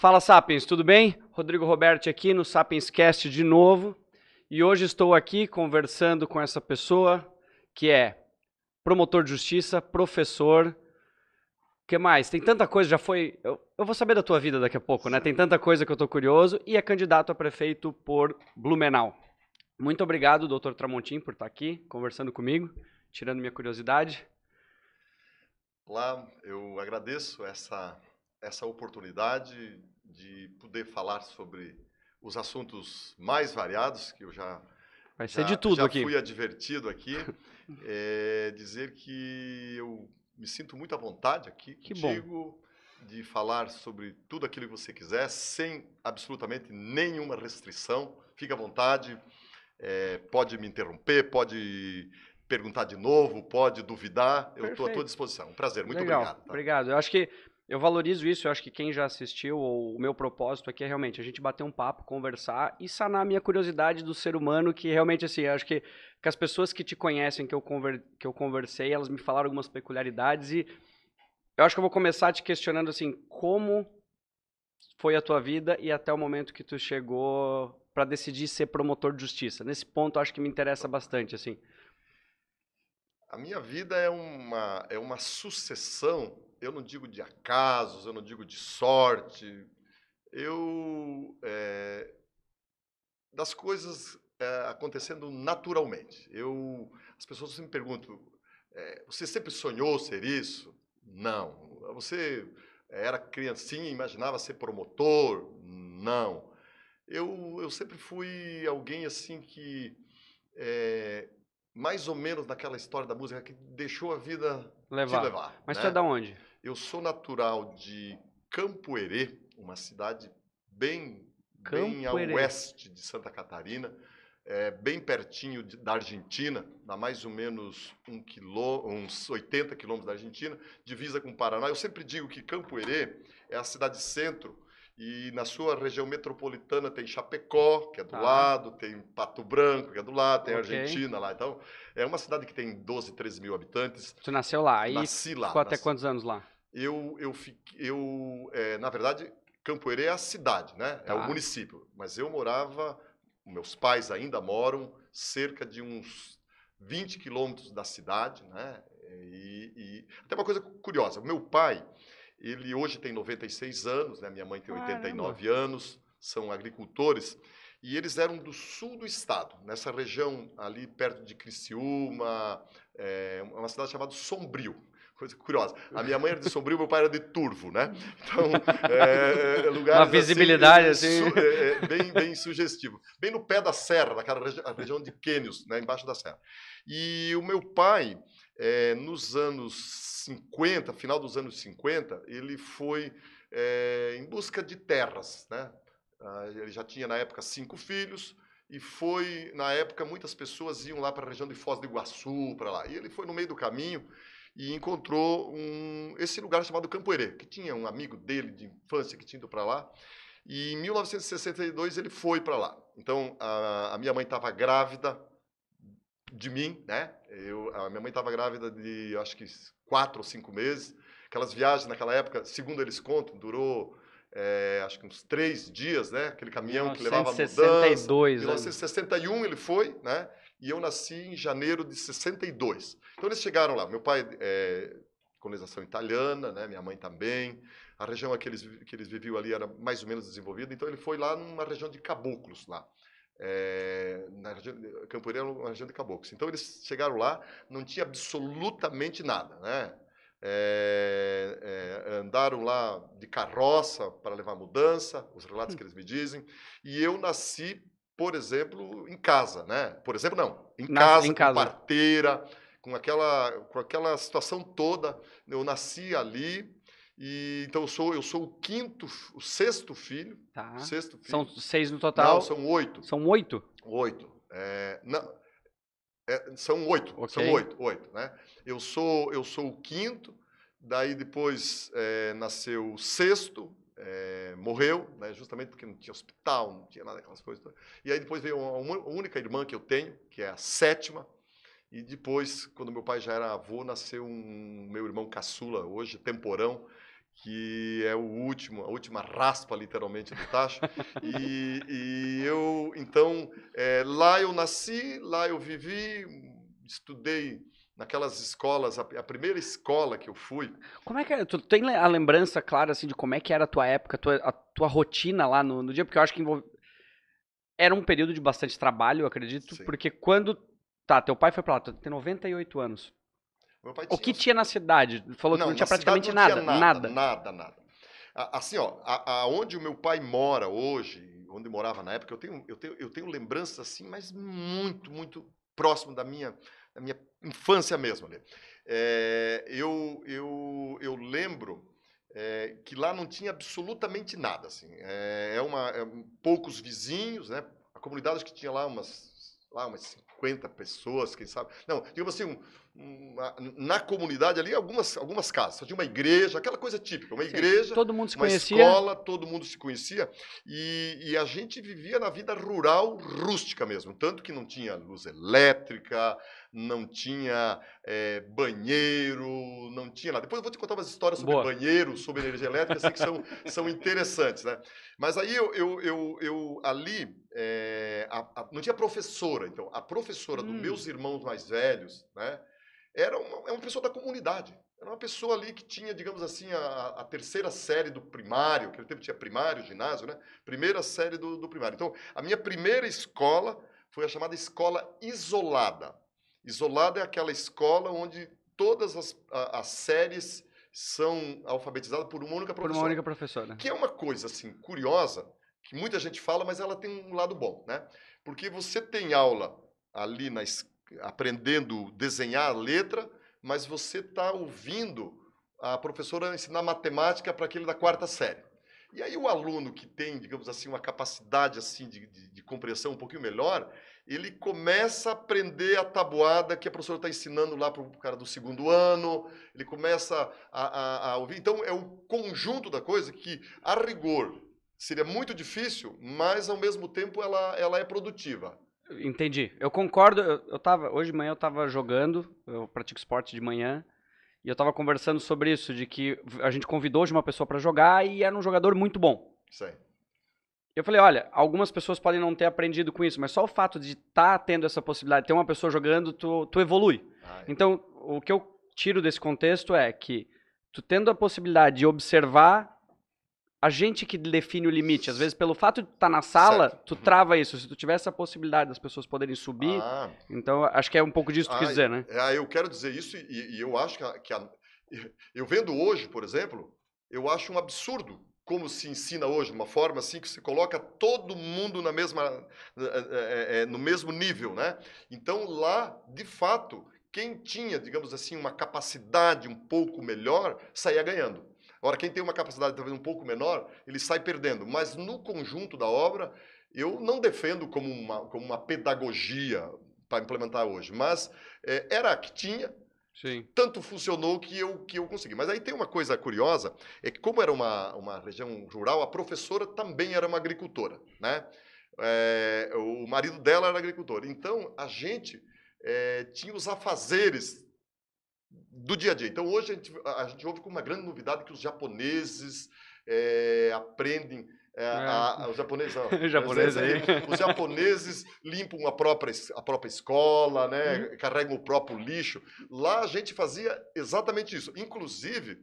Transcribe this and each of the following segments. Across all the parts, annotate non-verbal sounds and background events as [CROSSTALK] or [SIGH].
Fala Sapiens, tudo bem? Rodrigo Roberto aqui no Sapiens Cast de novo. E hoje estou aqui conversando com essa pessoa que é promotor de justiça, professor. que mais? Tem tanta coisa, já foi. Eu, eu vou saber da tua vida daqui a pouco, né? Tem tanta coisa que eu estou curioso. E é candidato a prefeito por Blumenau. Muito obrigado, doutor Tramontim, por estar tá aqui conversando comigo, tirando minha curiosidade. Olá, eu agradeço essa essa oportunidade de poder falar sobre os assuntos mais variados que eu já Vai ser já, de tudo já aqui. fui advertido aqui. [LAUGHS] É, dizer que eu me sinto muito à vontade aqui que contigo, bom. de falar sobre tudo aquilo que você quiser, sem absolutamente nenhuma restrição. Fique à vontade, é, pode me interromper, pode perguntar de novo, pode duvidar. Eu estou à tua disposição. Um prazer, muito Legal. obrigado. Tá? Obrigado. Eu acho que eu valorizo isso, eu acho que quem já assistiu, o meu propósito aqui é realmente a gente bater um papo, conversar e sanar a minha curiosidade do ser humano, que realmente, assim, eu acho que, que as pessoas que te conhecem, que eu, conver, que eu conversei, elas me falaram algumas peculiaridades e eu acho que eu vou começar te questionando, assim, como foi a tua vida e até o momento que tu chegou para decidir ser promotor de justiça. Nesse ponto, eu acho que me interessa bastante, assim. A minha vida é uma, é uma sucessão, eu não digo de acasos, eu não digo de sorte, eu. É, das coisas é, acontecendo naturalmente. Eu, as pessoas sempre me perguntam: é, você sempre sonhou ser isso? Não. Você era criancinha, imaginava ser promotor? Não. Eu, eu sempre fui alguém assim que. É, mais ou menos naquela história da música que deixou a vida levar. te levar. Mas né? você é da onde? Eu sou natural de Campo Herê, uma cidade bem, bem a oeste de Santa Catarina, é, bem pertinho de, da Argentina, dá mais ou menos um quilô, uns 80 quilômetros da Argentina, divisa com o Paraná. Eu sempre digo que Campo Herê é a cidade centro e na sua região metropolitana tem Chapecó, que é do tá. lado, tem Pato Branco, que é do lado, tem okay. Argentina lá. Então, é uma cidade que tem 12, 13 mil habitantes. Tu nasceu lá? E nasci lá. Ficou nasci. até quantos anos lá? Eu, eu, fiquei, eu é, na verdade, Campoeira é a cidade, né? Tá. É o tá. município. Mas eu morava, meus pais ainda moram, cerca de uns 20 quilômetros da cidade, né? E, e... Até uma coisa curiosa, meu pai ele hoje tem 96 anos, né? minha mãe tem 89 Caramba. anos, são agricultores. E eles eram do sul do estado, nessa região ali perto de Criciúma, é, uma cidade chamada Sombrio coisa curiosa. A minha mãe era de sombrio, meu pai era de turvo, né? Então, é, Uma assim visibilidade assim. assim... Su, é, bem, bem sugestivo. Bem no pé da serra, naquela regi região de Quênios, né? embaixo da serra. E o meu pai é, nos anos 50, final dos anos 50, ele foi é, em busca de terras. Né? Ah, ele já tinha, na época, cinco filhos, e foi, na época, muitas pessoas iam lá para a região de Foz do Iguaçu, para lá. E ele foi no meio do caminho e encontrou um, esse lugar chamado Campoerê, que tinha um amigo dele de infância que tinha ido para lá. E em 1962 ele foi para lá. Então, a, a minha mãe estava grávida, de mim, né? Eu, a minha mãe estava grávida de, acho que, quatro ou cinco meses. Aquelas viagens naquela época, segundo eles contam, durou é, acho que uns três dias, né? Aquele caminhão que levava mudança. 1961 ele foi, né? E eu nasci em janeiro de 62. Então eles chegaram lá. Meu pai é eh, colonização italiana, né? Minha mãe também. A região que eles, que eles viviam ali era mais ou menos desenvolvida. Então ele foi lá numa região de caboclos lá é, na Campo na é região de Caboclos. Então eles chegaram lá, não tinha absolutamente nada, né? É, é, andaram lá de carroça para levar mudança, os relatos que eles me dizem. E eu nasci, por exemplo, em casa, né? Por exemplo, não, em casa, em casa. com parteira, com aquela, com aquela situação toda. Eu nasci ali, e, então eu sou, eu sou o quinto, o sexto filho. Tá. Sexto filho. São seis no total? Não, são oito. São oito? Oito. É, não, é, são oito. Okay. São oito, oito, né? Eu sou, eu sou o quinto. Daí depois é, nasceu o sexto, é, morreu, né, justamente porque não tinha hospital, não tinha nada daquelas coisas. E aí depois veio a única irmã que eu tenho, que é a sétima. E depois, quando meu pai já era avô, nasceu um meu irmão caçula, hoje temporão, que é o último, a última raspa, literalmente, do tacho. e, e, eu, então, é, lá eu nasci, lá eu vivi, estudei naquelas escolas, a, a, primeira escola que eu fui. Como é que era? Tu tem a lembrança clara, assim, de como é que era a tua época, a tua, a tua rotina lá no, no, dia? Porque eu acho que envolve... era um período de bastante trabalho, eu acredito, Sim. porque quando... Tá, teu pai foi pra lá, tu tem 98 anos o que tinha na cidade? Falou que não, não tinha praticamente não tinha nada, nada, nada. Nada, Assim, ó, aonde o meu pai mora hoje, onde morava na época, eu tenho, eu tenho, eu tenho lembranças assim, mas muito, muito próximo da minha, da minha infância mesmo ali. É, eu, eu, eu lembro é, que lá não tinha absolutamente nada, assim. É, é uma, é poucos vizinhos, né? A comunidade que tinha lá umas, lá umas 50 pessoas, quem sabe. Não, digamos assim, um, na, comunidade ali algumas, algumas casas. tinha uma igreja, aquela coisa típica, uma Sim, igreja, todo mundo se uma conhecia. escola, todo mundo se conhecia. E, e, a gente vivia na vida rural, rústica mesmo. Tanto que não tinha luz elétrica, não tinha é, banheiro, não tinha nada. Depois eu vou te contar umas histórias sobre Boa. banheiro, sobre energia elétrica, assim, que são, [LAUGHS] são interessantes. Né? Mas aí eu, eu, eu, eu ali, é, a, a, não tinha professora, então. A professora hum. dos meus irmãos mais velhos, né? era uma, era é uma pessoa da comunidade. Era uma pessoa ali que tinha, digamos assim, a, a terceira série do primário, que ele tempo tinha primário, ginásio, né? Primeira série do, do primário. Então, a minha primeira escola foi a chamada escola isolada. Isolada é aquela escola onde todas as, a, as séries são alfabetizadas por uma única professora. Por uma única professora. Que é uma coisa, assim, curiosa, que muita gente fala, mas ela tem um lado bom, né? Porque você tem aula ali na escola aprendendo desenhar letra, mas você está ouvindo a professora ensinar matemática para aquele da quarta série. E aí o aluno que tem, digamos assim, uma capacidade assim de, de, de compreensão um pouquinho melhor, ele começa a aprender a tabuada que a professora está ensinando lá para o cara do segundo ano, ele começa a, a, a ouvir. Então é o conjunto da coisa que, a rigor, seria muito difícil, mas ao mesmo tempo ela, ela é produtiva. Entendi. Eu concordo. Eu, eu tava, hoje de manhã eu estava jogando, eu pratico esporte de manhã, e eu estava conversando sobre isso, de que a gente convidou hoje uma pessoa para jogar e era um jogador muito bom. Sim. Eu falei, olha, algumas pessoas podem não ter aprendido com isso, mas só o fato de estar tá tendo essa possibilidade, ter uma pessoa jogando, tu, tu evolui. Ai. Ah, então, o que eu tiro desse contexto é que tu tendo a possibilidade de observar a gente que define o limite. Às vezes, pelo fato de tu estar tá na sala, certo. tu uhum. trava isso. Se tu tivesse a possibilidade das pessoas poderem subir, ah. então acho que é um pouco disso que tu ah, quis dizer, né? É, eu quero dizer isso e, e eu acho que, a, que a, eu vendo hoje, por exemplo, eu acho um absurdo como se ensina hoje, uma forma assim que se coloca todo mundo na mesma, é é, é, é, no mesmo nível, né? Então lá, de fato, quem tinha, digamos assim, uma capacidade um pouco melhor saía ganhando. Agora, quem tem uma capacidade talvez um pouco menor, ele sai perdendo. Mas no conjunto da obra, eu não defendo como uma, como uma pedagogia para implementar hoje, mas é, era a que tinha, Sim. Tanto funcionou que eu, que eu consegui. Mas aí tem uma coisa curiosa, é que como era uma, uma região rural, a professora também era uma agricultora, né? É, o marido dela era agricultor. Então, a gente é, tinha os afazeres do dia a dia. Então, hoje a gente, a gente ouve como uma grande novidade que os japoneses é, aprendem. Eh, é, a, a, os japoneses, [LAUGHS] [LAUGHS] os japoneses limpam a própria, a própria escola, né? Uhum. carregam o próprio lixo. Lá a gente fazia exatamente isso. Inclusive,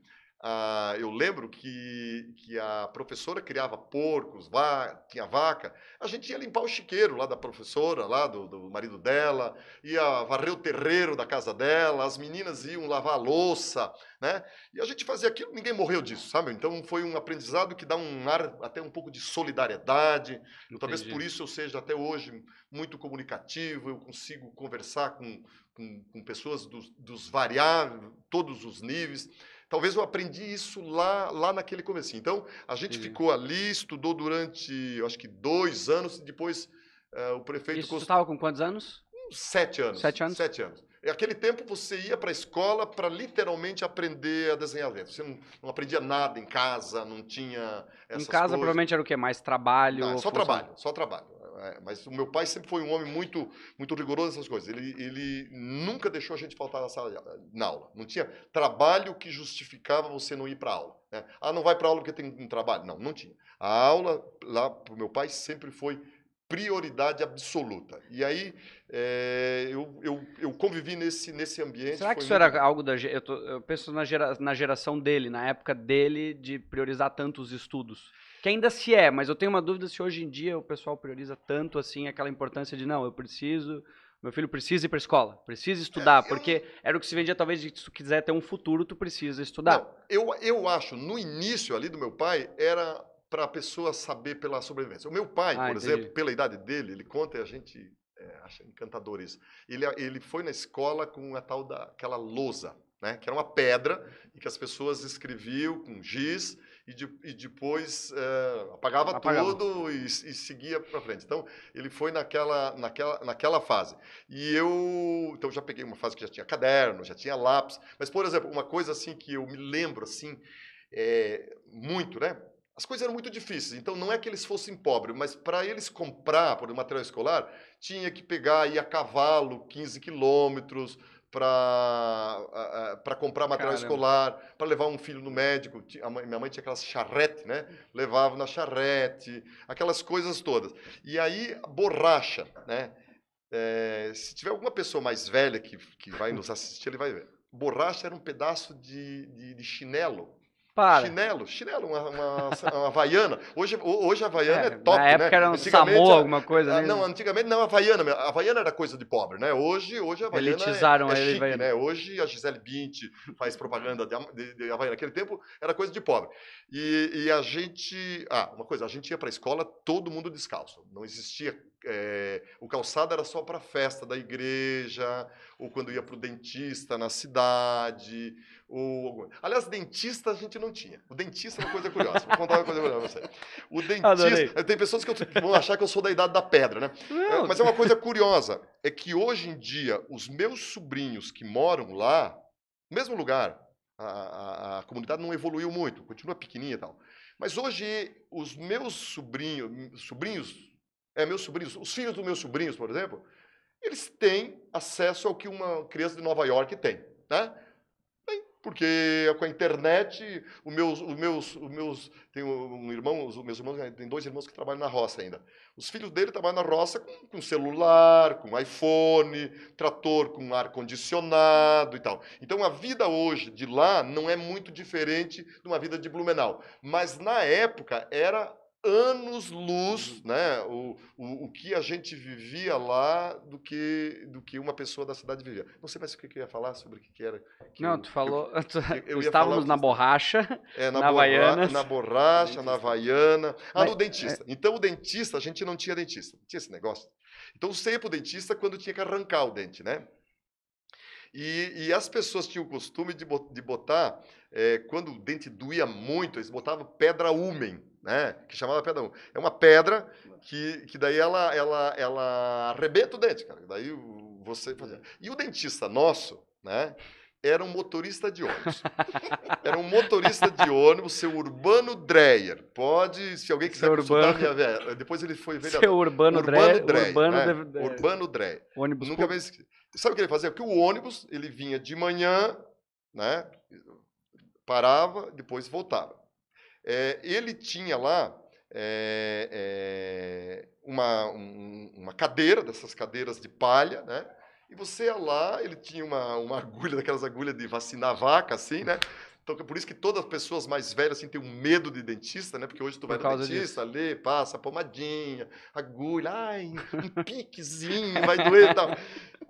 ah, eu lembro que, que a professora criava porcos, va tinha vaca. A gente ia limpar o chiqueiro lá da professora, lá do, do marido dela, ia varrer o terreiro da casa dela, as meninas iam lavar a louça, né? E a gente fazia aquilo, ninguém morreu disso, sabe? Então foi um aprendizado que dá um ar até um pouco de solidariedade. Entendi. Talvez por isso eu seja até hoje muito comunicativo, eu consigo conversar com, com, com pessoas dos, dos variáveis, todos os níveis. Talvez eu aprendi isso lá, lá naquele começo. Então, a gente ficou ali, estudou durante, acho que dois anos, e depois uh, o prefeito... Isso estava com quantos anos? Sete anos. Sete anos? Sete anos. E aquele tempo você ia para a escola para literalmente aprender a desenhar letra. Você não, não, aprendia nada em casa, não tinha essas Em casa coisas. provavelmente era o que mais trabalho. Não, só função. trabalho, só trabalho. Né? mas o meu pai sempre foi um homem muito muito rigoroso nessas coisas. Ele, ele nunca deixou a gente faltar na sala de, na aula. Não tinha trabalho que justificava você não ir para aula. Né? Ah, não vai para aula porque tem um trabalho. Não, não tinha. A aula lá para o meu pai sempre foi prioridade absoluta. E aí é, eu, eu, eu convivi nesse, nesse ambiente. Será que isso muito... era algo da. Eu, tô, eu penso na, gera, na geração dele, na época dele, de priorizar tantos estudos que ainda se é, mas eu tenho uma dúvida se hoje em dia o pessoal prioriza tanto assim aquela importância de não, eu preciso, meu filho precisa ir para escola, precisa estudar, é, porque era o que se vendia talvez de se tu quiser ter um futuro, tu precisa estudar. Não, eu, eu acho, no início ali do meu pai, era para a pessoa saber pela sobrevivência. O meu pai, ah, por entendi. exemplo, pela idade dele, ele conta e a gente é, acha encantador isso. Ele, ele foi na escola com a tal daquela lousa, né? que era uma pedra e que as pessoas escreviam com giz e, de, e depois é, apagava, apagava, tudo e, e seguia para frente. Então, ele foi naquela, naquela, naquela fase. E eu, então, já peguei uma fase que já tinha caderno, já tinha lápis. Mas, por exemplo, uma coisa assim que eu me lembro, assim, é, muito, né? As coisas eram muito difíceis, então não é que eles fossem pobres, mas para eles comprar por material escolar, tinha que pegar, ir a cavalo 15 quilômetros, para comprar material Caramba. escolar, para levar um filho no médico. Mãe, minha mãe tinha aquelas charrete, né? Levava na charrete, aquelas coisas todas. E aí, borracha, né? É, se tiver alguma pessoa mais velha que, que vai nos assistir, ele vai ver. Borracha era um pedaço de, de, de chinelo para. Chinelo, chinelo, uma, uma, uma havaiana. Hoje, hoje a havaiana é, é top, na época né? era um Samoa, alguma coisa, né? Não, antigamente não, a havaiana, a havaiana era coisa de pobre, né? Hoje, hoje a havaiana é, Elitizaram é, é chique, havaiana. né? Hoje a Gisele Bint faz propaganda de, de, de havaiana. Naquele tempo era coisa de pobre. E, e a gente... Ah, uma coisa, a gente ia para a escola todo mundo descalço. Não existia é, o calçado era só para festa da igreja, ou quando ia para o dentista na cidade, o... Aliás, dentista a gente não tinha. O dentista é uma coisa curiosa. Vou contar uma coisa melhor pra você. O dentista. Tem pessoas que vão achar que eu sou da idade da pedra, né? Não. É, mas é uma coisa curiosa. É que hoje em dia, os meus sobrinhos que moram lá, no mesmo lugar, a, a, a comunidade não evoluiu muito, continua pequenininha e tal. Mas hoje, os meus sobrinhos, sobrinhos, é, meus sobrinhos, os filhos dos meus sobrinhos, por exemplo, eles têm acesso ao que uma criança de Nova York tem, né? Porque com a internet, os meus, os meus, os meus, tenho um irmão, os meus irmãos, né, tem dois irmãos que trabalham na roça ainda. Os filhos dele trabalham na roça com, com celular, com iPhone, trator com ar condicionado e tal. Então a vida hoje de lá não é muito diferente de uma vida de Blumenau, mas na época era anos-luz uhum. né, o, o, o, que a gente vivia lá do que, do que uma pessoa da cidade vivia. Não sei mais o que, eu ia falar sobre o que, era. Que não, eu, tu falou. [LAUGHS] Eu, tu, eu estávamos na borracha, é, na, na Na borracha, na Havaiana. Ah, no dentista. É... Então, o dentista, a gente não tinha dentista. Não tinha esse negócio. Então, sempre pro dentista quando tinha que arrancar o dente, né? E, e, as pessoas tinham o costume de, de botar, é, quando o dente doía muito, eles botavam pedra úmen né? Que chamava pedra 1. É uma pedra que, que daí ela, ela, ela arrebenta o dente, cara. Daí você fazia. E o dentista nosso, né? Era um motorista de ônibus. era um motorista de ônibus, seu Urbano Dreyer. Pode, se alguém quiser seu consultar, Urbano... minha... depois ele foi vereador. Seu Urbano, Urbano Dreyer. Dreyer Urbano, né? Urbano Dreyer. Ônibus Nunca mais esqueci. Sabe o que ele fazia? Porque o ônibus, ele vinha de manhã, né? Parava, depois voltava. É, ele tinha lá é, é, uma, um, uma cadeira, dessas cadeiras de palha, né? E você ia lá, ele tinha uma, uma [LAUGHS] agulha, daquelas agulhas de vacinar vaca, assim, né? Então, é por isso que todas as pessoas mais velhas assim, têm um medo de dentista, né? Porque hoje tu vai no dentista, disso. lê, passa pomadinha, agulha, ai, um piquezinho, vai doer e tal.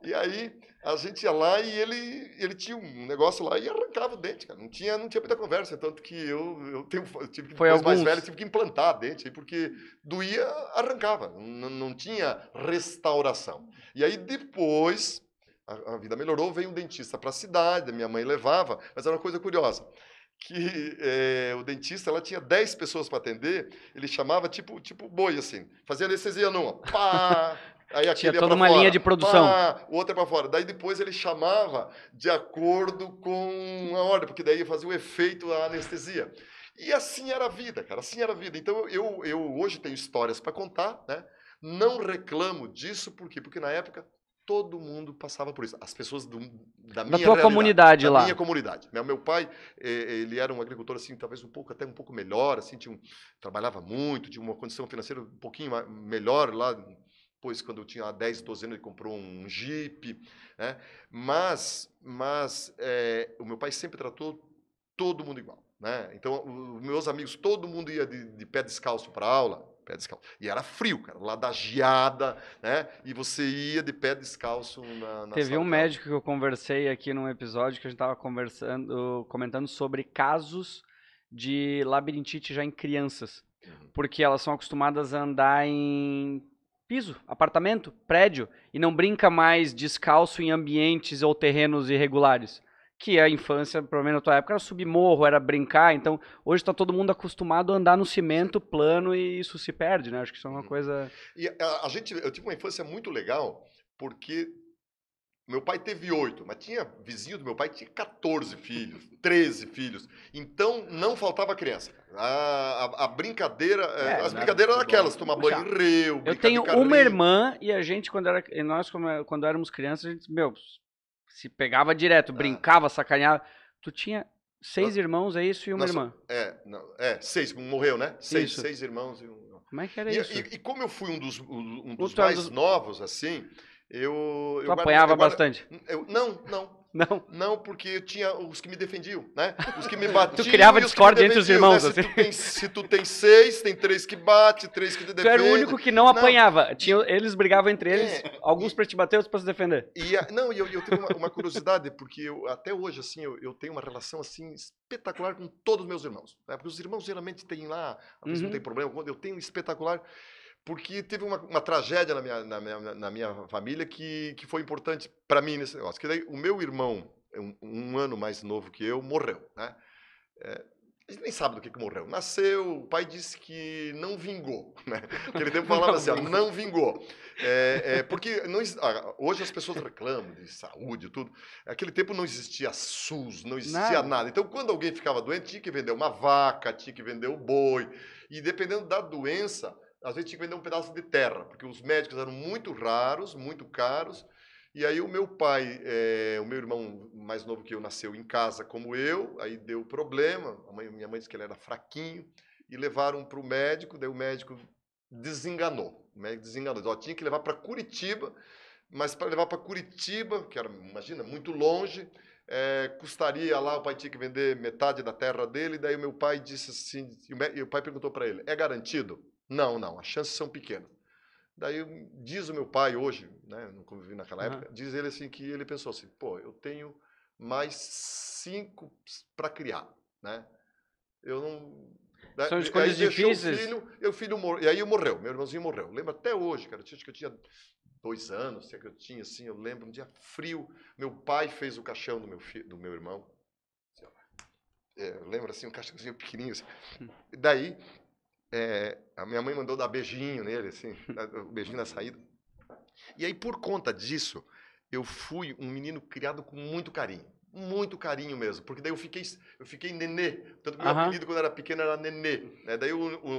E aí a gente ia lá e ele, ele tinha um negócio lá e arrancava o dente, cara. Não tinha, não tinha muita conversa, tanto que eu, eu, tenho, eu tive que, Foi alguns... mais velho, tive que implantar dente, aí, porque doía, arrancava. Não, não tinha restauração. E aí depois a, a vida melhorou, veio um dentista para a cidade, minha mãe levava, mas era uma coisa curiosa que é, [LAUGHS] o dentista ela tinha 10 pessoas para atender, ele chamava tipo, tipo boi, assim. Fazia anestesia numa, pá! [LAUGHS] Aí aquele tinha toda uma fora, linha de produção. Pá, o outro é para fora. Daí depois ele chamava de acordo com a ordem, porque daí fazia o efeito da anestesia. E assim era a vida, cara, assim era a vida. Então eu, eu hoje tenho histórias para contar, né? Não reclamo disso, por quê? Porque na época Todo mundo passava por isso. As pessoas do, da minha da tua comunidade da lá. minha comunidade. Meu, meu pai, eh, ele era um agricultor assim, talvez um pouco até um pouco melhor, assim, tinha um, trabalhava muito, tinha uma condição financeira um pouquinho melhor lá. pois quando eu tinha 10, 12 anos, ele comprou um Jeep. Né? Mas, mas é, o meu pai sempre tratou todo mundo igual. Né? Então, os meus amigos, todo mundo ia de, de pé descalço para aula, pé descalço. E era frio, cara, ladagiada, né? E você ia de pé descalço na, na Teve um médico que eu conversei aqui num episódio que a gente estava conversando, comentando sobre casos de labirintite já em crianças. Uhum. Porque elas são acostumadas a andar em piso, apartamento, prédio e não brinca mais descalço em ambientes ou terrenos irregulares que a infância, pelo menos na tua época, era subir morro, era brincar. Então, hoje está todo mundo acostumado a andar no cimento plano e isso se perde, né? Acho que isso é uma uhum. coisa. E a, a gente, eu tive uma infância muito legal, porque meu pai teve oito, mas tinha vizinho do meu pai que tinha 14 filhos, 13 filhos. Então não faltava criança. A, a, a brincadeira, eh, é, as brincadeiras eram aquelas, tomar banho em rio. Eu tenho uma irmã e a gente, quando era, nós, quando éramos crianças, a gente, meu, se pegava direto, ah. brincava, sacaneava. Tu tinha seis irmãos, é isso, e uma Nossa, irmã? É, não, é, seis, morreu, né? Seis, seis irmãos e um. Como é que era e, isso? E, e, como eu fui um dos, um dos então, mais dos... novos, assim, eu. Tu eu apanhava guarda, eu guarda, bastante? Eu, não, não. Não. Não, porque eu tinha os que me defendiam, né? Os que me [LAUGHS] batiam. tu criava discórdia entre os né? irmãos, né? assim. Se tu, assim? tem, se tu tem seis, tem três que bate, três que te defendem. Tu era o único que não, não. apanhava. Tinha, eles brigavam entre eles, é. alguns e, pra te bater, outros pra se defender. E a, não, e eu, eu tenho uma, uma curiosidade, porque eu, até hoje, assim, eu, eu, tenho uma relação, assim, espetacular com todos os meus irmãos. Né? Porque os irmãos geralmente têm lá, às vezes uhum. não tem problema, eu tenho um espetacular porque teve uma, uma tragédia na minha, na minha, na minha família que, que foi importante para mim nesse negócio. Que daí o meu irmão, um, um ano mais novo que eu, morreu. Né? É, a gente nem sabe do que, que morreu. Nasceu, o pai disse que não vingou. [LAUGHS] Né? Aquele tempo falava assim, ó, não vingou. É, é, porque não, ah, hoje as pessoas reclamam de saúde e tudo. aquele tempo não existia SUS, não existia nada. nada. Então, quando alguém ficava doente, tinha que vender uma vaca, tinha que vender o boi. E dependendo da doença, às vezes tinha que vender um pedaço de terra, porque os médicos eram muito raros, muito caros. E aí o meu pai, é, o meu irmão mais novo que eu, nasceu em casa como eu, aí deu problema, mãe, minha mãe disse que ele era fraquinho, e levaram para o médico, daí o médico desenganou, o médico desenganou, disse, ó, tinha que levar para Curitiba, mas para levar para Curitiba, que era, imagina, muito longe, é, custaria lá, o pai tinha que vender metade da terra dele, daí o meu pai disse assim, e o, e o pai perguntou para ele, é garantido? Não, não, as chances são pequenas. Daí diz o meu pai hoje, né, não convivi naquela uhum. época, diz ele assim que ele pensou assim, pô, eu tenho mais cinco para criar, né? Eu não né, São escolhas difíceis. Filho, eu filho mor... E aí eu morreu, meu irmãozinho morreu. Eu lembro até hoje, cara, acho que eu tinha dois anos, sei que eu tinha assim, eu lembro um dia frio, meu pai fez o caixão do meu do meu irmão. Assim, é, eu lembro assim, um caixãozinho pequenininho. Assim. Hum. Daí é, a minha mãe mandou dar beijinho nele, assim, [LAUGHS] o beijinho na saída. E aí, por conta disso, eu fui um menino criado com muito carinho. Muito carinho mesmo, porque daí eu fiquei, eu fiquei nenê. Tanto que meu uhum. apelido quando eu era pequeno era nenê. Né? Daí o, o,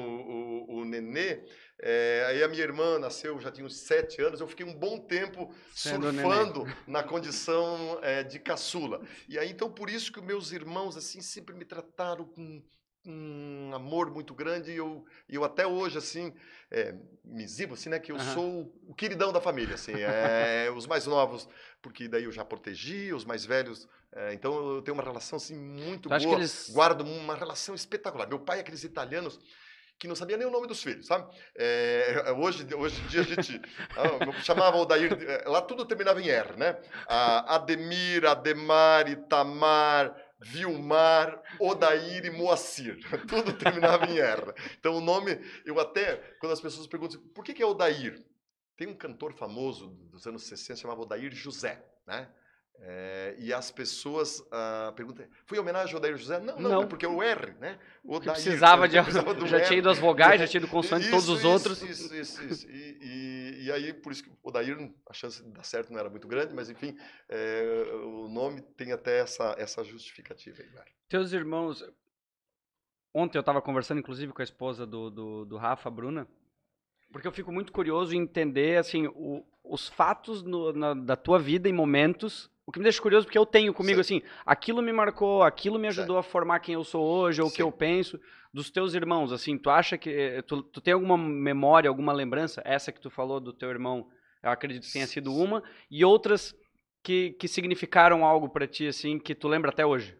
o, o nenê, é, aí a minha irmã nasceu, já tinha uns sete anos, eu fiquei um bom tempo Sendo surfando na condição é, de caçula. E aí então por isso que meus irmãos assim sempre me trataram com um amor muito grande e eu, eu até hoje, assim, é, me assim, né? Que eu uhum. sou o queridão da família, assim. É, os mais novos, porque daí eu já protegi, os mais velhos... É, então, eu tenho uma relação, assim, muito boa. Eles... Guardo uma relação espetacular. Meu pai, é aqueles italianos que não sabia nem o nome dos filhos, sabe? É, é hoje, hoje em dia a gente [LAUGHS] ah, chamava o Dair, é, lá tudo terminava em R, né? Ademir, Ademar, Itamar, Vilmar, Odair e Moacir. [LAUGHS] Tudo terminava em R. Então o nome, eu até, quando as pessoas perguntam por que, que é Odair? Tem um cantor famoso dos anos 60 chamava Odair José, né? É, e as pessoas ah, perguntam, é, foi homenagem ao Odair José? Não, não, não. É porque o R, né? O Odair, precisava [LAUGHS] de, precisava [LAUGHS] do já R. tinha ido às vogais, já tinha ido consoante todos os isso, outros. Isso, isso, isso. E, e, e, aí, por isso que o Odair, a chance de dar certo não era muito grande, mas enfim, é, o nome tem até essa, essa justificativa aí, Mário. Teus irmãos, ontem eu estava conversando, inclusive, com a esposa do, do, do Rafa, Bruna, porque eu fico muito curioso em entender, assim, o, os fatos no, na, da tua vida em momentos o que me deixa curioso, é porque eu tenho comigo, Sim. assim, aquilo me marcou, aquilo me ajudou Sim. a formar quem eu sou hoje, ou o que eu penso. Dos teus irmãos, assim, tu acha que. Eh, tu, tu tem alguma memória, alguma lembrança? Essa que tu falou do teu irmão, eu acredito que tenha sido uma. E outras que, que significaram algo para ti, assim, que tu lembra até hoje?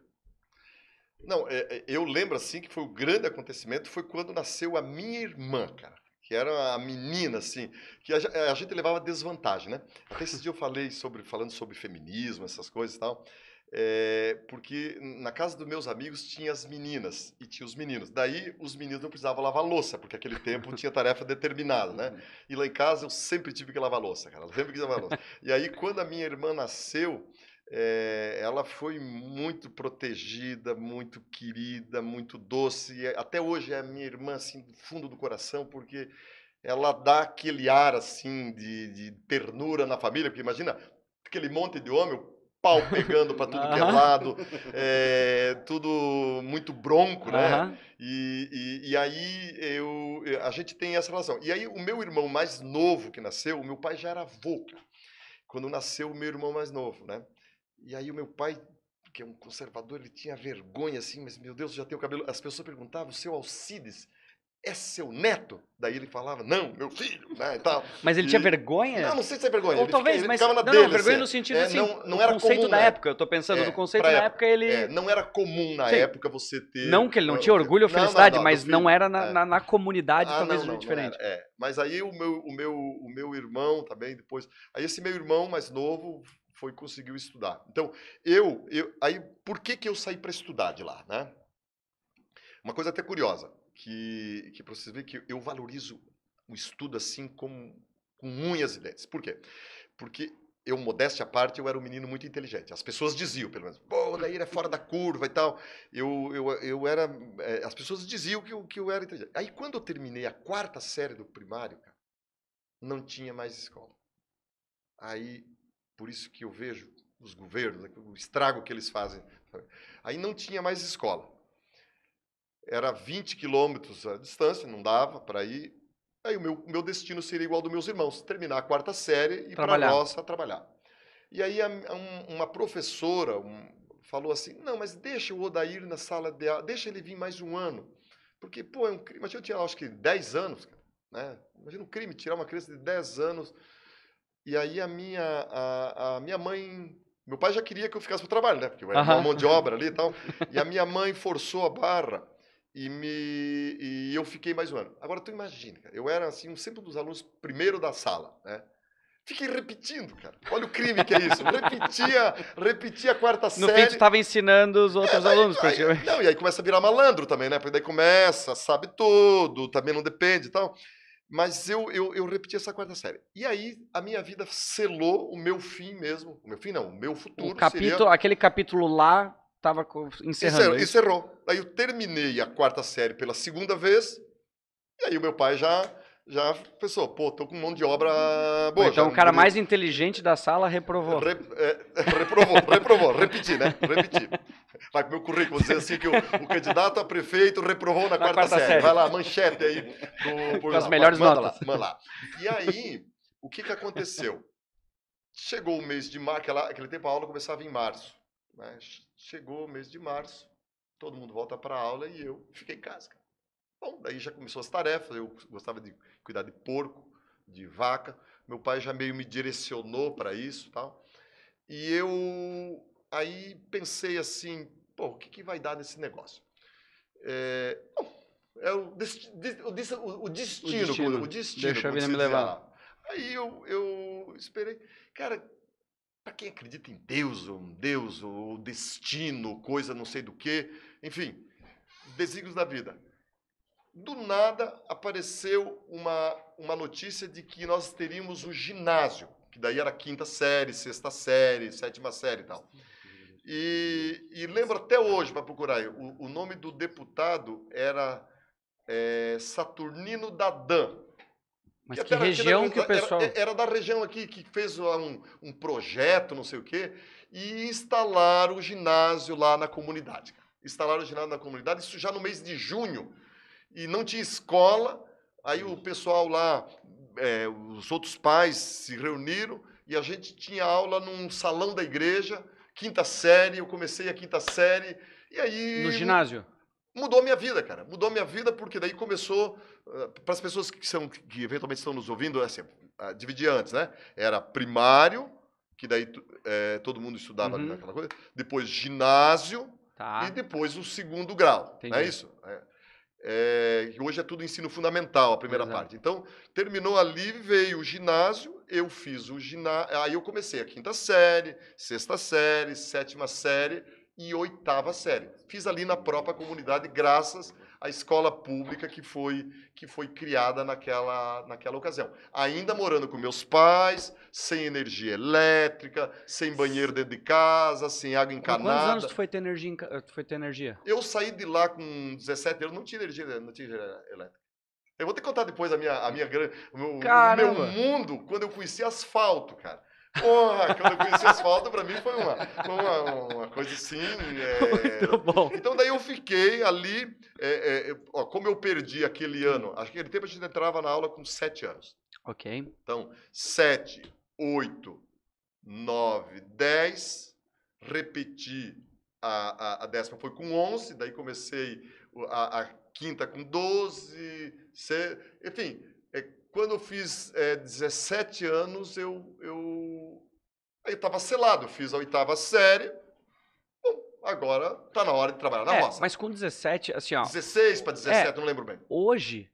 Não, é, é, eu lembro assim que foi o um grande acontecimento foi quando nasceu a minha irmã, cara que era a menina, assim, que a, a, gente levava desvantagem, né? Até esses dias eu falei sobre, falando sobre feminismo, essas coisas e tal, é, porque na casa dos meus amigos tinha as meninas e tinha os meninos. Daí os meninos não precisavam lavar louça, porque aquele tempo tinha tarefa determinada, né? E lá em casa eu sempre tive que lavar louça, cara, sempre que lavar louça. E aí quando a minha irmã nasceu, é, ela foi muito protegida, muito querida, muito doce. Até hoje é minha irmã, assim, do fundo do coração, porque ela dá aquele ar, assim, de, de ternura na família. Porque imagina aquele monte de homem, o pau pegando para tudo que é [LAUGHS] lado, é, tudo muito bronco, né? Uhum. E, e, e, aí eu, eh, a gente tem essa relação. E aí o meu irmão mais novo que nasceu, o meu pai já era avô, quando nasceu o meu irmão mais novo, né? E aí o meu pai, que é um conservador, ele tinha vergonha assim, mas meu Deus, já tem o cabelo. As pessoas perguntavam, seu Alcides, é seu neto? Daí ele falava, não, meu filho, né, e tal. Mas ele e... tinha vergonha? Não, não sei se é vergonha. Ou ele talvez, fica, mas não, dele, não, vergonha assim. no sentido é, assim, não, não era conceito comum, da época, eu tô pensando, é, conceito da época, época ele... É, não era comum na Sim. época você ter... Não que ele não tinha orgulho ou felicidade, não, mas não era na, é. na, na comunidade, ah, talvez, não, diferente. Era, é, é. Mas aí o meu, o, meu, o meu irmão também, depois... Aí esse meu irmão mais novo foi conseguiu estudar. Então, eu, eu aí por que que eu saí para estudar de lá, né? Uma coisa até curiosa, que que para vocês verem que eu valorizo o estudo assim como com unhas e dentes. Por quê? Porque eu, modéstia à parte, eu era um menino muito inteligente. As pessoas diziam, pelo menos, pô, o Nair é fora da curva e tal. Eu, eu, eu era... É, as pessoas diziam que eu, que eu era inteligente. Aí, quando eu terminei a quarta série do primário, cara, não tinha mais escola. Aí por isso que eu vejo os governos, né, o estrago que eles fazem. Aí não tinha mais escola. Era 20 quilômetros a distância, não dava para ir. Aí o meu, meu destino seria igual ao dos meus irmãos, terminar a quarta série e para a trabalhar. E aí a, um, uma professora um, falou assim, não, mas deixa o Odair na sala de aula, deixa ele vir mais um ano. Porque, pô, é um crime, imagina eu tinha acho que 10 anos, né? imagina um crime, tirar uma criança de 10 anos e aí a minha, a, a minha mãe meu pai já queria que eu ficasse pro trabalho, né? Porque eu era uma mão de obra [LAUGHS] ali e tal. E a minha mãe forçou a barra e, me, e eu fiquei mais um ano. Agora, tu imagina, cara, eu era assim, um, sempre dos alunos primeiro da sala, né? Fiquei repetindo, cara. Olha o crime que é isso. [LAUGHS] Repetia, repetia a quarta no série. No fim, tu tava ensinando os é, outros é, alunos, aí, Não, e aí começa a virar malandro também, né? Porque daí começa, sabe tudo, também não depende e tal. Mas eu, eu, eu repeti essa quarta série. E aí a minha vida selou o meu fim mesmo. O meu fim não, o meu futuro. O capítulo, seria... Aquele capítulo lá estava encerrando. Encerrou, é encerrou. Aí eu terminei a quarta série pela segunda vez. E aí o meu pai já já pensou, pô, tô com um monte de obra boa. Então o cara mais inteligente da sala reprovou. Re, é, [LAUGHS] reprovou, reprovou, repeti, né? Repeti. Vai pro meu currículo dizer assim que o, o candidato a prefeito reprovou na, na quarta, quarta série. série. Vai lá, manchete aí. Do, Com lá. as melhores manda notas. Lá, manda lá. E aí, o que, que aconteceu? Chegou o mês de março, aquela, aquele tempo a aula começava em março. Né? Chegou o mês de março, todo mundo volta para a aula e eu fiquei em casa. Bom, daí já começou as tarefas, eu gostava de cuidar de porco, de vaca. Meu pai já meio me direcionou para isso, tal. E eu aí pensei assim, pô, o que, que vai dar nesse negócio? É, bom, é o, o, destino, o destino, o destino. Deixa a vida me levar. Aí eu, eu esperei. Cara, para quem acredita em Deus, ou um Deus, ou destino, coisa não sei do que, enfim, desígnios da vida. Do nada apareceu uma, uma notícia de que nós teríamos o ginásio, que daí era quinta série, sexta série, sétima série e tal. E, e lembro até hoje, para procurar, aí, o, o nome do deputado era é, Saturnino Dadan. Mas que, que região era, que o pessoal... Era, era, da região aqui que fez um, um projeto, não sei o quê, e instalaram o ginásio lá na comunidade. Instalaram o ginásio na comunidade, isso já no mês de junho. E não tinha escola, aí o pessoal lá, é, os outros pais se reuniram, e a gente tinha aula num salão da igreja, quinta série, eu comecei a quinta série. E aí. No ginásio? Mudou a minha vida, cara. Mudou a minha vida porque daí começou. Eh, para as pessoas que, são, que eventualmente estão nos ouvindo, é assim, ah, dividir antes, né? Era primário, que daí é, todo mundo estudava uhum. aquela coisa, depois ginásio tá. e depois o segundo grau. É Entendi. É isso? É, é, hoje é tudo ensino fundamental, a primeira Exato. parte. Então, terminou ali, veio o ginásio, eu fiz o ginásio. Aí eu comecei a quinta série, sexta série, sétima série e oitava série. Fiz ali na própria comunidade, graças à escola pública que foi, que foi criada naquela, naquela ocasião. Ainda morando com meus pais, sem energia elétrica, sem banheiro dentro de casa, sem água encanada. Com quantos anos tu foi ter energia? Tu foi ter energia? Eu saí de lá com 17 anos, não tinha energia, não tinha energia elétrica. Eu vou te contar depois a minha, a minha o meu, o meu mundo quando eu conheci asfalto, cara. Porra, quando eu conheci asfalto, pra mim foi uma, uma, uma coisa assim. É... [LAUGHS] Muito bom. Então daí eu fiquei ali. É, é, ó, como eu perdi aquele ano, acho que aquele tempo a gente entrava na aula com sete anos. Ok. Então, sete, oito, nove, dez. Repeti a, a, a décima, foi com onze, daí comecei a, a quinta com 12, se, enfim. É, quando eu fiz é, 17 anos, eu, eu aí estava selado, fiz a oitava série. Bom, agora tá na hora de trabalhar na é, roça. Mas com 17, assim, ó. 16 para 17, é, não lembro bem. Hoje,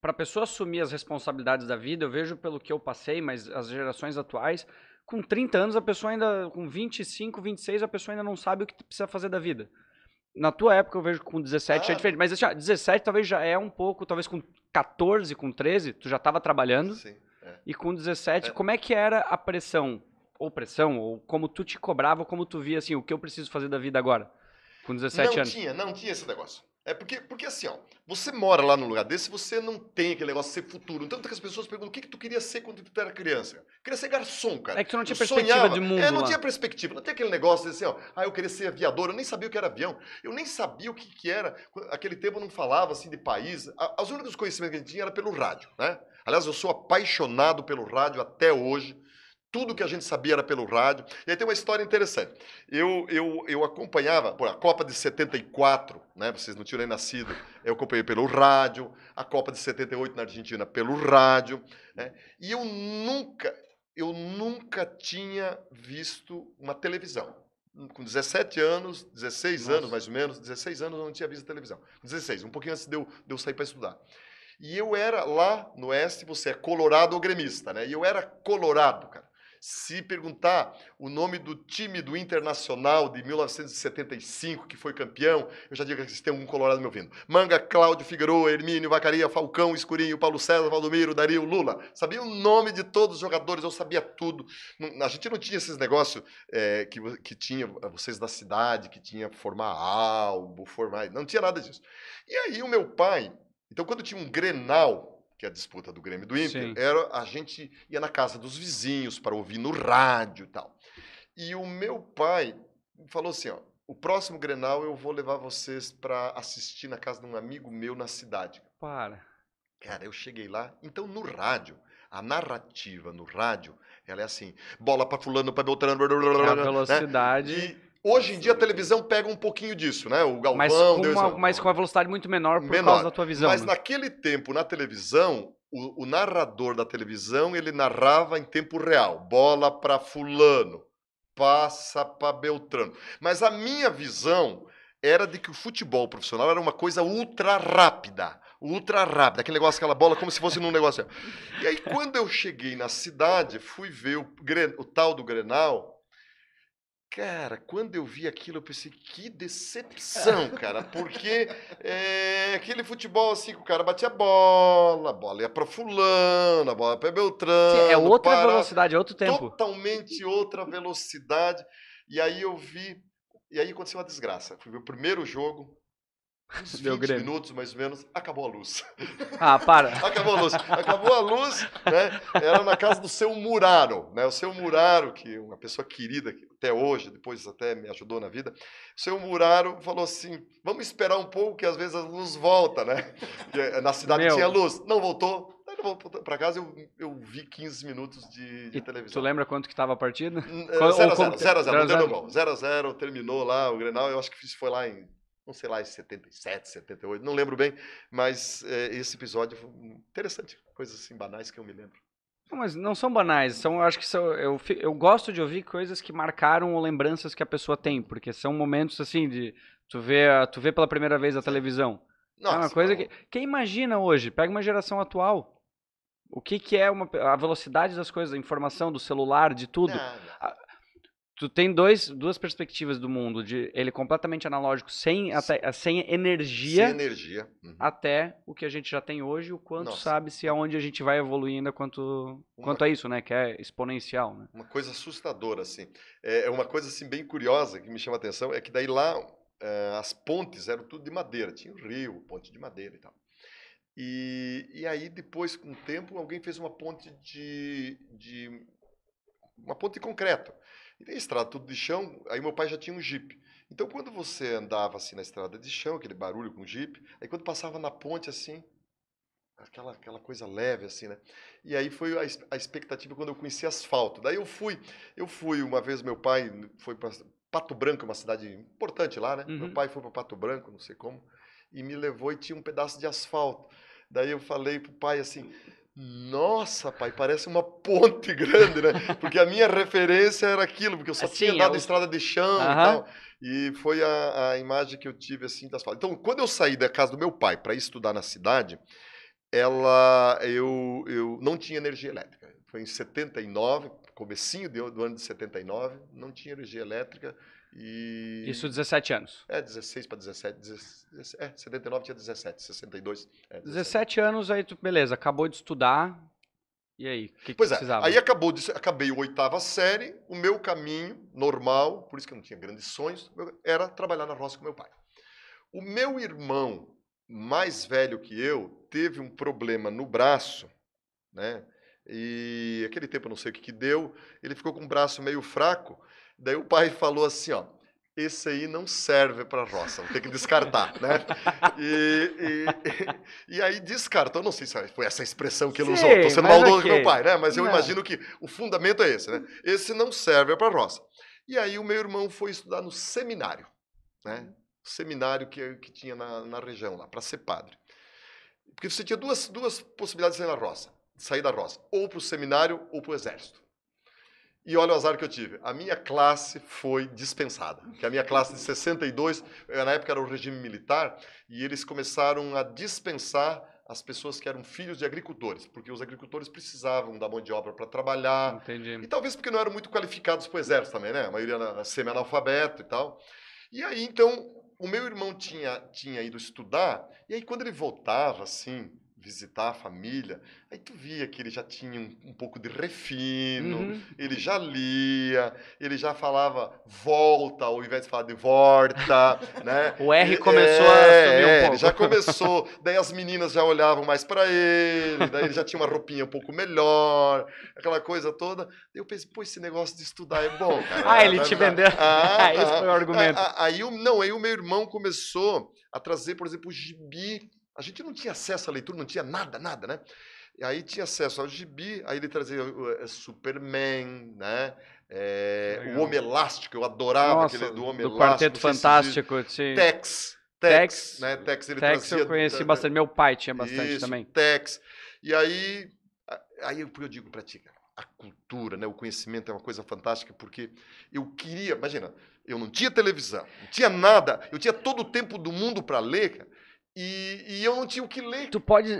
para a pessoa assumir as responsabilidades da vida, eu vejo pelo que eu passei, mas as gerações atuais, com 30 anos, a pessoa ainda, com 25, 26, a pessoa ainda não sabe o que precisa fazer da vida. Na tua época eu vejo com 17 é ah. é diferente, mas assim, 17 talvez já é um pouco, talvez com 14, com 13, tu já estava trabalhando. Sim. É. E com 17, é. como é que era a pressão? Ou pressão, ou como tu te cobrava, como tu via assim, o que eu preciso fazer da vida agora? Com 17 não anos. Não tinha, não tinha esse negócio. É porque, porque assim, ó, você mora lá num lugar desse, você não tem aquele negócio de ser futuro. Então, Tanto que as pessoas perguntam o que, que tu queria ser quando tu era criança. Eu queria ser garçom, cara. É que tu não tinha eu perspectiva sonhava. de mundo. É, não lá. tinha perspectiva. Não tinha aquele negócio de assim, ó, ah, eu queria ser aviador. Eu nem sabia o que era avião. Eu nem sabia o que, que era. Aquele tempo eu não falava assim de país. As únicas conhecimentos que a gente tinha era pelo rádio, né? Aliás, eu sou apaixonado pelo rádio até hoje tudo que a gente sabia era pelo rádio. E aí tem uma história interessante. Eu, eu, eu acompanhava, pô, a Copa de 74, né? Vocês não tinham nem nascido, eu acompanhei pelo rádio, a Copa de 78 na Argentina pelo rádio, né? E eu nunca, eu nunca tinha visto uma televisão. Com 17 anos, 16 Nossa. anos mais ou menos, 16 anos eu não tinha visto televisão. 16, um pouquinho antes de eu, de eu sair para estudar. E eu era lá no Oeste, você é colorado ou gremista, né? E eu era colorado, cara. Se perguntar o nome do time do Internacional de 1975, que foi campeão, eu já digo que tem um colorado me ouvindo. Manga, Cláudio, Figueiredo, Hermínio, Vacaria, Falcão, Escurinho, Paulo César, Valdomiro, Dario, Lula. Sabia o nome de todos os jogadores, eu sabia tudo. A gente não tinha esses negócios é, que, que tinha eh, vocês da cidade, que tinha formar álbum, formar... Não tinha nada disso. E aí o meu pai... Então, quando tinha um Grenal que é a disputa do Grêmio e do Inter, era a gente ia na casa dos vizinhos para ouvir no rádio e tal. E o meu pai falou assim, ó, o próximo Grenal eu vou levar vocês para assistir na casa de um amigo meu na cidade. Para. Cara, eu cheguei lá, então no rádio, a narrativa no rádio, ela é assim, bola para fulano, para Beltrano, blá, blá, blá, é a né? velocidade. Né? Hoje em dia a televisão pega um pouquinho disso, né? O galpão, mas com, Deus uma, mas com uma velocidade muito menor por menor. causa da tua visão. Mas né? naquele tempo, na televisão, o, o, narrador da televisão ele narrava em tempo real, bola para fulano, passa para Beltrano. Mas a minha visão era de que o futebol profissional era uma coisa ultra rápida. Ultra rápida, aquele negócio, aquela bola, como se fosse num negócio. E aí, quando eu cheguei na cidade, fui ver o, o tal do Grenal, Cara, quando eu vi aquilo, eu pensei, que decepção, cara, porque é, aquele futebol assim, que o cara batia bola, a bola ia pra fulano, a bola ia pra Beltrano. Sim, é outra para... velocidade, é outro tempo. Totalmente outra velocidade. E aí eu vi, e aí aconteceu uma desgraça. Foi o meu primeiro jogo, uns 20 minutos, mais ou menos, acabou a luz. Ah, para. [LAUGHS] acabou a luz. Acabou a luz, né? Era na casa do seu Muraro, né? O seu Muraro, que é uma pessoa querida até hoje, depois até me ajudou na vida. O seu Muraro falou assim: vamos esperar um pouco, que às vezes a luz volta, né? É, na cidade Meu. tinha luz. Não voltou, para casa, eu, eu vi 15 minutos de, de televisão. Tu lembra quanto que estava a partida? 0x0, hum, 0x0, não deu gol. 0x0, terminou lá o Grenal, eu acho que foi lá em não sei lá, 77, 78, não lembro bem, mas é, esse episódio foi interessante, coisas assim banais que eu me lembro. Não, mas não são banais, são, eu acho que são, eu, eu gosto de ouvir coisas que marcaram ou lembranças que a pessoa tem, porque são momentos assim de tu vê, tu vê pela primeira vez a televisão. Nossa, é uma coisa que quem imagina hoje, pega uma geração atual, o que, que é uma, a velocidade das coisas, a informação do celular, de tudo. Não, tu tem dois, duas perspectivas do mundo, de ele completamente analógico, sem, até, eh, sem energia. Sem energia. Uhum. Até o que a gente já tem hoje, o quanto sabe-se aonde a gente vai evoluindo quanto, uma, quanto a isso, né? Que é exponencial. Né? Uma coisa assustadora, assim. É, é uma coisa assim, bem curiosa que me chama a atenção, é que daí lá é, as pontes eram tudo de madeira. Tinha o um rio, ponte de madeira e tal. E, e aí, depois, com o tempo, alguém fez uma ponte de, de uma ponte de concreto. E tem estrada tudo de chão, aí meu pai já tinha um Jeep. Então quando você andava assim na estrada de chão, aquele barulho com o Jeep, aí quando passava na ponte assim, aquela, aquela coisa leve assim, né? E aí foi a, a expectativa quando eu conheci asfalto. Daí eu fui, eu fui uma vez meu pai foi para Pato Branco, uma cidade importante lá, né? Uhum. Meu pai foi para Pato Branco, não sei como, e me levou e tinha um pedaço de asfalto. Daí eu falei pro pai assim: nossa, pai, parece uma ponte [LAUGHS] grande, né? Porque a minha referência era aquilo, porque eu só assim, tinha dado eu... É estrada de chão uhum. e tal. E foi a, a, imagem que eu tive, assim, das falas. Então, quando eu saí da casa do meu pai para estudar na cidade, ela, eu, eu não tinha energia elétrica. Foi em 79, comecinho do ano de 79, não tinha energia elétrica. E... Isso 17 anos. É, 16 para 17, 17. É, 79 tinha 17, 62. É, 17. 17 anos, aí tu, beleza, acabou de estudar. E aí, o que, pois que é, precisava? Aí acabou de, acabei a oitava série, o meu caminho normal, por isso que eu não tinha grandes sonhos, era trabalhar na roça com meu pai. O meu irmão, mais velho que eu, teve um problema no braço, né? E aquele tempo, eu não sei o que, que deu, ele ficou com o braço meio fraco Daí o pai falou assim, ó, esse aí não serve para roça, vou ter que descartar, né? E, e, [LAUGHS] e, aí descartou, não sei se foi essa expressão que ele Sim, usou, estou sendo maldoso okay. com meu pai, né? Mas eu não. imagino que o fundamento é esse, né? Esse não serve para roça. E aí o meu irmão foi estudar no seminário, né? Seminário que, que tinha na, na região lá, para ser padre. Porque você tinha duas, duas possibilidades de sair na roça, de sair da roça, ou para o seminário ou para o exército. E olha o azar que eu tive. A minha classe foi dispensada. Que a minha classe de 62, eh, na época era o regime militar, e eles começaram a dispensar as pessoas que eram filhos de agricultores, porque os agricultores precisavam da mão de obra para trabalhar. Entendi. E talvez porque não eram muito qualificados para o exército também, né? A maioria era semi-analfabeto e tal. E aí, então, o meu irmão tinha, tinha ido estudar, e aí quando ele voltava, assim, visitar a família, aí tu via que ele já tinha um, um pouco de refino, uhum. ele já lia, ele já falava volta ao invés de falar de volta, [LAUGHS] né? O R começou é, a subir um é, pouco. já começou, daí as meninas já olhavam mais para ele, daí ele já tinha uma roupinha um pouco melhor, aquela coisa toda. Eu pensei, pô, esse negócio de estudar é bom, cara. Ah, ele te vendeu. Ah, ah, [LAUGHS] esse foi o ah. argumento. Ah, ah, aí, não, aí o meu irmão começou a trazer, por exemplo, o gibi a gente não tinha acesso à leitura, não tinha nada, nada, né? E aí tinha acesso ao gibi, aí ele trazia é Superman, né? É, o Homem Elástico, eu adorava Nossa, aquele do Homem do Quarteto Fantástico, sim. Tex. Tex, Tex, né? Tex, ele Tex trazia, eu conheci né? bastante, meu pai tinha bastante Isso, também. Tex. E aí, aí eu, eu digo para ti, a cultura, né? o conhecimento é uma coisa fantástica, porque eu queria, imagina, eu não tinha televisão, não tinha nada, eu tinha todo o tempo do mundo para ler, cara, e, e eu não tinha o que ler. Tu pode.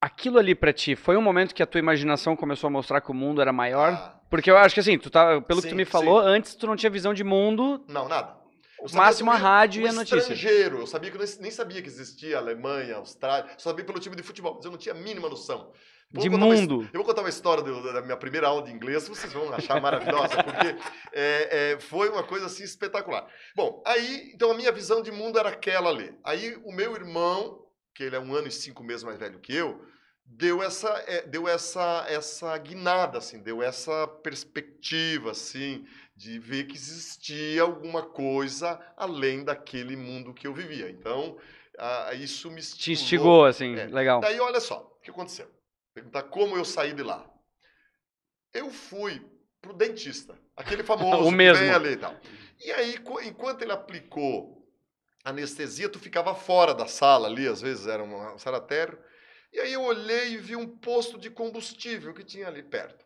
Aquilo ali para ti, foi um momento que a tua imaginação começou a mostrar que o mundo era maior? Ah, porque eu acho que assim, tu tá, pelo sim, que tu me falou, sim. antes tu não tinha visão de mundo. Não, nada. O máximo a rádio um e a notícia. estrangeiro. Eu sabia que eu nem sabia que existia Alemanha, Austrália. Só sabia pelo time de futebol, mas eu não tinha a mínima noção de mundo. Uma, eu vou contar uma história do, da minha primeira aula de inglês, vocês vão achar maravilhosa, [LAUGHS] porque é, é, foi uma coisa assim espetacular. Bom, aí, então a minha visão de mundo era aquela ali. Aí o meu irmão, que ele é um ano e cinco meses mais velho que eu, deu essa, é, deu essa, essa guinada, assim, deu essa perspectiva, assim, de ver que existia alguma coisa além daquele mundo que eu vivia. Então, isso me estimulou. Te instigou, assim, é. legal. Daí, olha só, o que aconteceu? Perguntar como eu saí de lá. Eu fui pro dentista, aquele [LAUGHS] famoso o mesmo. vem ali e tal. E aí, enquanto ele aplicou anestesia, tu ficava fora da sala ali, às vezes era um saratério. E aí eu olhei e vi um posto de combustível que tinha ali perto.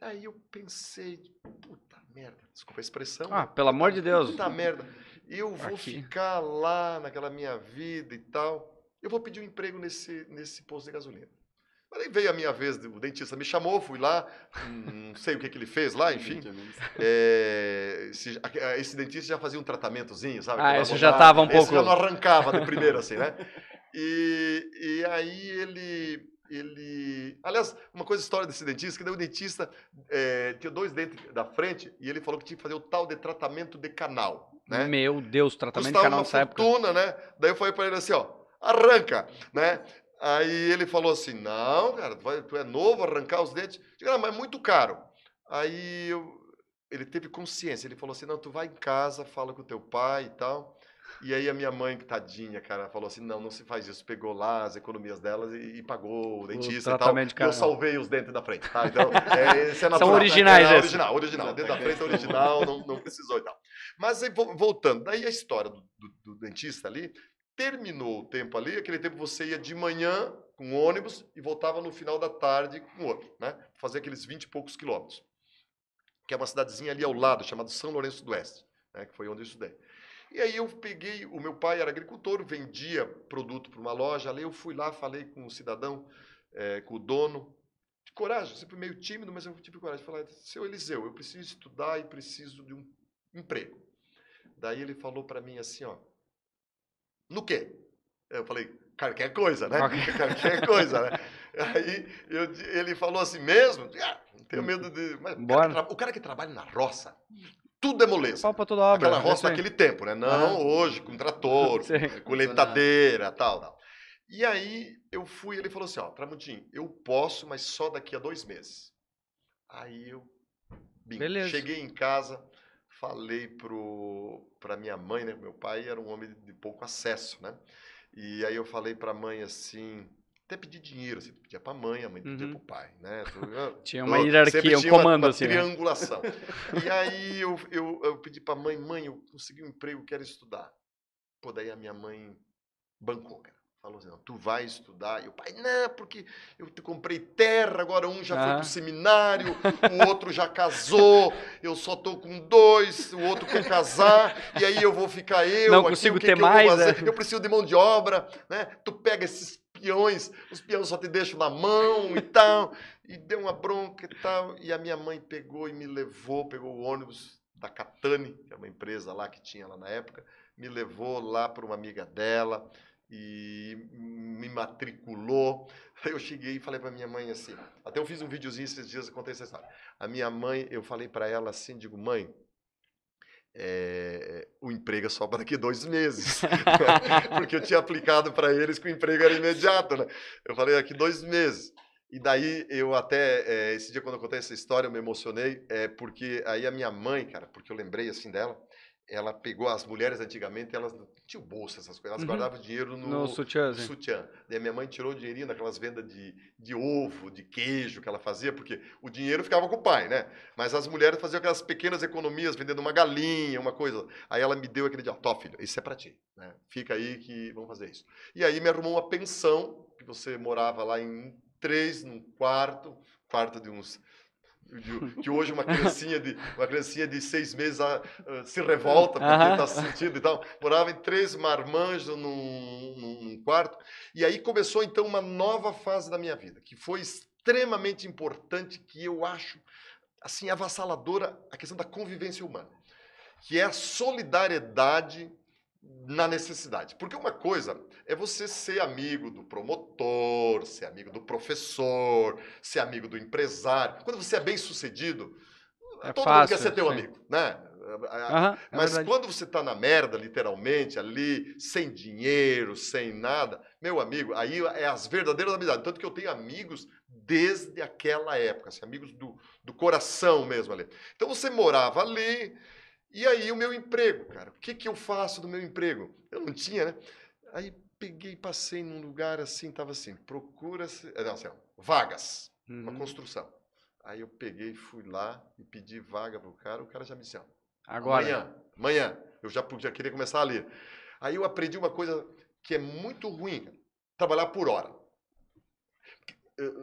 Aí eu pensei, puta merda, desculpa a expressão. Ah, né? pelo amor de Deus. Puta merda, eu vou Aqui. ficar lá naquela minha vida e tal. Eu vou pedir um emprego nesse, nesse posto de gasolina. Mas aí veio a minha vez, o dentista me chamou, fui lá, não sei o que, que ele fez lá, enfim. É, esse, esse, dentista já fazia um tratamentozinho, sabe? Ah, esse já estava um pouco... Esse já não arrancava de primeira, assim, né? E, e aí ele, ele... Aliás, uma coisa história desse dentista, que daí o dentista é, tinha dois dentes da frente e ele falou que tinha que fazer o tal de tratamento de canal, né? Meu Deus, tratamento Custava de canal nessa fortuna, época. né? Daí eu falei para ele assim, ó, arranca, né? Aí ele falou assim: não, cara, tu, vai, tu é novo, arrancar os dentes. Eu digo, ah, mas é muito caro. Aí eu, ele teve consciência, ele falou assim: não, tu vai em casa, fala com teu pai e tal. E aí a minha mãe, tadinha, cara, falou assim: não, não se faz isso. Pegou lá as economias delas e, e pagou o dentista o e tal. E eu salvei os dentes da frente, tá? Então, é, é natural, São né? originais, né? É, é original, original. Dentro da frente é original, não, não precisou e tal. Mas voltando, daí a história do, do, do dentista ali terminou o tempo ali, aquele tempo você ia de manhã com um ônibus e voltava no final da tarde com outro, né? Fazer aqueles 20 e poucos quilômetros. Que é uma cidadezinha ali ao lado, chamada São Lourenço do Oeste, né? que foi onde eu estudei. E aí eu peguei, o meu pai era agricultor, vendia produto para uma loja ali, eu fui lá, falei com o cidadão, é, com o dono, de coragem, sempre meio tímido, mas eu tive coragem, falei, seu Eliseu, eu preciso estudar e preciso de um emprego. Daí ele falou para mim assim, ó, no quê? Eu falei, qualquer coisa, né? [LAUGHS] Qualquer, coisa, né? [LAUGHS] Aí eu, ele falou assim mesmo, ah, tenho medo de. Mas Bora. O, cara, o cara que trabalha na roça, tudo é moleza. Salpa pra toda obra. Aquela né? roça daquele tempo, né? Não uhum. hoje, com trator, [LAUGHS] Sim. com leitadeira, tal, tal. E aí eu fui, ele falou assim, ó, Tramudinho, eu posso, mas só daqui a dois meses. Aí eu bim, cheguei em casa, falei para minha mãe, né? Meu pai era um homem de pouco acesso, né? E aí eu falei para a mãe assim, até pedir dinheiro, assim, pedia para a mãe, a mãe pedia uhum. para o pai, né? Ah, [LAUGHS] tinha uma hierarquia, um comando uma, uma assim. Né? Triangulação. Né? [LAUGHS] e aí eu, eu, eu pedi para a mãe, mãe, eu consegui um emprego, quero estudar. Pô, daí a minha mãe bancou, cara. Falou assim, tu vai estudar. E o pai, não, porque eu te comprei terra, agora um já ah. foi pro seminário, o outro já casou, eu só tô com dois, o outro quer casar, e aí eu vou ficar eu. Não aqui, consigo que ter que mais. Eu, é. Né? eu preciso de mão de obra, né? Tu pega esses peões, os peões só te deixam na mão e tal. E deu uma bronca e tal. E a minha mãe pegou e me levou, pegou o ônibus da Catane, que é uma empresa lá que tinha lá na época, me levou lá para uma amiga dela e me matriculou. Eu cheguei e falei para minha mãe assim, até eu fiz um videozinho esses dias, eu contei essa história. A minha mãe, eu falei para ela assim, digo, mãe, é, o emprego é só para daqui dois meses. [LAUGHS] [LAUGHS] Porque eu tinha aplicado para eles que o emprego era imediato, né? Eu falei, aqui dois meses. E daí eu até, é, esse dia quando eu contei essa história, eu me emocionei, é porque aí a minha mãe, cara, porque eu lembrei assim dela, ela pegou as mulheres antigamente, elas não tinham bolsa, essas coisas, elas uhum. guardavam dinheiro no, no sutiã. No sutiã. Daí minha mãe tirou o dinheirinho daquelas vendas de, de ovo, de queijo que ela fazia, porque o dinheiro ficava com o pai, né? Mas as mulheres faziam aquelas pequenas economias, vendendo uma galinha, uma coisa. Aí ela me deu aquele dia, ó, filho, isso é para ti, né? Fica aí que vamos fazer isso. E aí me arrumou uma pensão, que você morava lá em três, num quarto, quarto de uns de, que hoje uma criancinha de, uma criancinha de seis meses a, uh, ah, se revolta porque está sentindo e tal. Morava em três marmanjos num, num quarto. E aí começou, então, uma nova fase da minha vida, que foi extremamente importante, que eu acho, assim, avassaladora, a questão da convivência humana, que é a solidariedade na necessidade. Porque uma coisa é você ser amigo do promotor, ser amigo do professor, ser amigo do empresário. Quando você é bem sucedido, é todo fácil, mundo quer ser teu sim. amigo, né? Uhum, Mas é quando você está na merda, literalmente, ali, sem dinheiro, sem nada, meu amigo, aí é as verdadeiras amizades. Tanto que eu tenho amigos desde aquela época, assim, amigos do, do coração mesmo ali. Então você morava ali, e aí o meu emprego, cara, o que, que eu faço do meu emprego? Eu não tinha, né? Aí peguei, passei num lugar assim, tava assim, procura, eh, não, assim, ó, vagas, uhum. uma construção. Aí eu peguei, fui lá e pedi vaga pro cara, o cara já me disse, ó, agora, amanhã, amanhã, eu já, já queria começar ali. Aí eu aprendi uma coisa que é muito ruim, cara, trabalhar por hora.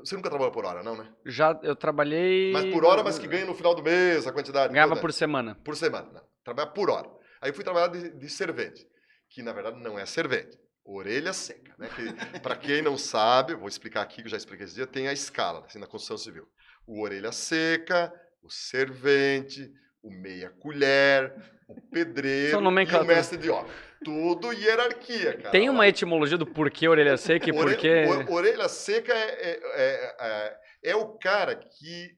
Você nunca trabalhou por hora, não, né? Já, eu trabalhei. Mas por hora, mas que ganha no final do mês, a quantidade. Ganhava toda. por semana. Por semana, não. Trabalhar por hora. Aí fui trabalhar de, de servente, que na verdade não é servente. Orelha seca, né? Que, para quem não sabe, vou explicar aqui, que eu já expliquei esse dia, tem a escala, assim, na construção civil. O orelha seca, o servente, o meia colher, o pedreiro e o mestre de obra. Tudo hierarquia, cara. Tem uma etimologia do porquê orelha seca e porquê... Orelha seca é, é, é, é, é o cara que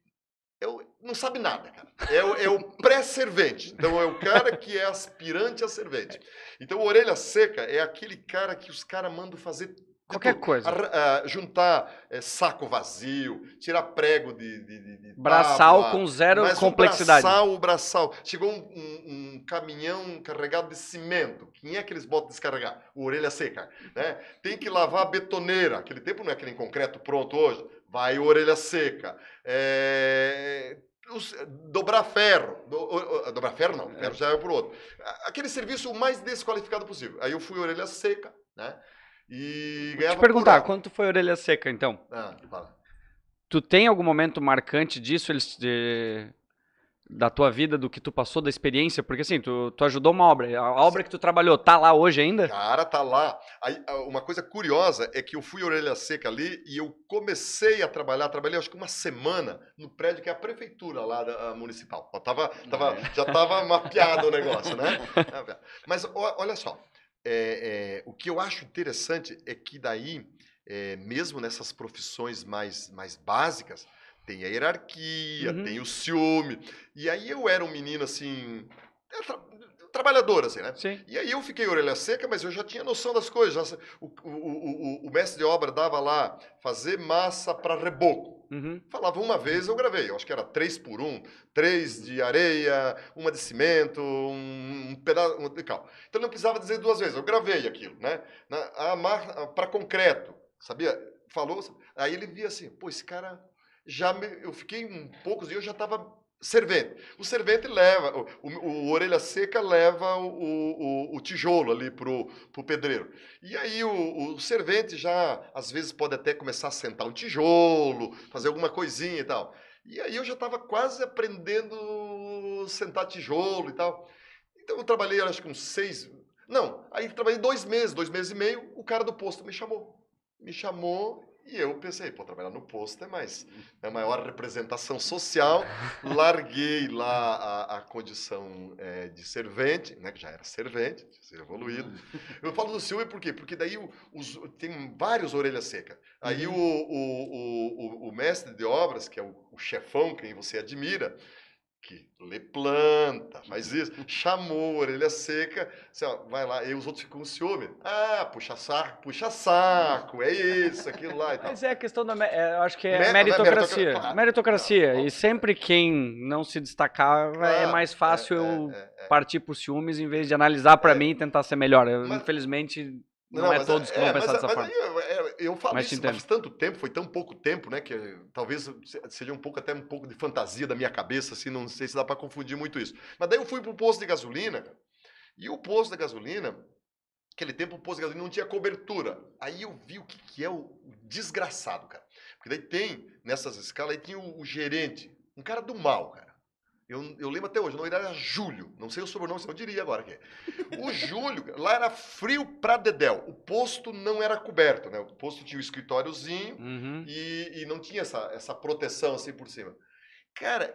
é o, não sabe nada, cara. É o, é o pré-servente. Então, é o cara que é aspirante a servente. Então, orelha seca é aquele cara que os caras mandam fazer Qualquer coisa. Ah, juntar é, saco vazio, tirar prego de. de, de, de braçal tábua, com zero complexidade. Um braçal, o braçal. Chegou um, um, um, caminhão carregado de cimento. Quem é que eles botam descarregar? O orelha seca. Né? Tem que lavar a betoneira. Aquele tempo não é aquele em concreto pronto hoje. Vai orelha seca. É, os, dobrar ferro. Do, dobrar ferro não, é. ferro já é para o outro. Aquele serviço o mais desqualificado possível. Aí eu fui orelha seca, né? E Vou te perguntar, quando tu foi orelha seca, então? Ah, fala. Tu tem algum momento marcante disso, eles, de, da tua vida, do que tu passou, da experiência? Porque assim, tu, tu ajudou uma obra, a obra Sim. que tu trabalhou tá lá hoje ainda? Cara, tá lá. Aí, uma coisa curiosa é que eu fui orelha seca ali e eu comecei a trabalhar, trabalhei acho que uma semana no prédio que é a prefeitura lá da, municipal. tava, tava, é. Já tava [LAUGHS] mapeado o negócio, né? [LAUGHS] Mas olha só, é, é, o que eu acho interessante é que daí, é, mesmo nessas profissões mais, mais básicas, tem a hierarquia, uhum. tem o ciúme. E aí eu era um menino assim. trabalhador, assim, né? Sim. E aí eu fiquei orelha seca, mas eu já tinha noção das coisas. Já, o, o, o, o mestre de obra dava lá fazer massa para reboco. Uhum. Falava uma vez, eu gravei. Eu acho que era três por um. Três de areia, uma de cimento, um, um pedaço... Um, então, eu não precisava dizer duas vezes. Eu gravei aquilo, né? Para concreto, sabia? Falou... Aí ele via assim, pô, esse cara já me, eu fiquei um poucos eu já estava Servente. O servente leva, o, o, o orelha seca leva o, o, tijolo ali pro, pro pedreiro. E aí o, servente já, às vezes, pode até começar a sentar um tijolo, fazer alguma coisinha e tal. E aí eu já estava quase aprendendo a sentar tijolo e tal. Então eu trabalhei, acho que uns seis. Não, aí trabalhei dois meses, dois meses e meio. O cara do posto me chamou. Me chamou e eu pensei, pô, trabalhar no posto é mais uhum. é maior representação social. Larguei lá a, a condição é, de servente, né, que já era servente, tinha evoluído. Uhum. Eu falo do Silvio por quê? Porque daí os, tem vários orelhas secas. Aí uhum. o, o, o, o, mestre de obras, que é o, o chefão, quem você admira, que lê planta, faz isso, chamou, orelha seca, ó, vai lá, e os outros ficam com ciúme. Ah, puxa saco, puxa saco, é isso, aquilo lá e tal. Mas é a questão da, é, eu acho que é meritocracia, né? meritocracia, e sempre quem não se destacar é mais fácil é, eu é, é, é, partir por ciúmes em vez de analisar para é. mim e tentar ser melhor. Eu, mas, infelizmente, não, não é todos que vão pensar dessa forma. Aí, eu falo mas isso, faz tanto tempo, foi tão pouco tempo, né? Que talvez seja um pouco até um pouco de fantasia da minha cabeça, assim, não sei se dá para confundir muito isso. Mas daí eu fui pro posto de gasolina, cara, e o posto da gasolina, aquele tempo o posto de gasolina não tinha cobertura. Aí eu vi o que, que é o, o desgraçado, cara. Porque daí tem, nessas escalas, aí tinha o, o gerente, um cara do mal, cara. Eu, eu lembro até hoje, o nome era Júlio. Não sei o sobrenome, eu diria agora aqui. O Júlio, lá era frio pra dedéu. O posto não era coberto, né? O posto tinha o um escritóriozinho uhum. e, e não tinha essa, essa proteção assim por cima. Cara,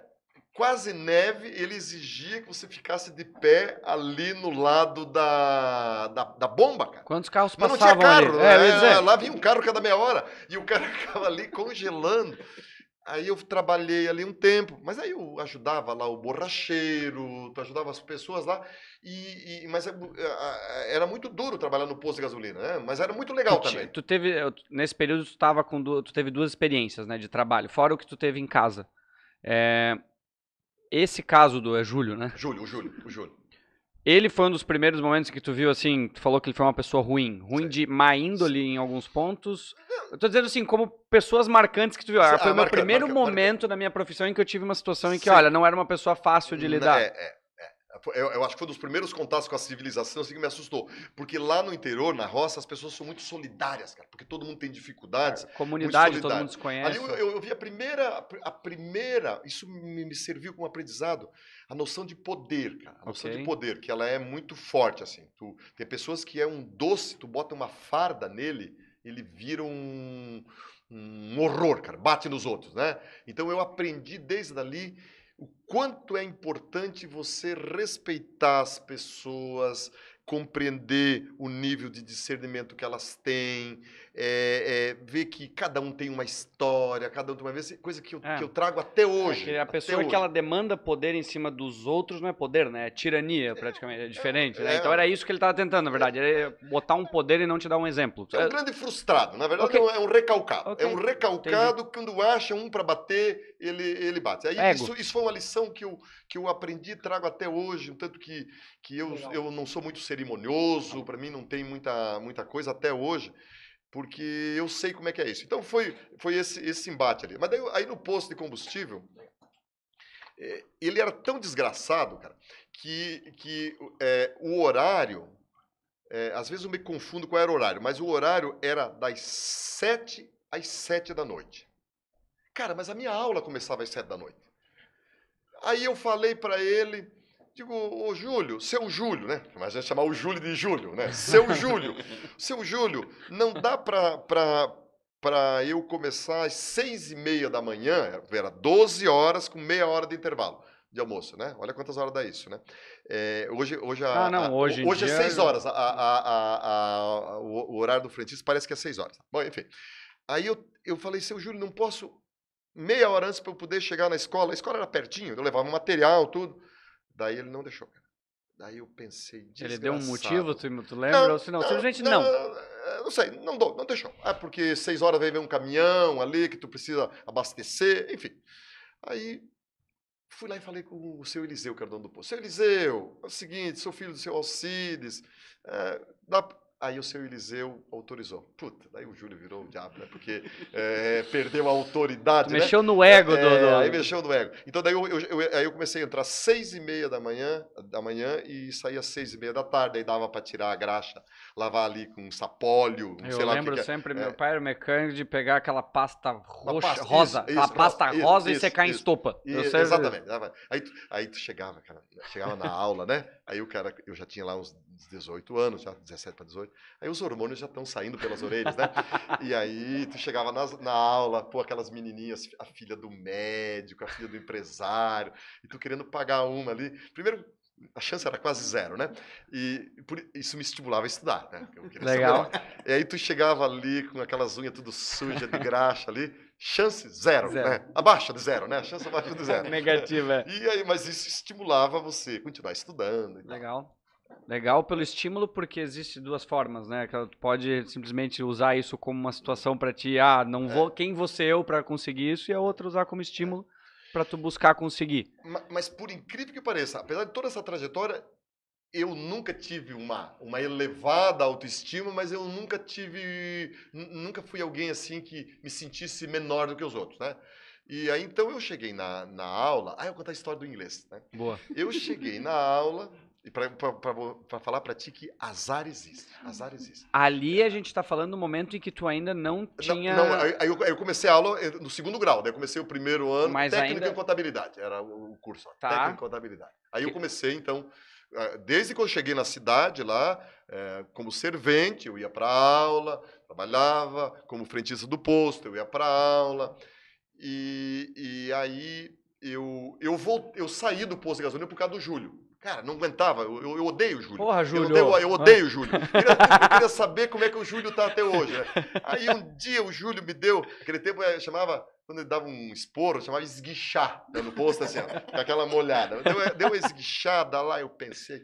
quase neve, ele exigia que você ficasse de pé ali no lado da, da, da bomba, cara. Quantos carros passavam passavam Mas não tinha carro, ali? É, né? É, é, lá vinha um carro cada meia hora e o cara [LAUGHS] ficava ali congelando. Aí eu trabalhei ali um tempo, mas aí eu ajudava lá o borracheiro, tu ajudava as pessoas lá, e, e mas eh, eh, eh, era muito duro trabalhar no posto de gasolina, né? Mas era muito legal tu, também. Tu teve nesse período tu tava com du tu teve duas experiências, né, de trabalho, fora o que tu teve em casa. É, esse caso do é Júlio, né? Júlio, o Júlio, o Júlio. Ele foi um dos primeiros momentos que tu viu assim, tu falou que ele foi uma pessoa ruim, ruim Sei. de má índole em alguns pontos eu tô dizendo assim, como pessoas marcantes que tu viu. Ah, ah, foi o meu primeiro marca, momento marca. na minha profissão em que eu tive uma situação em que, Sim. olha, não era uma pessoa fácil de hum, lidar. É, é, é. Eu, eu, acho que foi um dos primeiros contatos com a civilização, assim, que me assustou. Porque lá no interior, na roça, as pessoas são muito solidárias, cara. Porque todo mundo tem dificuldades. Comunidade, todo mundo se conhece. Ali eu, eu, eu, vi a primeira, a primeira, isso me, me serviu como aprendizado, a noção de poder, cara. A noção okay. de poder, que ela é muito forte, assim. Tu, tem pessoas que é um doce, tu bota uma farda nele ele vira um, um horror, cara, bate nos outros, né? Então eu aprendi desde ali o quanto é importante você respeitar as pessoas, compreender o nível de discernimento que elas têm, é, é, ver que cada um tem uma história, cada um tem uma vez, coisa que eu, é. que eu trago até hoje. a pessoa hoje. que é ela demanda poder em cima dos outros não é poder, né? É tirania, é, praticamente, é, é diferente. Né? Então era isso que ele estava tentando, na verdade, botar um poder e não te dar um exemplo. É um grande frustrado, na verdade okay. é um recalcado. Okay. É um recalcado, Entendi. quando acha um para bater, ele, ele bate. Aí, isso, isso, foi uma lição que eu, que eu aprendi, trago até hoje, tanto que, que eu, eu não sou muito cerimonioso, para mim não tem muita, muita coisa até hoje, porque eu sei como é que é isso. Então foi, foi esse, esse embate ali. Mas daí, aí no posto de combustível, é, ele era tão desgraçado, cara, que, que é, o horário, é, às vezes eu me confundo qual era o horário, mas o horário era das sete às sete da noite. Cara, mas a minha aula começava às sete da noite. Aí eu falei para ele, Digo, ô Júlio, seu Júlio, né? Mas a chamar o Júlio de Júlio, né? Seu Júlio, seu Júlio, não dá para eu começar às seis e meia da manhã, era 12 horas com meia hora de intervalo de almoço, né? Olha quantas horas dá isso, né? É, hoje, hoje, a, ah, não, hoje, a, hoje é seis horas. A, o, o, horário do frentista parece que é seis horas. Bom, enfim. Aí eu, eu falei, seu Júlio, não posso meia hora antes para eu poder chegar na escola. A escola era pertinho, eu levava material, tudo. Daí ele não deixou, cara. Daí eu pensei, disso. Ele deu um motivo, tu, tu lembra? Não, Ou se não, não simplesmente não. não. Eh, sei, não, dou, não deixou. É porque seis horas vem ver um caminhão ali que tu precisa abastecer, enfim. Aí fui lá e falei com o seu Eliseu, que era dono do posto. Seu Eliseu, é o seguinte, sou filho do seu Alcides, é, dá, Aí o seu Eliseu autorizou. Puta, daí o Júlio virou o diabo, né? Porque é, perdeu a autoridade. Tu né? mexeu né? no ego, é, do, do... Aí mexeu no ego. Então daí eu, eu, eu, aí eu comecei a entrar às seis e meia da manhã, da manhã e saía às seis e meia da tarde. Aí dava para tirar a graxa, lavar ali com sapólio, um, eu sei lá. Eu lembro é. sempre, é. meu pai era mecânico de pegar aquela pasta roxa, pasta, rosa, isso, pasta isso, rosa e secar em estopa. Exatamente, exatamente. Aí, aí tu chegava, cara, chegava na aula, né? Aí o cara, eu já tinha lá uns 18 anos, já 17 para 18. Aí os hormônios já estão saindo pelas orelhas, né? e aí tu chegava na aula, pô, aquelas menininhas, a filha do médico, a filha do empresário, e tu querendo pagar uma ali. Primeiro, a chance era quase zero, né? E por, isso me estimulava a estudar, né? Legal. E aí tu chegava ali com aquelas unhas tudo suja de graxa ali, Chance zero, né? zero. né? Abaixo de zero, né? Chance abaixo de zero. [LAUGHS] Negativa. E aí, mas isso estimulava você continuar estudando. Legal. Legal pelo estímulo, porque existe duas formas, né? Que tu pode simplesmente usar isso como uma situação para ti, ah, não é. vou, quem você eu para conseguir isso, e a outra usar como estímulo é. para tu buscar conseguir. Mas, mas, por incrível que pareça, apesar de toda essa trajetória, eu nunca tive uma, uma elevada autoestima, mas eu nunca tive, nunca fui alguém assim que me sentisse menor do que os outros, né? E aí então eu cheguei na, na aula, ah, eu vou contar a história do inglês, né? Boa. Eu cheguei na aula e para falar para ti que azar existe, azar existe. Ali a gente está falando do momento em que tu ainda não tinha... Não, não aí, eu, eu, comecei a aula eh, no segundo grau, daí né? eu comecei o primeiro ano, Mas técnico ainda... em contabilidade, era o curso, tá. técnico em contabilidade. Aí eu comecei, então, eh, desde que eu cheguei na cidade lá, é, como servente, eu ia para aula, trabalhava, como frentista do posto, eu ia para aula. E, e aí eu, eu, vou, eu saí do posto de gasolina por causa do Júlio. Cara, não aguentava. Eu, eu, odeio o Júlio. Porra, Júlio. Eu ah. odeio, eu odeio ah. o Júlio. Eu queria, eu queria, saber como é que o Júlio tá até hoje. Né? Aí um dia o Júlio me deu. Aquele tempo eu chamava quando ele dava um esporo, chamava esguichar, né, no posto, assim, ó, com aquela molhada. Deu, é, deu uma esguichada lá, eu pensei,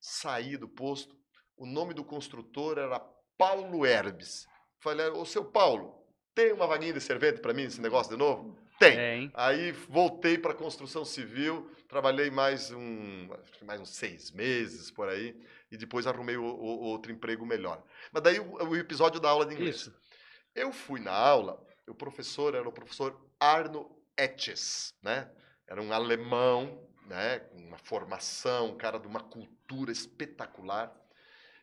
saí do posto. O nome do construtor era Paulo Herbes. Falei, ô seu Paulo, tem uma vaguinha de servente para mim esse negócio de novo? Tem. Tem. É, aí voltei para a construção civil, trabalhei mais um, mais uns seis meses por aí, e depois arrumei o, o, outro emprego melhor. Mas daí o, o, episódio da aula de inglês. Isso. Eu fui na aula, o professor era o professor Arno Etches, né? Era um alemão, né? uma formação, um cara de uma cultura espetacular.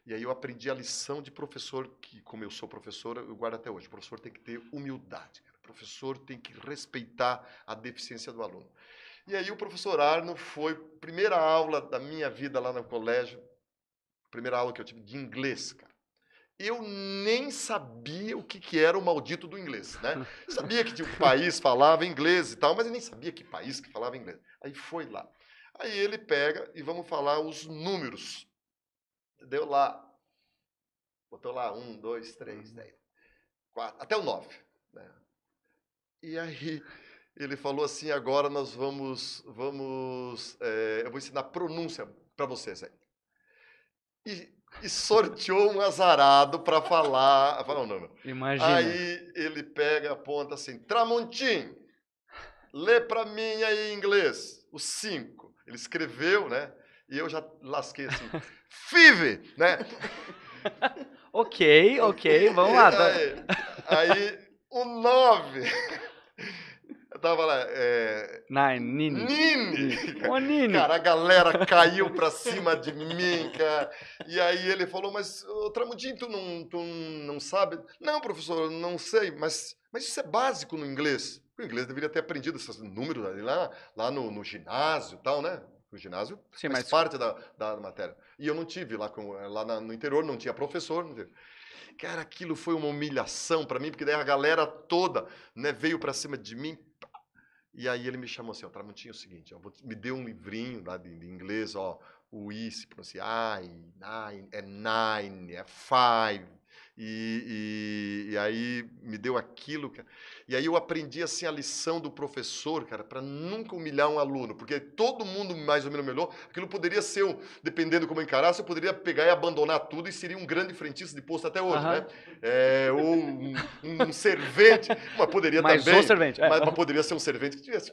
E aí eu aprendi a lição de professor, que como eu sou professor, eu guardo até hoje. O professor tem que ter humildade, cara professor tem que respeitar a deficiência do aluno. E aí o professor Arno foi primeira aula da minha vida lá no colégio, primeira aula que eu tive de inglês, cara. Eu nem sabia o que, que era o maldito do inglês, né? [LAUGHS] sabia que tinha um país falava inglês e tal, mas eu nem sabia que país que falava inglês. Aí foi lá. Aí ele pega e vamos falar os números. Deu lá. Botou lá um, dois, três, dez, quatro, até o nove. E aí ele falou assim: agora nós vamos, vamos, é, eu vou ensinar pronúncia para vocês aí. E, e, sorteou um azarado para falar, falar o nome. Imagina. Aí ele pega, a ponta assim: Tramontim, lê para mim aí em inglês o cinco. Ele escreveu, né? E eu já lasquei assim: [LAUGHS] FIVE, né? ok, ok, vamos lá. Tá. Aí, aí o nove. [LAUGHS] Eu tava lá. É... Nine, é Nini. Nini! Nini! Cara, a galera caiu pra cima de mim, cara. E aí ele falou, mas, ô, Tramudinho, tu não, tu não sabe? Não, professor, não sei, mas, mas isso é básico no inglês. O inglês deveria ter aprendido esses números ali lá, lá no, no ginásio e tal, né? O ginásio Sim, faz mas... parte da, da matéria. E eu não tive lá, com, lá na, no interior, não tinha professor. Não tive. Cara, aquilo foi uma humilhação para mim, porque daí a galera toda né, veio para cima de mim. E aí ele me chamou assim, ó, Tramontinho, é o seguinte, ó, me deu um livrinho lá de, de inglês, ó, o I se pronuncia I, nine, é nine, é five, e, e, e, aí me deu aquilo. Cara. E aí eu aprendi assim a lição do professor, cara, para nunca humilhar um aluno, porque todo mundo mais ou menos melhor. Aquilo poderia ser, um, dependendo como encarasse, eu poderia pegar e abandonar tudo e seria um grande frentista de posto até hoje, né? É, ou um, um, servente, mas poderia mas também. Servente, é. mas, mas, poderia ser um servente que tivesse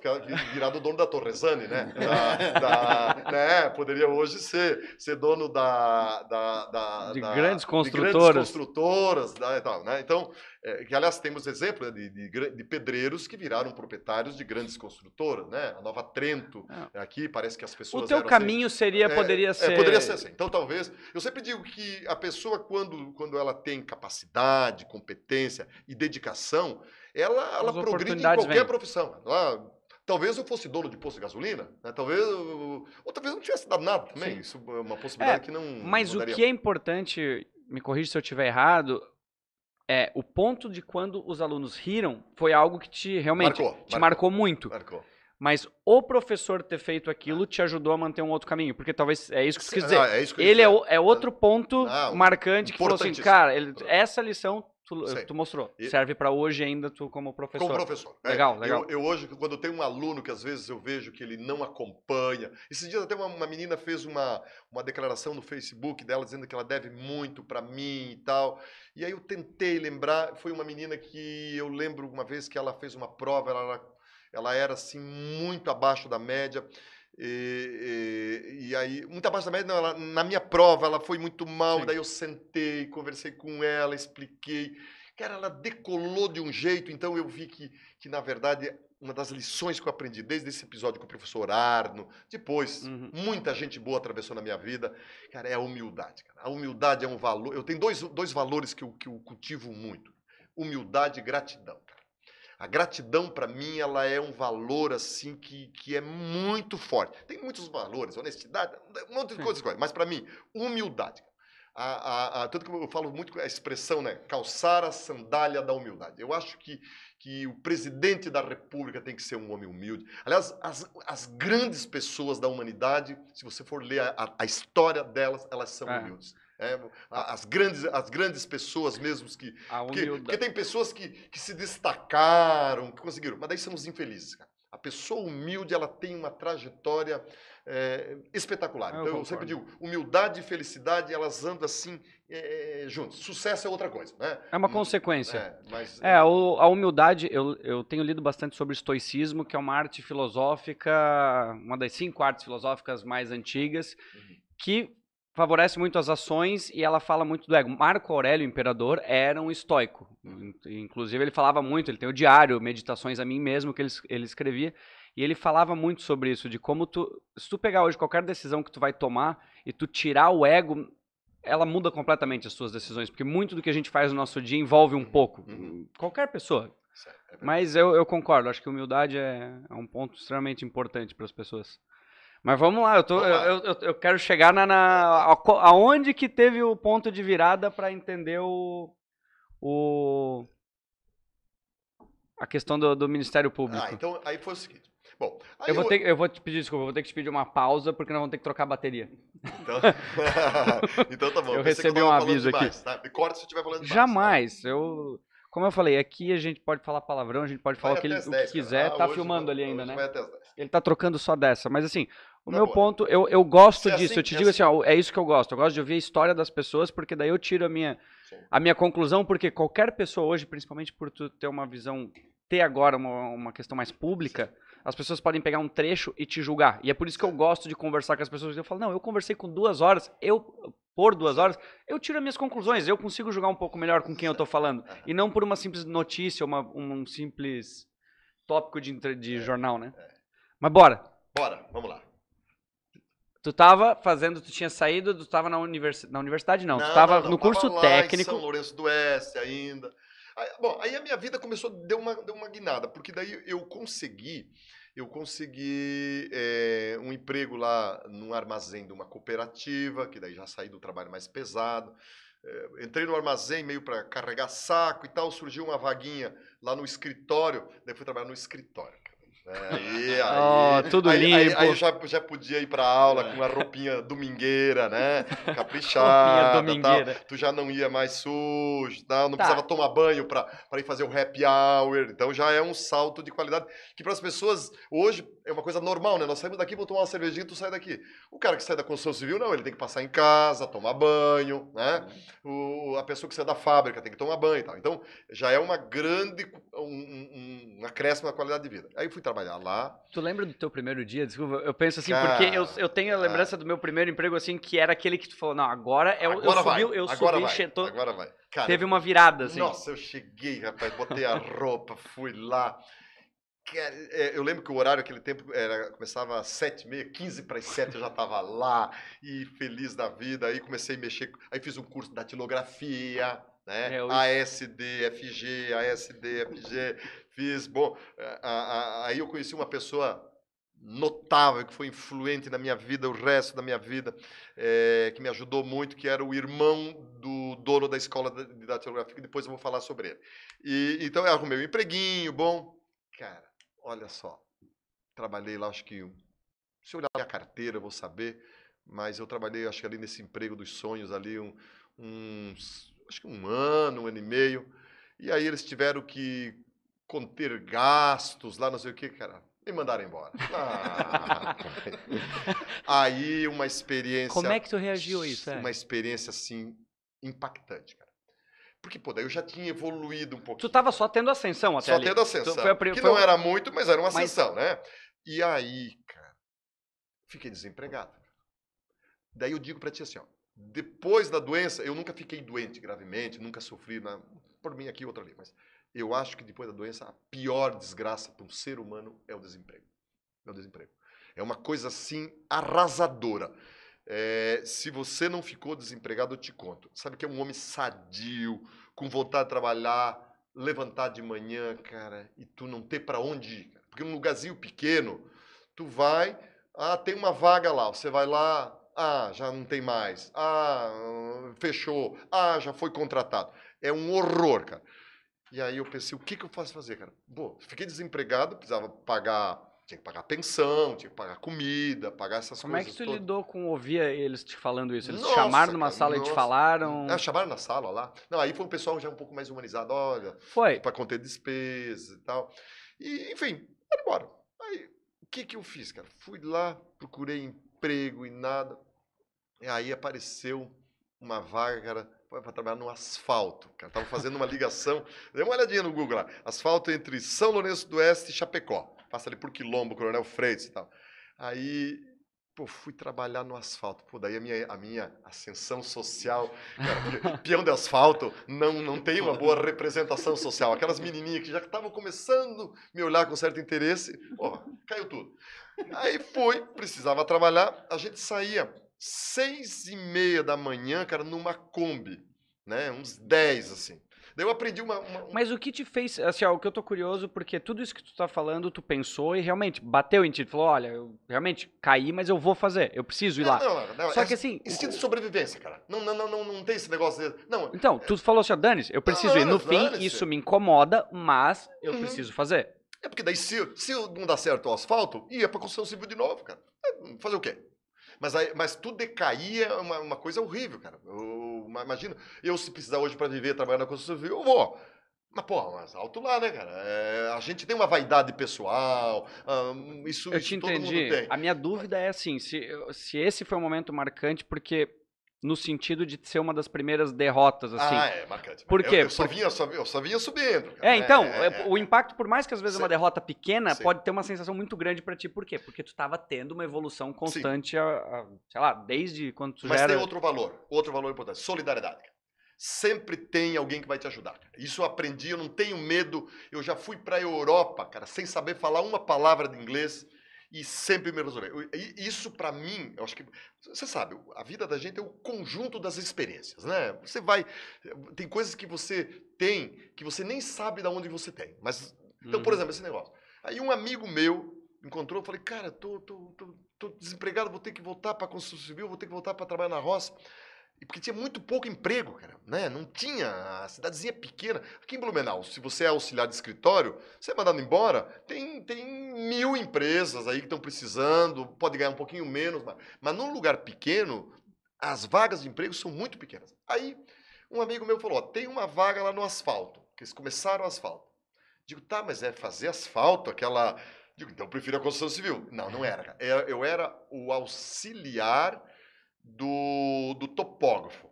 virado dono da Torresani, né? Da, da, né? Poderia hoje ser, ser dono da, da, da de, grandes de grandes construtoras construtoras né, e tal. Né? Então, é, que, aliás, temos exemplo né, de, de, de, pedreiros que viraram proprietários de grandes construtoras. Né? A Nova Trento, ah. é. aqui, parece que as pessoas. O teu caminho assim, seria, é, poderia é, ser. poderia ser assim. Então, talvez. Eu sempre digo que a pessoa, quando, quando ela tem capacidade, competência e dedicação, ela, ela progride em qualquer vem. profissão. Ela Talvez eu fosse dono de posto de gasolina, né? talvez eu, ou talvez eu não tivesse dado nada também. Sim. Isso é uma possibilidade é, que não. Mas não o que é importante me corrija se eu estiver errado, é, o ponto de quando os alunos riram foi algo que te realmente marcou, te marcou, marcou muito. Marcou. Mas o professor ter feito aquilo te ajudou a manter um outro caminho, porque talvez é isso que você quis dizer. Não, é que ele é, é, outro ponto não, ah, marcante que falou assim, cara, ele, essa lição tu, tu mostrou. E... Serve para hoje ainda tu como professor. Como professor. Legal, é. legal. Eu, eu, hoje, quando eu tenho um aluno que às vezes eu vejo que ele não acompanha. Esses dias até uma, uma menina fez uma, uma declaração no Facebook dela dizendo que ela deve muito para mim e tal. E aí eu tentei lembrar. Foi uma menina que eu lembro uma vez que ela fez uma prova, ela ela era assim muito abaixo da média. E, e, e, aí, muito abaixo da média, não, ela, na minha prova ela foi muito mal, Sim. daí eu sentei, conversei com ela, expliquei. Cara, ela decolou de um jeito, então eu vi que, que na verdade, uma das lições que eu aprendi desde esse episódio com o professor Arno, depois, uhum. muita gente boa atravessou na minha vida, cara, é a humildade. Cara. A humildade é um valor. Eu tenho dois, dois valores que eu, que eu cultivo muito: humildade e gratidão. A gratidão, para mim, ela é um valor assim que, que é muito forte. Tem muitos valores, honestidade, um monte de coisas, é mas para mim, humildade. A, a, a, tanto que eu falo muito a expressão, né? Calçar a sandália da humildade. Eu acho que, que o presidente da república tem que ser um homem humilde. Aliás, as, as grandes pessoas da humanidade, se você for ler a, a história delas, elas são é. humildes. É, as, grandes, as grandes pessoas mesmo que. Porque, porque, tem pessoas que, que se destacaram, que conseguiram, mas daí somos infelizes, cara. A pessoa humilde, ela tem uma trajetória é, espetacular. Eu então, concordo. eu sempre digo, humildade e felicidade, elas andam assim é, juntas. Sucesso é outra coisa, né? É uma hum, consequência. É, mas, é a humildade, eu, eu tenho lido bastante sobre estoicismo, que é uma arte filosófica, uma das cinco artes filosóficas mais antigas, uhum. que favorece muito as ações e ela fala muito do ego. Marco Aurélio, imperador, era um estoico. Inclusive, ele falava muito, ele tem o diário, meditações a mim mesmo, que ele, ele escrevia. E ele falava muito sobre isso, de como tu. Se tu pegar hoje qualquer decisão que tu vai tomar e tu tirar o ego, ela muda completamente as tuas decisões. Porque muito do que a gente faz no nosso dia envolve um uhum. pouco. Uhum. Qualquer pessoa. É Mas eu, eu, concordo, acho que humildade é, é um ponto extremamente importante para as pessoas. Mas vamos lá, eu, tô, vamos lá. Eu, eu, eu, quero chegar na, na, aonde que teve o ponto de virada para entender o, o a questão do, do Ministério ah, Público. Ah, então aí foi o seguinte. Bom, eu, vou eu... Ter, eu vou te pedir desculpa, vou ter que te pedir uma pausa, porque nós vamos ter que trocar a bateria. Então, [LAUGHS] [LAUGHS] então tá bom. Eu recebi um aviso demais, aqui. Tá? Me corta se eu estiver falando demais. Tá? Jamais. Tá? Eu, como eu falei, aqui a gente pode falar palavrão, a gente pode falar o que, ele, 10, o que quiser. Ah, tá filmando vai, ali ainda, né? Vai até 10. Ele tá trocando só dessa. Mas assim, o não, tá meu ponto, eu, eu gosto é disso. Assim, eu te é digo assim, assim, ó, é isso que eu gosto. Eu gosto de ouvir a história das pessoas, porque daí eu tiro a minha, a minha conclusão, porque qualquer pessoa hoje, principalmente por tu ter uma visão, ter agora uma, uma questão mais pública, Sim. as pessoas podem pegar um trecho e te julgar. E é por isso que eu gosto de conversar com as pessoas. Eu falo, não, eu conversei com duas horas, eu por duas horas, eu tiro as minhas conclusões, eu consigo julgar um pouco melhor com quem eu tô falando. [LAUGHS] E não por uma simples notícia, uma, um simples tópico de, de é. jornal, né? É. Mas bora. Bora, vamos lá. Tu tava fazendo, tu tinha saído, tu tava na, univers na universidade, não. não tu tava não, não, no curso técnico lá técnico. Em São Lourenço do Oeste ainda. Aí, bom, aí a minha vida começou, deu uma, deu uma guinada, porque daí eu consegui, eu consegui é, um emprego lá num armazém de uma cooperativa, que daí já saí do trabalho mais pesado. É, entrei no armazém meio para carregar saco e tal, surgiu uma vaguinha lá no escritório, daí fui trabalhar no escritório. É, [LAUGHS] é, é. Aí, aí, oh, tudo aí, limpo. Aí, aí já, já podia ir pra aula com uma roupinha domingueira, né? [LAUGHS] Caprichada. domingueira. Tal. Tu já não ia mais sujo, não tá. precisava tomar banho pra, pra ir fazer o happy hour. Então já é um salto de qualidade que para as pessoas hoje é uma coisa normal, né? Nós saímos daqui, vamos tomar uma cervejinha e tu sai daqui. O cara que sai da construção civil, não, ele tem que passar em casa, tomar banho, né? O, a pessoa que sai da fábrica tem que tomar banho e tal. Então já é uma grande, um, um, um acréscimo na qualidade de vida. Aí fui trabalhar trabalhar lá. Tu lembra do teu primeiro dia? Desculpa, eu penso assim, cara, porque eu, eu tenho a lembrança é. do meu primeiro emprego, assim, que era aquele que tu falou, não, agora eu, é o eu vai, subi, eu agora subi, vai, chetou, agora vai. Cara, teve uma virada, assim. Nossa, eu cheguei, rapaz, botei a roupa, fui lá. É, eu lembro que o horário aquele tempo era, começava às sete e meia, quinze para as sete eu já estava lá e feliz da vida. Aí comecei a mexer, aí fiz um curso de datilografia, né? É, eu... ASD, FG, ASD, FG fiz. Bom, eh, aí eu conheci uma pessoa notável, que foi influente na minha vida, o resto da minha vida, é, que me ajudou muito, que era o irmão do dono da escola de datilografia, que depois eu vou falar sobre ele. E, então eu arrumei um empreguinho, bom. Cara, olha só, trabalhei lá, acho que, se eu olhar a carteira, eu vou saber, mas eu trabalhei, acho que ali nesse emprego dos sonhos, ali um, uns, acho que um ano, um ano e meio, e aí eles tiveram que conter gastos lá, não sei o que, cara. Me mandaram embora. [LAUGHS] Ah, aí uma experiência. Como é que tu reagiu a isso? É? Uma experiência assim impactante, cara. Porque, pô, daí eu já tinha evoluído um pouquinho. Tu estava só tendo ascensão até Só ali. tendo ascensão. foi a, que foi... não era muito, mas era uma ascensão, mas... né? E aí, cara, fiquei desempregado. Daí eu digo para ti assim, ó, depois da doença, eu nunca fiquei doente gravemente, nunca sofri, na, por mim aqui, outra ali, mas eu acho que depois da doença, a pior desgraça para um ser humano é o desemprego. É o desemprego. É uma coisa assim arrasadora. É, se você não ficou desempregado, eu te conto. Sabe que é um homem sadio, com vontade de trabalhar, levantar de manhã, cara, e tu não ter para onde ir. Cara. Porque num lugarzinho pequeno, tu vai, ah, tem uma vaga lá, você vai lá, ah, já não tem mais, ah, fechou, ah, já foi contratado. É um horror, cara. E aí eu pensei, o que, que eu posso fazer, cara? Pô, fiquei desempregado, precisava pagar tinha que pagar pensão, tinha que pagar comida, pagar essas Como coisas. Como é que tu todas. lidou com ouvir eles te falando isso? Eles nossa, te chamaram numa cara, sala nossa. e te falaram. É, chamaram na sala lá. Não, aí foi um pessoal já um pouco mais humanizado, olha. Foi. Pra conter despesas e tal. E, enfim, era embora. Aí, o que que eu fiz, cara? Fui lá, procurei emprego e nada. E aí apareceu uma vaga, cara, para trabalhar no asfalto. cara estava fazendo uma ligação. [LAUGHS] Dê uma olhadinha no Google lá. Asfalto entre São Lourenço do Oeste e Chapecó. Passa ali por Quilombo, Coronel Freitas e tal. Aí, pô, fui trabalhar no asfalto. Pô, daí a minha, a minha ascensão social. Cara, [LAUGHS] peão de asfalto não, não tem uma boa representação social. Aquelas menininhas que já estavam começando a me olhar com certo interesse, pô, caiu tudo. Aí foi, precisava trabalhar. A gente saía seis e meia da manhã, cara, numa Kombi, né? Uns dez, assim. Daí eu aprendi uma, uma, Mas o que te fez, assim, ó, o que eu tô curioso, porque tudo isso que tu tá falando, tu pensou e realmente bateu em ti, tu falou, olha, eu realmente caí, mas eu vou fazer, eu preciso ir lá. Não, não, Só é que assim... Instinto de sobrevivência, cara. Não, não, não, não, não tem esse negócio de... Não, então, tu falou assim, ó, Danis, eu preciso ir. No fim, isso me incomoda, mas eu uhum. preciso fazer. É porque daí se, se não dá certo o asfalto, ia pra construção civil de novo, cara. É, fazer o quê? Mas, aí, mas tudo decaía é uma, uma coisa horrível, cara. Eu, imagina, eu se precisar hoje para viver, trabalhar na construção civil, eu vou. Mas, pô, mas alto lá, né, cara? É, a gente tem uma vaidade pessoal, um, ah, isso, eu te isso entendi. A minha dúvida é assim, se, se esse foi um momento marcante, porque no sentido de ser uma das primeiras derrotas, assim. Ah, é, marcante. Por quê? Eu, eu, só, vinha, só, eu só vinha subindo. É, então, é, é, é, o impacto, por mais que às vezes é sim. uma derrota pequena, sim. pode ter uma sensação muito grande para ti. Por quê? Porque tu tava tendo uma evolução constante, a, a, sei lá, desde quando tu Mas já era... tem outro valor, outro valor importante, solidariedade. Sempre tem alguém que vai te ajudar. Isso eu aprendi, eu não tenho medo. Eu já fui para a Europa, cara, sem saber falar uma palavra de inglês e sempre me resolver. Isso, para mim, eu acho que. Você sabe, a vida da gente é o conjunto das experiências, né? Você vai. Tem coisas que você tem que você nem sabe de onde você tem. Mas. Então, uhum. por exemplo, esse negócio. Aí um amigo meu encontrou, eu falei, cara, tô, tô, tô, tô desempregado, vou ter que voltar para a construção civil, vou ter que voltar para trabalhar na roça. E porque tinha muito pouco emprego, cara, né? Não tinha, a cidadezinha é pequena. Aqui em Blumenau, se você é auxiliar de escritório, você é mandado embora, tem, tem mil empresas aí que estão precisando, pode ganhar um pouquinho menos, mas, mas num lugar pequeno, as vagas de emprego são muito pequenas. Aí, um amigo meu falou, ó, tem uma vaga lá no asfalto, que eles começaram o asfalto. Digo, tá, mas é fazer asfalto, aquela... Digo, então eu prefiro a construção civil. Não, não era, cara. É, eu era o auxiliar do, do topógrafo.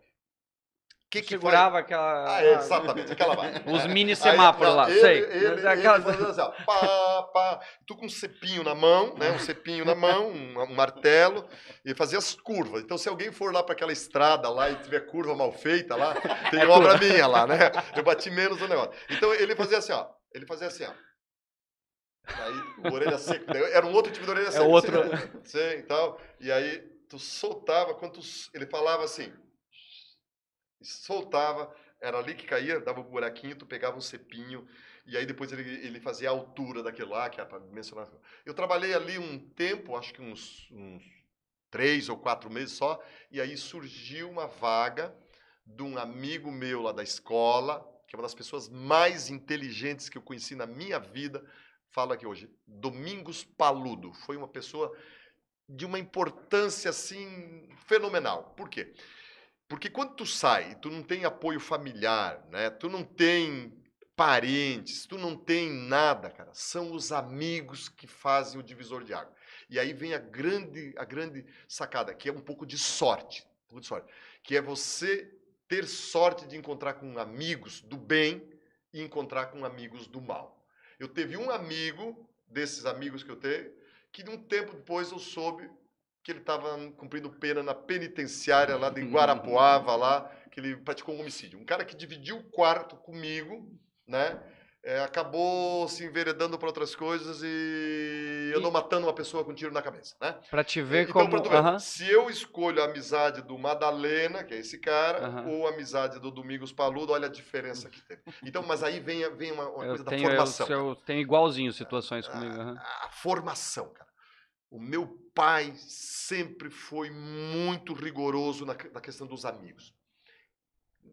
Que que Segurava aquela. Ah, é, exatamente, aquela lá. [LAUGHS] Os mini semáforos lá, ele, sei. Ele, aquelas... É ele [LAUGHS] assim, ó, pá, pá, tu com um cepinho na mão, né? Um cepinho na mão, um, um martelo, e fazia as curvas. Então, se alguém for lá para aquela estrada lá e tiver curva mal feita lá, [LAUGHS] tem é obra tudo. minha lá, né? Eu bati menos no negócio. Então ele fazia assim, ó. Ele fazia assim, ó. Aí, orelha seca. Era um outro tipo de orelha é seca. É outro. sei Sim, então. E aí tu soltava, quando tu, ele falava assim, soltava, era ali que caía, dava um buraquinho, tu pegava um cepinho, e aí depois ele, ele fazia a altura daquele lá, que era é para mencionar. Eu trabalhei ali um tempo, acho que uns, uns três ou quatro meses só, e aí surgiu uma vaga de um amigo meu lá da escola, que é uma das pessoas mais inteligentes que eu conheci na minha vida, fala aqui hoje, Domingos Paludo. Foi uma pessoa de uma importância assim fenomenal. Por quê? Porque quando tu sai, tu não tem apoio familiar, né? Tu não tem parentes, tu não tem nada, cara. São os amigos que fazem o divisor de água. E aí vem a grande, a grande sacada, que é um pouco de sorte, um pouco de sorte, que é você ter sorte de encontrar com amigos do bem e encontrar com amigos do mal. Eu teve um amigo desses amigos que eu tenho que um tempo depois eu soube que ele estava cumprindo pena na penitenciária lá de Guarapuava, lá, que ele praticou um homicídio. Um cara que dividiu o quarto comigo, né? é, acabou se enveredando para outras coisas e, e... eu não matando uma pessoa com um tiro na cabeça, né? Para te ver então, como... Então, uhum. se eu escolho a amizade do Madalena, que é esse cara, ou a amizade do Domingos Paludo, olha a diferença que teve. Então, mas aí vem, vem uma, uma coisa tenho, da formação. Eu, eu tenho igualzinho situações a, comigo. A, a formação, cara. O meu pai sempre foi muito rigoroso na, na questão dos amigos.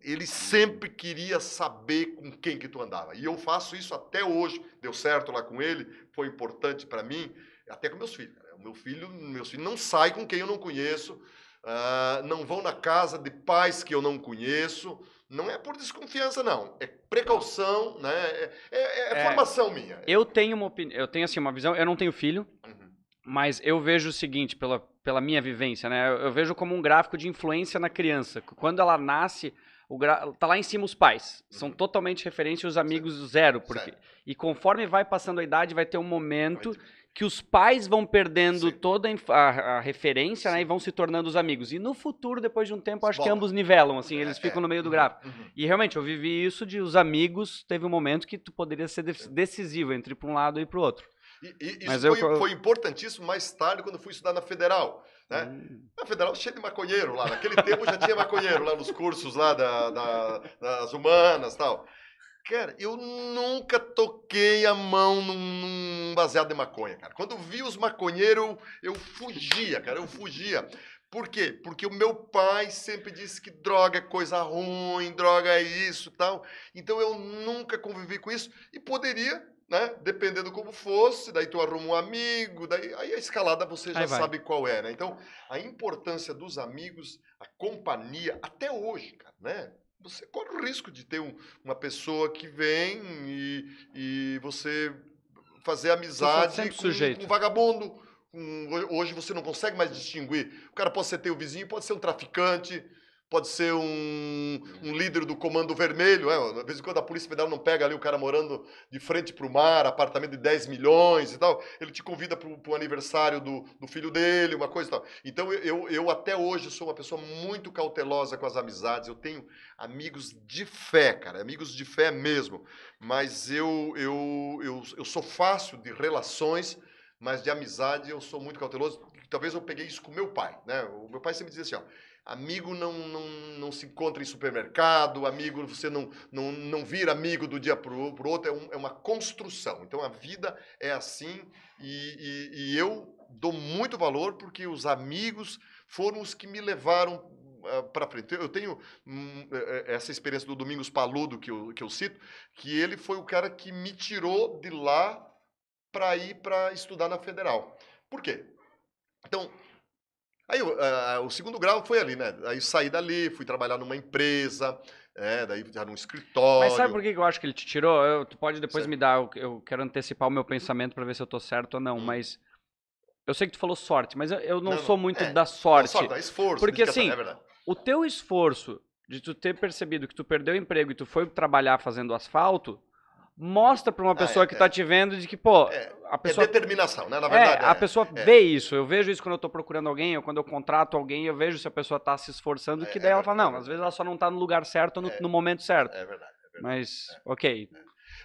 Ele sempre queria saber com quem que tu andava. E eu faço isso até hoje. Deu certo lá com ele, foi importante para mim, até com meus filhos. O meu filho, meus filhos não sai com quem eu não conheço, uh, não vão na casa de pais que eu não conheço. Não é por desconfiança, não. É precaução, né? É, é, é, é, é formação minha. Eu tenho uma opinião, eu tenho assim uma visão. Eu não tenho filho, uhum. mas eu vejo o seguinte pela, pela minha vivência, né? eu vejo como um gráfico de influência na criança. Quando ela nasce o gra... Tá lá em cima os pais. São uhum. totalmente referência os amigos certo. zero. Porque... Certo. E conforme vai passando a idade, vai ter um momento que os pais vão perdendo Sim. toda a, a referência né, e vão se tornando os amigos. E no futuro, depois de um tempo, acho que ambos nivelam, assim, é, eles é. ficam é. no meio do uhum. gráfico. Uhum. E realmente, eu vivi isso de os amigos, teve um momento que tu poderia ser decisivo entre para um lado e para o outro. E, e, isso mas foi, eu... foi importantíssimo mais tarde quando fui estudar na Federal. Né? Na federal cheia de maconheiro lá. Naquele tempo já tinha maconheiro lá nos cursos lá da, da, das humanas tal. Cara, eu nunca toquei a mão num, num baseado de maconha, cara. Quando vi os maconheiros, eu, eu fugia, cara, eu fugia. Por quê? Porque o meu pai sempre disse que droga é coisa ruim, droga é isso tal. Então eu nunca convivi com isso e poderia né? Dependendo como fosse, daí tu arruma um amigo, daí aí a escalada você já sabe qual é, né? Então, a importância dos amigos, a companhia, até hoje, cara, né? Você corre o risco de ter um, uma pessoa que vem e, e você fazer é amizade com, um vagabundo. Um, hoje você não consegue mais distinguir. O cara pode ser teu vizinho, pode ser um traficante, pode ser um, um, líder do Comando Vermelho. É, de vez em quando a Polícia Federal não pega ali o cara morando de frente para o mar, apartamento de 10 milhões e tal. Ele te convida para o aniversário do, do, filho dele, uma coisa e tal. Então eu, eu até hoje sou uma pessoa muito cautelosa com as amizades. Eu tenho amigos de fé, cara, amigos de fé mesmo. Mas eu, eu, eu, eu sou fácil de relações mas de amizade eu sou muito cauteloso. Talvez eu peguei isso com meu pai, né? O meu pai sempre dizia assim, ó, Amigo não, não, não se encontra em supermercado, amigo você não, não, não vira amigo do dia para o outro, é, um, é, uma construção. Então a vida é assim e, e, e, eu dou muito valor porque os amigos foram os que me levaram uh, ah, para frente. Eu tenho um, é, é, essa experiência do Domingos Paludo, que eu, que eu cito, que ele foi o cara que me tirou de lá para ir para estudar na federal. Por quê? Então, Aí uh, o segundo grau foi ali, né? Aí saí dali, fui trabalhar numa empresa, é, daí já num escritório. Mas sabe por que eu acho que ele te tirou? Eu, tu pode depois certo. me dar, eu, eu, quero antecipar o meu pensamento para ver se eu tô certo ou não, hum. mas. Eu sei que tu falou sorte, mas eu, eu não, não, sou muito é, da sorte. Não, sorte, é esforço. Porque assim, é o teu esforço de tu ter percebido que tu perdeu o emprego e tu foi trabalhar fazendo asfalto, mostra para uma ah, pessoa ah, é, que está é. te vendo de que, pô, é, a é pessoa. É determinação, né? Na é, verdade. a pessoa vê isso. Eu vejo isso quando eu estou procurando alguém, ou quando eu contrato alguém, eu vejo se a pessoa está se esforçando, que daí ela fala, não, às vezes ela só não está no lugar certo no, no, momento certo. É verdade. verdade Mas, ok.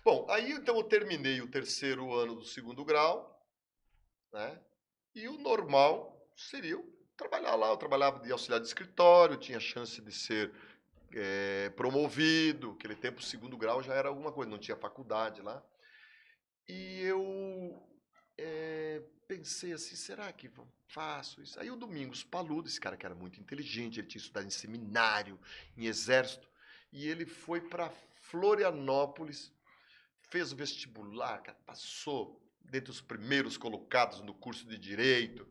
Bom, aí então eu terminei o terceiro ano do segundo grau, né? E o normal seria eu trabalhar lá. Eu trabalhava de auxiliar de escritório, tinha chance de ser é, promovido, aquele tempo o segundo grau já era alguma coisa, não tinha faculdade lá. E eu é, pensei assim, será que faço isso? Aí o Domingos Paludo, esse cara que era muito inteligente, ele tinha estudado em seminário, em exército, e ele foi para Florianópolis, fez o vestibular, cara, passou dentre os primeiros colocados no curso de direito.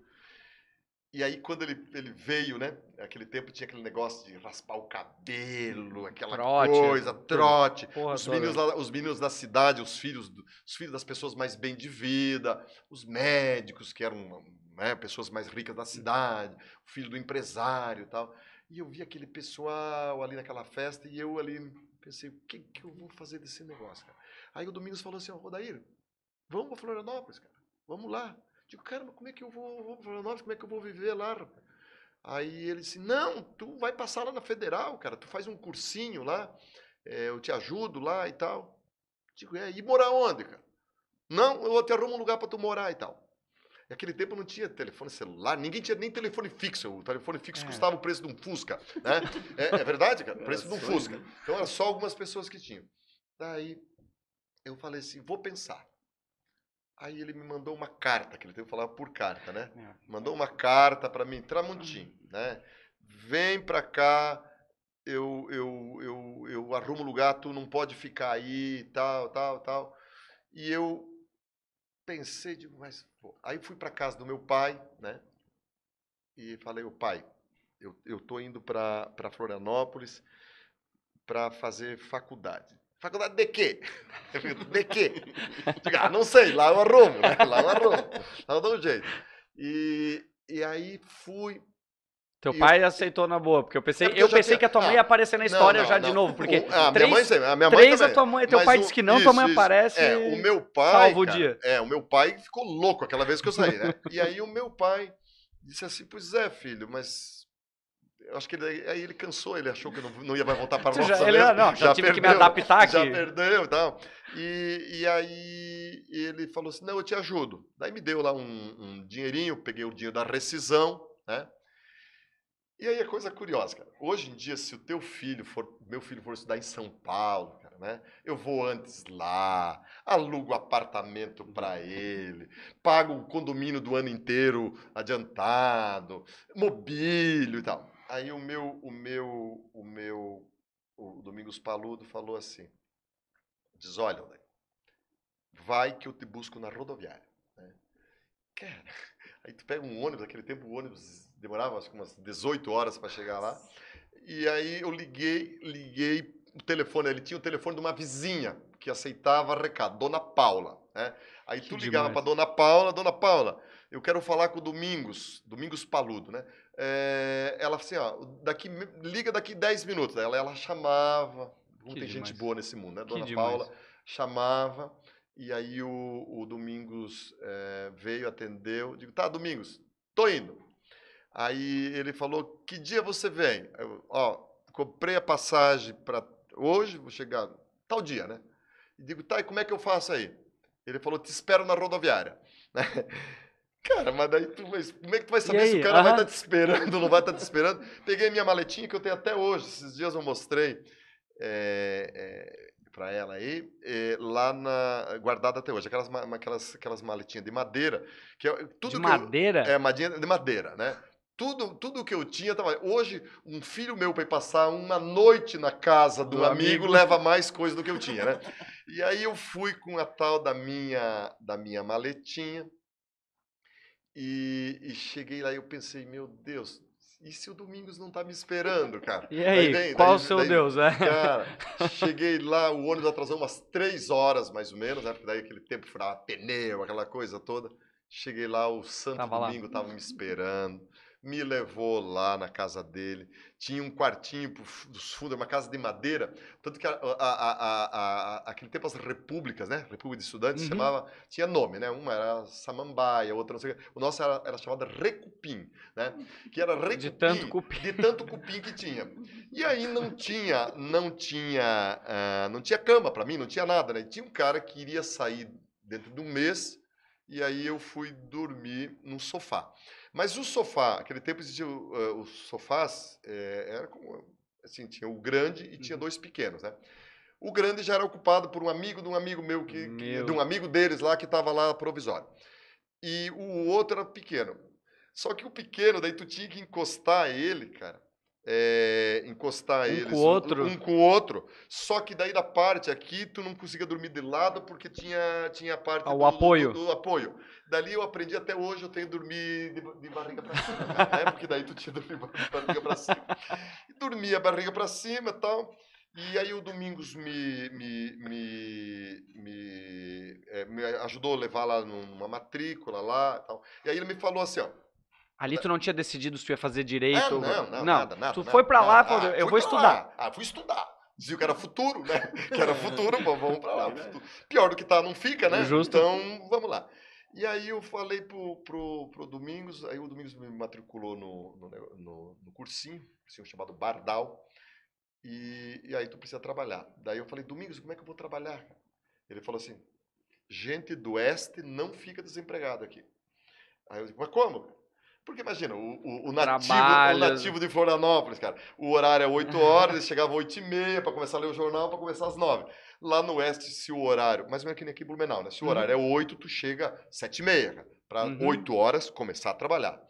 E aí, quando ele, ele veio, né? Aquele tempo tinha aquele negócio de raspar o cabelo, hum, aquela trote, coisa, trote. Porra, os, meninos lá, os meninos da cidade, os filhos, os filhos das pessoas mais bem de vida, os médicos, que eram né, pessoas mais ricas da cidade, o filho do empresário e tal. E eu vi aquele pessoal ali naquela festa e eu ali pensei, o que, que eu vou fazer desse negócio, cara? Aí o Domingos falou assim, ó, oh, Rodair, vamos para Florianópolis, cara, vamos lá. Digo, caramba, como é que eu vou, vou Florianópolis, como é que eu vou viver lá, Aí ele disse, não, tu vai passar lá na Federal, cara, tu faz um cursinho lá, é, eu te ajudo lá e tal. Digo, é, e morar onde, cara? Não, eu te arrumo um lugar para tu morar e tal. Naquele tempo não tinha telefone celular, ninguém tinha nem telefone fixo. O telefone fixo é. custava o preço de um Fusca. Né? É, é verdade, cara? O preço de um Fusca. Então era só algumas pessoas que tinham. Daí eu falei assim: vou pensar. Aí ele me mandou uma carta, que ele teve que falar por carta, né? É. Mandou uma carta para mim, Tramontim, hum. né? Vem para cá, eu, eu, eu, eu arrumo lugar, tu não pode ficar aí, tal, tal, tal. E eu pensei, digo, mas. Pô. Aí fui para casa do meu pai, né? E falei, o pai, eu, eu tô indo para Florianópolis para fazer faculdade. Faculdade de quê? de quê? ah, não sei, lá eu é arrumo, né? Lá eu é arrumo. Lá eu é dou um jeito. E, e aí fui. Teu pai eu... aceitou na boa, porque eu pensei, é porque eu, eu pensei tinha... que a tua mãe ah, ia aparecer na história não, não, já não. de novo, porque o, a três, minha mãe, sempre, a minha mãe três a tua mãe, teu Mas pai o... disse que não, isso, tua mãe isso. aparece. É, o meu pai, salva o dia. É, o meu pai ficou louco aquela vez que eu saí, né? e aí o meu pai disse assim: "Pois é, filho, mas eu acho que ele, aí ele cansou, ele achou que não, não ia mais voltar para [LAUGHS] o já, ele, né? não, já, já tive perdeu, que me adaptar aqui. Já perdeu e tal. E, e aí ele falou assim, não, eu te ajudo. Daí me deu lá um, um dinheirinho, peguei o dinheiro da rescisão, né? E aí a coisa curiosa, cara. Hoje em dia, se o teu filho for, meu filho for estudar em São Paulo, cara, né? Eu vou antes lá, alugo apartamento para ele, pago o condomínio do ano inteiro adiantado, mobílio e tal. Aí o meu, o meu, o meu, o Domingos Paludo falou assim, diz, olha, vai que eu te busco na rodoviária. Né? Cara, [LAUGHS] aí tu pega um ônibus, naquele tempo o ônibus demorava acho que umas 18 horas para chegar lá. E aí eu liguei, liguei o telefone, ele tinha o telefone de uma vizinha que aceitava recado, Dona Paula. Né? Aí tu ligava para Dona Paula, Dona Paula, eu quero falar com o Domingos, Domingos Paludo, né? É, ela assim, ó, daqui, liga daqui 10 minutos. Ela, ela chamava. Como tem demais. gente boa nesse mundo, né? Dona Paula chamava. E aí o, o Domingos é, veio, atendeu. Digo, tá, Domingos, tô indo. Aí ele falou, que dia você vem? Eu, ó, comprei a passagem para hoje, vou chegar tal dia, né? E digo, tá, e como é que eu faço aí? Ele falou, te espero na rodoviária. [LAUGHS] Cara, mas daí tu, mas como é que tu vai saber se o cara uhum. vai estar tá te esperando, não vai estar tá te esperando? Peguei minha maletinha que eu tenho até hoje, esses dias eu mostrei é, é, para ela aí, é, lá na. guardada até hoje, aquelas, aquelas, aquelas maletinhas de madeira. Que eu, tudo de que madeira? Eu, é, madinha de madeira, né? Tudo, tudo que eu tinha tava. Hoje, um filho meu para passar uma noite na casa do, do amigo, amigo leva mais coisa do que eu tinha, né? e aí eu fui com a tal da minha, da minha maletinha e, e cheguei lá e eu pensei, meu Deus, e se o Domingos não tá me esperando, cara? E aí, daí, qual daí, o seu daí, Deus, né? Cara, [LAUGHS] cheguei lá, o ônibus atrasou umas três horas, mais ou menos, né? Porque daí aquele tempo furava pneu, aquela coisa toda. Cheguei lá, o Santo tava Domingo lá. tava me esperando me levou lá na casa dele. Tinha um quartinho dos fundos, uma casa de madeira. Tanto que a, a, a, aquele tempo as repúblicas, né? República de Estudantes, uhum. chamava, tinha nome, né? Uma era Samambaia, outra não sei o que. O nosso era, era chamada Recupim, né? Que era [LAUGHS] Recupim. De tanto cupim. De tanto cupim que tinha. E aí não tinha, não tinha, uh, não tinha cama para mim, não tinha nada, né? Tinha um cara que iria sair dentro de um mês e aí eu fui dormir num sofá. Mas o sofá, aquele tempo existiam uh, eh, os sofás, é, era como, assim, tinha o grande e tinha uhum. dois pequenos, né? O grande já era ocupado por um amigo de um amigo meu, que, meu. que de um amigo deles lá que estava lá provisório. E o outro era pequeno. Só que o pequeno, daí tu tinha que encostar ele, cara, é, encostar um eles com um, um, com o outro. Só que daí da parte aqui tu não conseguia dormir de lado porque tinha tinha a parte ah, do, apoio. Do, do, apoio. Dali eu aprendi até hoje eu tenho que dormir de, de barriga para cima, né? [LAUGHS] Porque daí tu tinha dormir de barriga para cima. E dormia barriga para cima, tal. E aí o Domingos me, me, me, me, é, me ajudou a levar lá numa matrícula lá, tal. E aí ele me falou assim, ó, Ali tu não tinha decidido se tu ia fazer é, direito. É, ou... não, não, não, nada, nada. Tu nada, foi para lá e ah, falou, ah, eu vou estudar. Ah, fui estudar. Dizia que era futuro, né? Que era futuro, vamos para lá. Né? Pior do que tá, não fica, né? Justo. Então, vamos lá. E aí eu falei pro, pro, pro Domingos, aí o Domingos me matriculou no, no, no, no cursinho, cursinho chamado Bardal, e, e aí tu precisa trabalhar. Daí eu falei, Domingos, como é que eu vou trabalhar? Ele falou assim, gente do Oeste não fica desempregado aqui. Aí eu digo, mas como? Porque imagina, o, o, o nativo, o nativo de Florianópolis, cara, o horário é 8 horas, ele chegava 8 e meia para começar a ler o jornal, para começar às 9. Lá no Oeste, se o horário, mais ou menos que nem aqui em Blumenau, né? Se o uhum. horário uhum. é 8, tu chega 7 e meia, para uhum. 8 horas começar a trabalhar.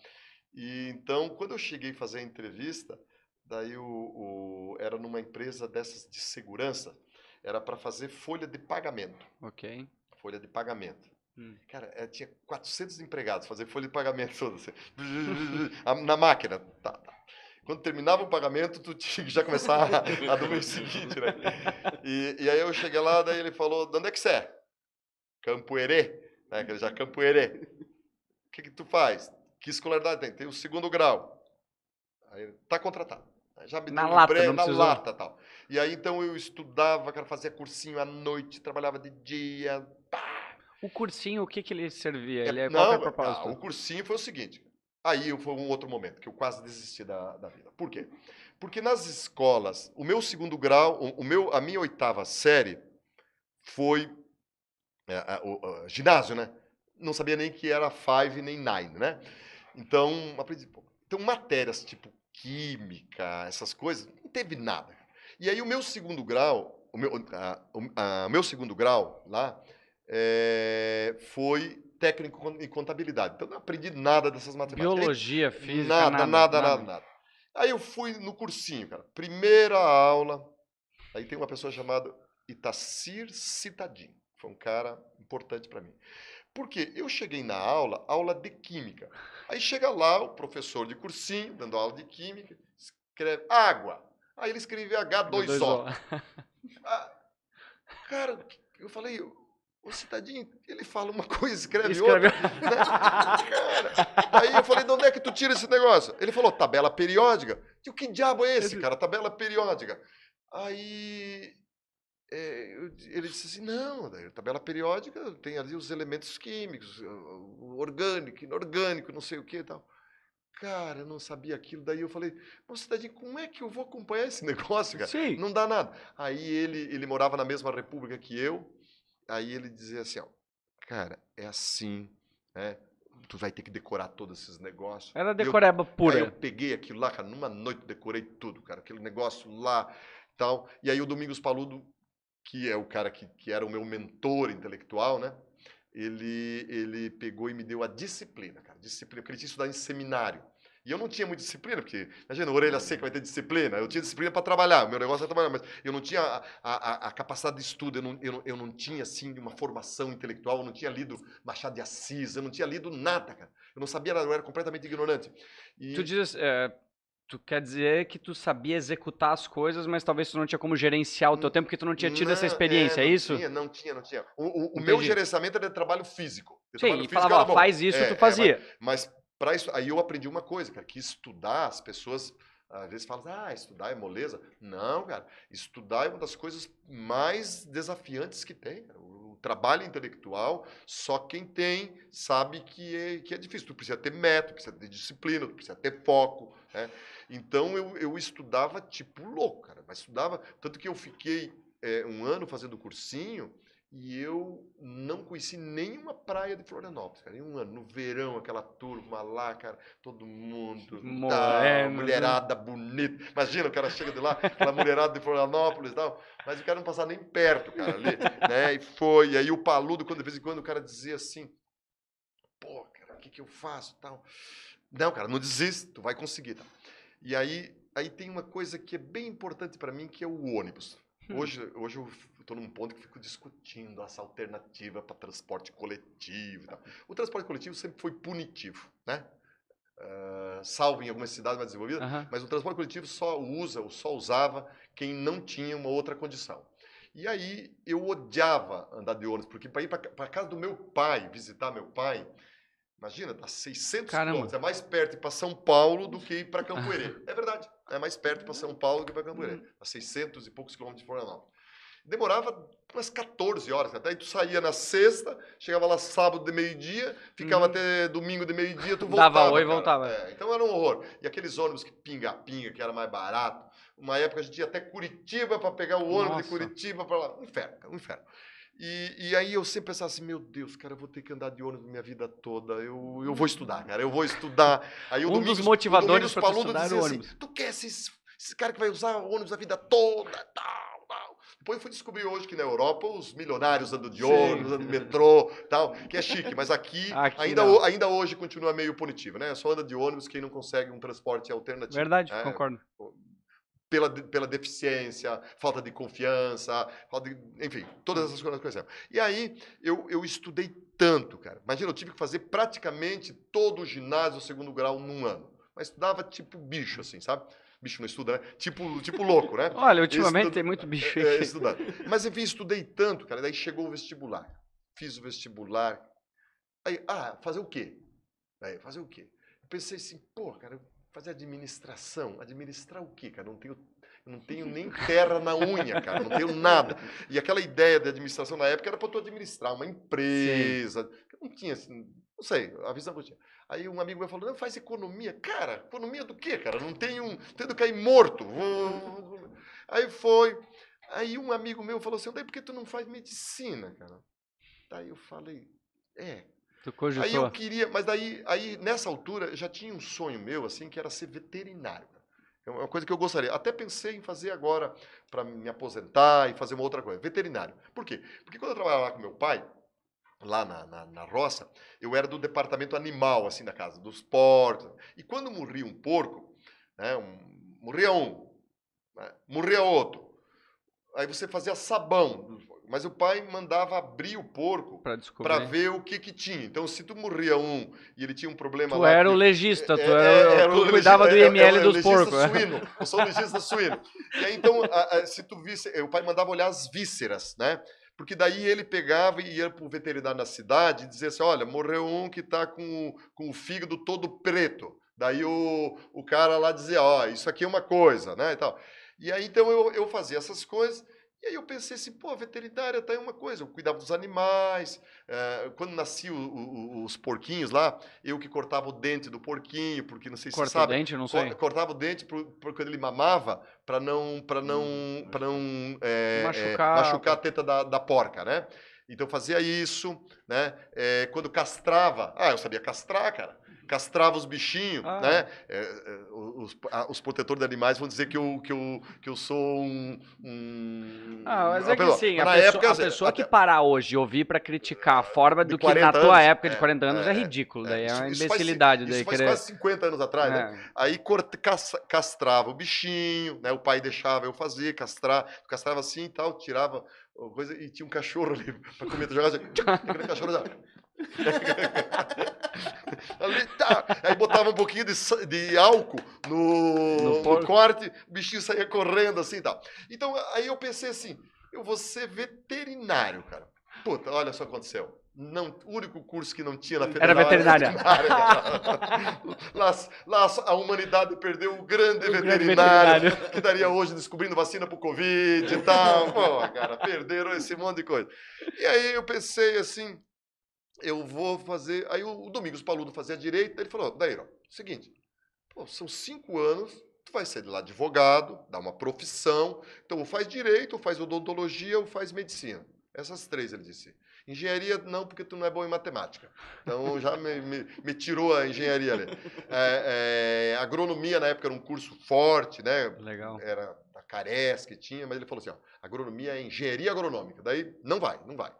E então, quando eu cheguei a fazer a entrevista, daí o, o era numa empresa dessas de segurança, era para fazer folha de pagamento. Ok. Folha de pagamento. Hum. Cara, eh, tinha 400 empregados, fazer folha de pagamento toda, [LAUGHS] assim, [LAUGHS] na máquina. Tá, tá. Quando terminava o pagamento, tu [LAUGHS] tinha que já começar a, a do mês seguinte, né? E, e, aí eu cheguei lá, daí ele falou, de onde é que você é? Campoerê, né? ele já Campoerê. O que que tu faz? Que escolaridade tem? Tem o segundo grau. Aí tá contratado. Já me na lata, pré, na lata tal. E aí então eu estudava, cara, fazia cursinho à noite, trabalhava de dia, pá, o cursinho, o que, que ele servia? É, ele é, é não, ah, o cursinho foi o seguinte. Aí foi um outro momento que eu quase desisti da, da vida. Por quê? Porque nas escolas, o meu segundo grau, o, o meu, a minha oitava série foi é, a, o, a, ginásio, né? Não sabia nem que era five nem nine, né? Então, aprendi Então, matérias tipo química, essas coisas, não teve nada. E aí o meu segundo grau, o meu, a, o meu segundo grau lá, é, foi técnico em contabilidade. Então, não aprendi nada dessas matemáticas. Biologia, física, nada nada, nada, nada, nada, Aí eu fui no cursinho, cara. Primeira aula. Aí tem uma pessoa chamada Itacir Citadin. Foi um cara importante para mim. Porque eu cheguei na aula, aula de química. Aí chega lá o professor de cursinho, dando aula de química, escreve água. Aí ele escreve H2O. H2O. Ah, cara, eu falei, o cidadinho, ele fala uma [LAUGHS] coisa, escreve, escreve... outra. Né? cara, aí eu falei, de onde é que tu tira esse negócio? Ele falou, tabela periódica. o que diabo é esse, cara? Tabela periódica. Aí é, ele disse assim, não, tabela periódica tem ali os elementos químicos, o orgânico, inorgânico, não sei o que e tal. Cara, eu não sabia aquilo. Daí eu falei, mas cidadinho, como é que eu vou acompanhar esse [LAUGHS] negócio, cara? Sim. Não dá nada. Aí ele, ele morava na mesma república que eu, aí ele dizia assim, ó, cara, é assim, né? Tu vai ter que decorar todos esses negócios. Era decoreba eu, pura. Aí eu peguei aquilo lá, cara, numa noite decorei tudo, cara, aquele negócio lá e tal. E aí o Domingos Paludo, que é o cara que, que era o meu mentor intelectual, né? Ele, ele pegou e me deu a disciplina, cara, disciplina, porque ele tinha estudado em seminário. E eu não tinha muita disciplina, porque, imagina, orelha seca uhum. vai ter disciplina. Eu tinha disciplina para trabalhar, meu negócio era trabalhar, mas eu não tinha a, a, a capacidade de estudo, eu não, eu não, eu, não, tinha, assim, uma formação intelectual, eu não tinha lido Machado de Assis, eu não tinha lido nada, cara. Eu não sabia nada, eu era completamente ignorante. E... Tu dizes... Eh, é... Tu quer dizer que tu sabia executar as coisas, mas talvez tu não tinha como gerenciar o teu não, tempo, porque tu não tinha tido não, essa é, experiência, é, é isso? Tinha, não tinha, não tinha. O, o, o meu gerenciamento era de trabalho físico. De Sim, e falava, ó, faz isso, é, tu fazia. É, mas, mas para isso, aí eu aprendi uma coisa, cara, que estudar, as pessoas às vezes falam, assim, ah, estudar é moleza. Não, cara, estudar é uma das coisas mais desafiantes que tem. Cara. O trabalho intelectual, só quem tem sabe que é, que é difícil. Tu precisa ter método, precisa ter disciplina, tu precisa ter foco. Né? Então eu, eu estudava tipo louco, cara, mas estudava. Tanto que eu fiquei é, um ano fazendo cursinho e eu não conheci nenhuma praia de Florianópolis, cara. Nenhuma. No verão, aquela turma lá, cara, todo mundo. Né? mulherada né? bonita. Imagina, o cara chega de lá, aquela mulherada de Florianópolis e tal. Mas o cara não passava nem perto, cara, ali. Né? E foi. E aí o Paludo, quando, de vez em quando, o cara dizia assim: pô, cara, o que, que eu faço tal. Não, cara, não desista, tu vai conseguir. Tal. E aí, aí tem uma coisa que é bem importante para mim, que é o ônibus. Hoje, [LAUGHS] hoje eu estou num ponto que fico discutindo essa alternativa para transporte coletivo. O transporte coletivo sempre foi punitivo, né? Uh, salvo em algumas cidades mais desenvolvidas, mas o transporte coletivo só usa ou só usava quem não tinha uma outra condição. E aí eu odiava andar de ônibus, porque para ir para casa do meu pai, visitar meu pai, imagina, dá 600 Caramba. quilômetros, é mais perto ir para São Paulo do que ir para Campo Campoerê. [LAUGHS] é verdade é mais perto para São Paulo que para Camburé, uhum. a 600 e poucos quilômetros de Florianópolis. Demorava umas 14 horas, até tu saía na sexta, chegava lá sábado de meio-dia, ficava uhum. até domingo de meio-dia, tu voltava. Dava oi e voltava. É, então era um horror. E aqueles ônibus que pinga-pinga, que era mais barato, uma época a gente ia até Curitiba para pegar o ônibus Nossa. de Curitiba para lá. Um inferno, um inferno. E, e, aí eu sempre pensava assim, meu Deus, cara, eu vou ter que andar de ônibus minha vida toda. Eu, eu vou estudar, cara, eu vou estudar. Aí, um Domingos, dos motivadores para estudar dizia assim, ônibus. Assim, tu quer esse, esse, cara que vai usar ônibus a vida toda, tal, tal. Depois eu fui descobrir hoje que na Europa os milionários andam de ônibus, Sim. andam de metrô, tal, que é chique, mas aqui, [LAUGHS] aqui ainda, ainda hoje continua meio punitivo, né? Só anda de ônibus quem não consegue um transporte alternativo. Verdade, é, concordo pela, pela deficiência, falta de confiança, falta de, enfim, todas essas coisas que eu exemplo. E aí eu, eu estudei tanto, cara. Imagina, eu tive que fazer praticamente todo o ginásio segundo grau num ano. Mas estudava tipo bicho, assim, sabe? bicho não estuda, né? Tipo, tipo louco, né? Olha, ultimamente Estudo... tem muito bicho aqui. [LAUGHS] É, é, estudando. Mas enfim, estudei tanto, cara. Daí chegou o vestibular. Fiz o vestibular. Aí, ah, fazer o quê? Aí, fazer o quê? Eu pensei assim, pô, cara, fazer administração. Administrar o quê, cara? Não tenho, não tenho nem terra na unha, cara. Não tenho nada. E aquela ideia de administração na época era para tu administrar uma empresa. Sim. Não tinha assim, não sei, a visão que eu tinha. Aí um amigo meu falou, não, faz economia. Cara, economia do quê, cara? Não tem um... Tendo que cair morto. Aí foi. Aí um amigo meu falou assim, daí por que tu não faz medicina, cara? Daí eu falei, é, Tu cogitou. Aí eu queria, mas daí, aí nessa altura já tinha um sonho meu assim que era ser veterinário. É uma é coisa que eu gostaria. Até pensei em fazer agora para me aposentar e fazer uma outra coisa, veterinário. Por quê? Porque quando eu trabalhava lá com meu pai, lá na, na, na, roça, eu era do departamento animal, assim, da casa, dos porcos. E quando morria um porco, né, um, morria um, né, morria outro. Aí você fazia sabão, mas o pai mandava abrir o porco para ver o que que tinha. Então, se tu morria um e ele tinha um problema tu lá... Era que, legista, é, tu era, é, era o legista, tu cuidava do é, é, IML era, era, dos né? Suíno, eu sou legista suíno. E aí, então, a, a, se tu visse... O pai mandava olhar as vísceras, né? Porque daí ele pegava e ia para o veterinário na cidade e dizia assim, olha, morreu um que está com, com o fígado todo preto. Daí o, o cara lá dizia, ó, oh, isso aqui é uma coisa, né? E, tal. e aí, então, eu, eu fazia essas coisas... E aí eu pensei assim, pô, veterinária tá aí uma coisa, eu cuidava dos animais, é, quando nasciam os porquinhos lá, eu que cortava o dente do porquinho, porque não sei se Corta você o dente, não sei. Cortava o dente quando ele mamava, para não, pra não, pra hum, não é, eh, eh, machucar. É, machucar a teta da, da porca, né? Então fazia isso, né? É, quando castrava, ah, eu sabia castrar, cara. Castrava os bichinhos, ah. né? É, os, os protetores de animais vão dizer que eu, que eu, que eu sou um. um... Ah, mas é ah, que sim, a, na pessoa, época, a pessoa até... que parar hoje e ouvir para criticar a forma do que na tua época de 40 é, anos é, é ridículo. É, daí é isso, é uma imbecilidade. Isso faz, daí, isso faz querer... quase 50 anos atrás, né? Aí castrava o bichinho, né? O pai deixava eu fazer, castrar, castrava assim e tal, tirava coisa, e tinha um cachorro ali [LAUGHS] para comer, tu jogava assim, aquele cachorro já. [LAUGHS] [LAUGHS] Ali, tá. Aí botava um pouquinho de, de álcool no, no, no corte, o bichinho saía correndo assim e tal. Então, aí eu pensei assim, eu vou ser veterinário, cara. Puta, olha só o que aconteceu. Não, o único curso que não tinha na federal era veterinária. Era [LAUGHS] lá, lá, a humanidade perdeu o grande, o veterinário, grande veterinário, que daria hoje descobrindo vacina para o Covid e tal. Pô, cara, perderam esse monte de coisa. E aí eu pensei assim, eu vou fazer. Aí o, Domingos Paludo fazia direito, ele falou: ó, seguinte, pô, são cinco anos, tu vai ser lá advogado, dá uma profissão, então ou faz direito, ou faz odontologia, ou faz medicina. Essas três, ele disse. Engenharia, não, porque tu não é bom em matemática. Então já me, me, me tirou a engenharia ali. É, é, agronomia, na época, era um curso forte, né? Legal. Era a Cares que tinha, mas ele falou assim: ó, agronomia é engenharia agronômica. Daí não vai, não vai.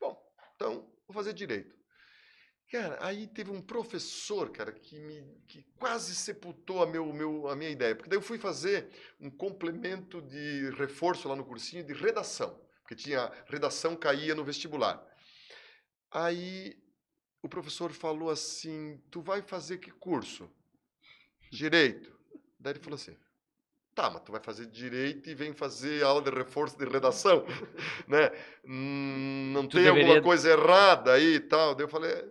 Bom, então vou fazer direito. Cara, aí teve um professor, cara, que me que quase sepultou a, meu, meu, a minha ideia. Porque daí eu fui fazer um complemento de reforço lá no cursinho de redação. Porque tinha redação caía no vestibular. Aí o professor falou assim: Tu vai fazer que curso? Direito. Daí ele falou assim: Tá, mas tu vai fazer direito e vem fazer aula de reforço de redação, [LAUGHS] né? Hum, não tu tem deveria... alguma coisa errada aí e tal. Daí eu falei... É.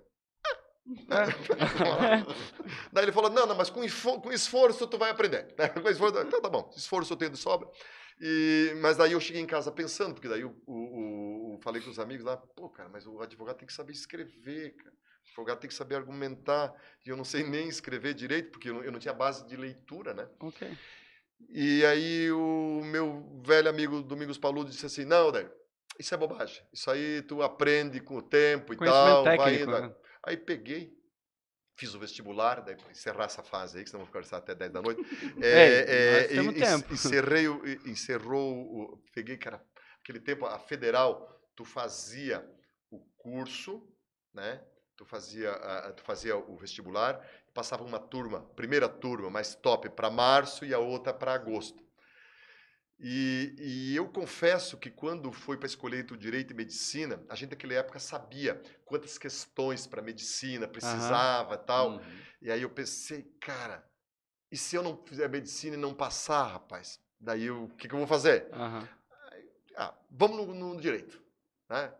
Ah. Né? [LAUGHS] Daí ele falou, não, não, mas com, com esforço tu vai aprender. [LAUGHS] com esforço, então tá bom, esforço eu tenho de sobra. E, mas daí eu cheguei em casa pensando, porque daí eu, eu, eu falei com os amigos lá, pô, cara, mas o advogado tem que saber escrever, cara. O advogado tem que saber argumentar. E eu não sei nem escrever direito, porque eu não, eu não tinha base de leitura, né? Ok. E aí o meu velho amigo Domingos Paludo disse assim: "Não, Dair, isso é bobagem. Isso aí tu aprende com o tempo e tal, técnico, vai indo". Né? Aí peguei Fiz o vestibular, daí né, para encerrar essa fase aí, que senão vou conversar até 10 da noite. É, [LAUGHS] é, é, e, é, tempo. [LAUGHS] Encerrei, encerrou, peguei, cara, aquele tempo, a federal, tu fazia o curso, né? Tu fazia, tu fazia o vestibular passava uma turma, primeira turma, mais top, para março e a outra para agosto. E, e, eu confesso que quando foi para escolher entre o direito e medicina, a gente naquela época sabia quantas questões para medicina precisava uhum. tal. Uhum. E aí eu pensei, cara, e se eu não fizer medicina e não passar, rapaz? Daí o que, que eu vou fazer? Uhum. Ah, vamos no, no direito. Né?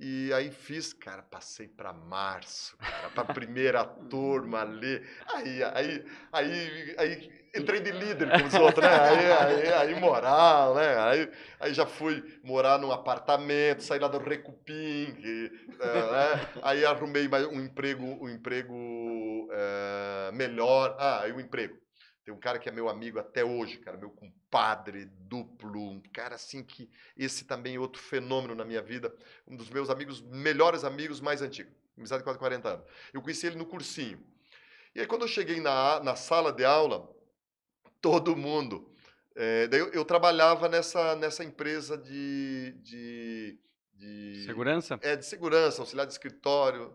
E aí fiz, cara, passei para março, para a primeira turma ali. Aí, aí, aí, aí entrei de líder com os outros, né? Aí, aí, aí moral, né? Aí, aí já fui morar num apartamento, saí lá do Recupim, que, eh, né? aí arrumei um emprego, um emprego é, melhor. Ah, aí o um emprego tem um cara que é meu amigo até hoje, cara, meu compadre duplo, um cara assim que esse também é outro fenômeno na minha vida, um dos meus amigos, melhores amigos, mais antigo, amizade de quase 40 anos. Eu conheci ele no cursinho. E aí quando eu cheguei na, na sala de aula, todo mundo, é, daí eu, eu, trabalhava nessa, nessa empresa de, de, de, Segurança? É, de segurança, auxiliar de escritório,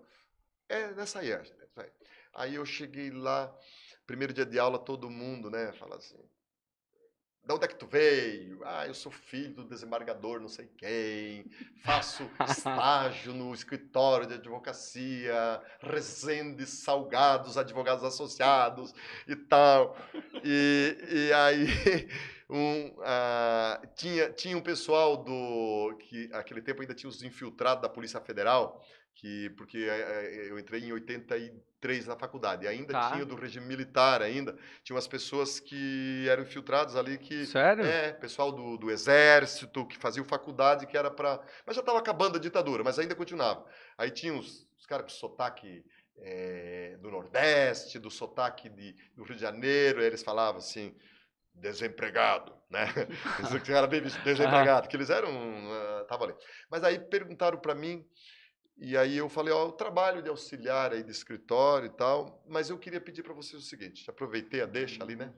é nessa né, aí, aí eu cheguei lá Primeiro dia de aula, todo mundo, né, fala assim, da onde é que tu veio? Ah, eu sou filho do desembargador, não sei quem, faço estágio no escritório de advocacia, Resende Salgados, advogados associados e tal. E, e aí [LAUGHS] um, tinha, tinha um pessoal do. que aquele tempo ainda tinha os infiltrados da Polícia Federal, que porque eh, eh, eu entrei em 83 na faculdade, e ainda tá. tinha do regime militar ainda, tinha umas pessoas que eram infiltrados ali que Sério? É, pessoal do, do exército que faziam faculdade que era para, mas já estava acabando a ditadura, mas ainda continuava. Aí tinha os, os caras com sotaque é, do Nordeste, do sotaque de, do Rio de Janeiro, eles falavam assim, desempregado, né? Esse [LAUGHS] cara bem [LAUGHS] desempregado, que eles eram, uh, tava ali. Mas aí perguntaram para mim e aí eu falei, ó, o trabalho de auxiliar aí de escritório e tal, mas eu queria pedir para vocês o seguinte, aproveitei a deixa uhum. ali, né?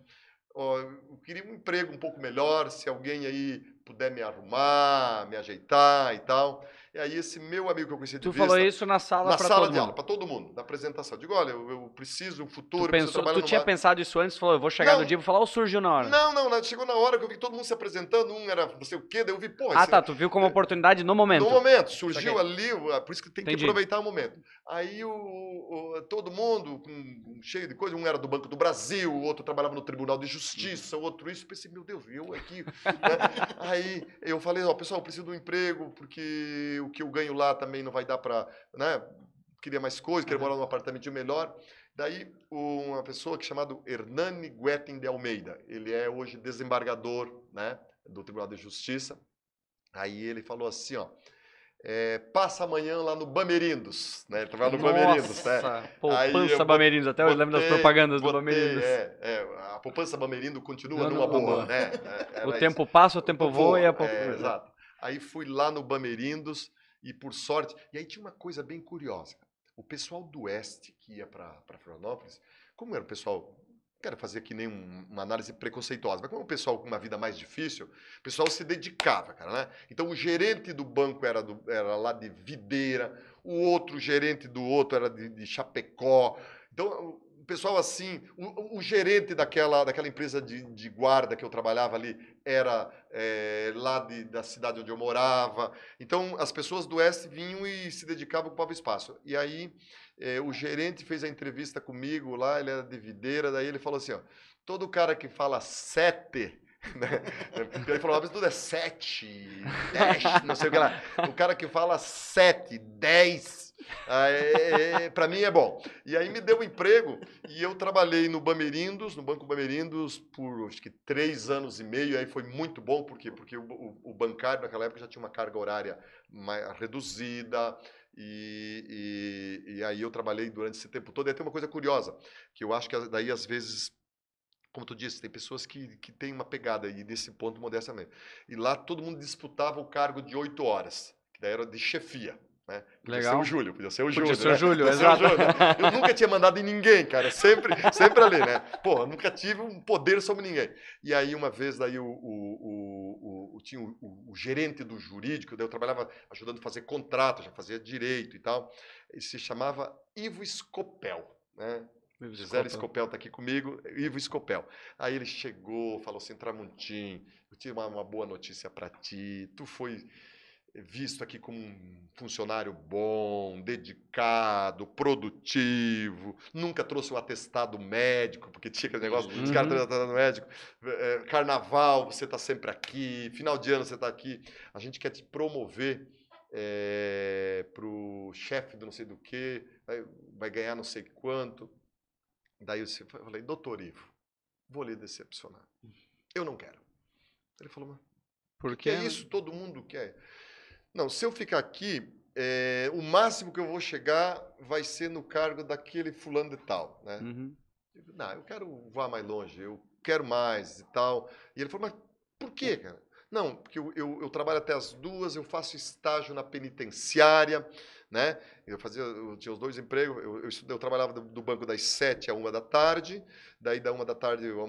eu queria um emprego um pouco melhor, se alguém aí puder me arrumar, me ajeitar e tal. E aí esse meu amigo que eu conheci de tu vista... Tu falou isso na sala Na sala de mundo. aula, para todo mundo, na apresentação. Digo, olha, eu, eu preciso, o futuro... Tu, pensou, tu tinha numa... pensado isso antes, falou, eu vou chegar não, no dia vou falar, ou surgiu na hora? Não, não, chegou na hora que eu vi todo mundo se apresentando, um era não sei o quê, daí eu vi, pô... Ah, tá, tu viu como é, oportunidade no momento. No momento, surgiu ali, ah, por isso que tem Entendi. que aproveitar o momento. Aí o, o todo mundo cheio de coisa, um era do Banco do Brasil, o outro trabalhava no Tribunal de Justiça, o outro isso, eu pensei, meu Deus, eu aqui... [LAUGHS] né? Aí eu falei, ó, pessoal, eu preciso de um emprego, porque o que eu ganho lá também não vai dar para. Né? Queria mais coisa, queria morar num apartamento melhor. Daí, uma pessoa que é chamado Hernani Guetin de Almeida, ele é hoje desembargador né, do Tribunal de Justiça. Aí ele falou assim, ó, é, passa amanhã lá no Bamerindos, né? Ele trabalha no Nossa, Bamerindos, né? Poupança eu, Bamerindos, até botei, eu lembro das propagandas botei, do Bamerindos. É, é, a poupança Bamerindo continua não, numa não, boa, né? É, o tempo isso. passa, o tempo voa, voa e a é, poupança. É, exato. Aí fui lá no Bamerindos, e por sorte. E aí tinha uma coisa bem curiosa. O pessoal do oeste que ia para Florianópolis, como era o pessoal. quero fazer aqui nem uma análise preconceituosa, mas como o pessoal com uma vida mais difícil, o pessoal se dedicava, cara, né? Então o gerente do banco era, do, era lá de Videira, o outro gerente do outro era de, de Chapecó. Então o pessoal assim, o, o, gerente daquela, daquela empresa de, de guarda que eu trabalhava ali era é, lá de, da cidade onde eu morava. Então, as pessoas do Oeste vinham e se dedicavam, o espaço. E aí, é, o gerente fez a entrevista comigo lá, ele era de videira, daí ele falou assim, ó, todo cara que fala sete [LAUGHS] Né? É, ele falou, mas tudo é 7, 10, não sei o que lá. O cara que fala 7, 10, para mim é bom. E aí me deu um emprego e eu trabalhei no Bamerindos, no Banco Bamerindos, por acho que três anos e meio. Aí foi muito bom, por quê? Porque o, o, o bancário naquela época já tinha uma carga horária mais reduzida. E, e, e aí eu trabalhei durante esse tempo todo. E tem uma coisa curiosa, que eu acho que daí às vezes como tu disse, tem pessoas que, que têm uma pegada aí nesse ponto modestamente. E lá todo mundo disputava o cargo de oito horas, que daí era de chefia. Né? Podia Legal. ser o Júlio, podia ser o né? Júlio. Podia ser o Júlio, né? exato. Júlio. Eu nunca tinha mandado em ninguém, cara, sempre, sempre ali, né? Pô, nunca tive um poder sobre ninguém. E aí, uma vez, daí o, o, o, o tinha o, o, gerente do jurídico, daí eu trabalhava ajudando a fazer contrato, já fazia direito e tal, e se chamava Ivo Escopel Né? Gisele Escopel está aqui comigo, Ivo Escopel. Aí ele chegou, falou assim: Tramontim, eu tive uma, uma boa notícia para ti. Tu foi visto aqui como um funcionário bom, dedicado, produtivo, nunca trouxe o atestado médico, porque tinha aquele negócio, uhum. os caras uhum. trazem atestado médico. Eh, eh, carnaval, você está sempre aqui, final de ano você está aqui. A gente quer te promover é, eh, para o chefe do não sei do que, vai ganhar não sei quanto. Daí eu falei, doutor Ivo, vou lhe decepcionar. Eu não quero. Ele falou, mas por que? É né? isso todo mundo quer. Não, se eu ficar aqui, é, o máximo que eu vou chegar vai ser no cargo daquele fulano de tal, né? Uhum. Eu, não, eu quero voar mais longe, eu quero mais e tal. E ele falou, mas por quê, cara? Não, porque eu, eu, eu trabalho até as duas, eu faço estágio na penitenciária, né? Eu fazia, eu tinha os dois empregos, eu, eu, eu trabalhava do, do, banco das sete à uma da tarde, daí da uma da tarde eu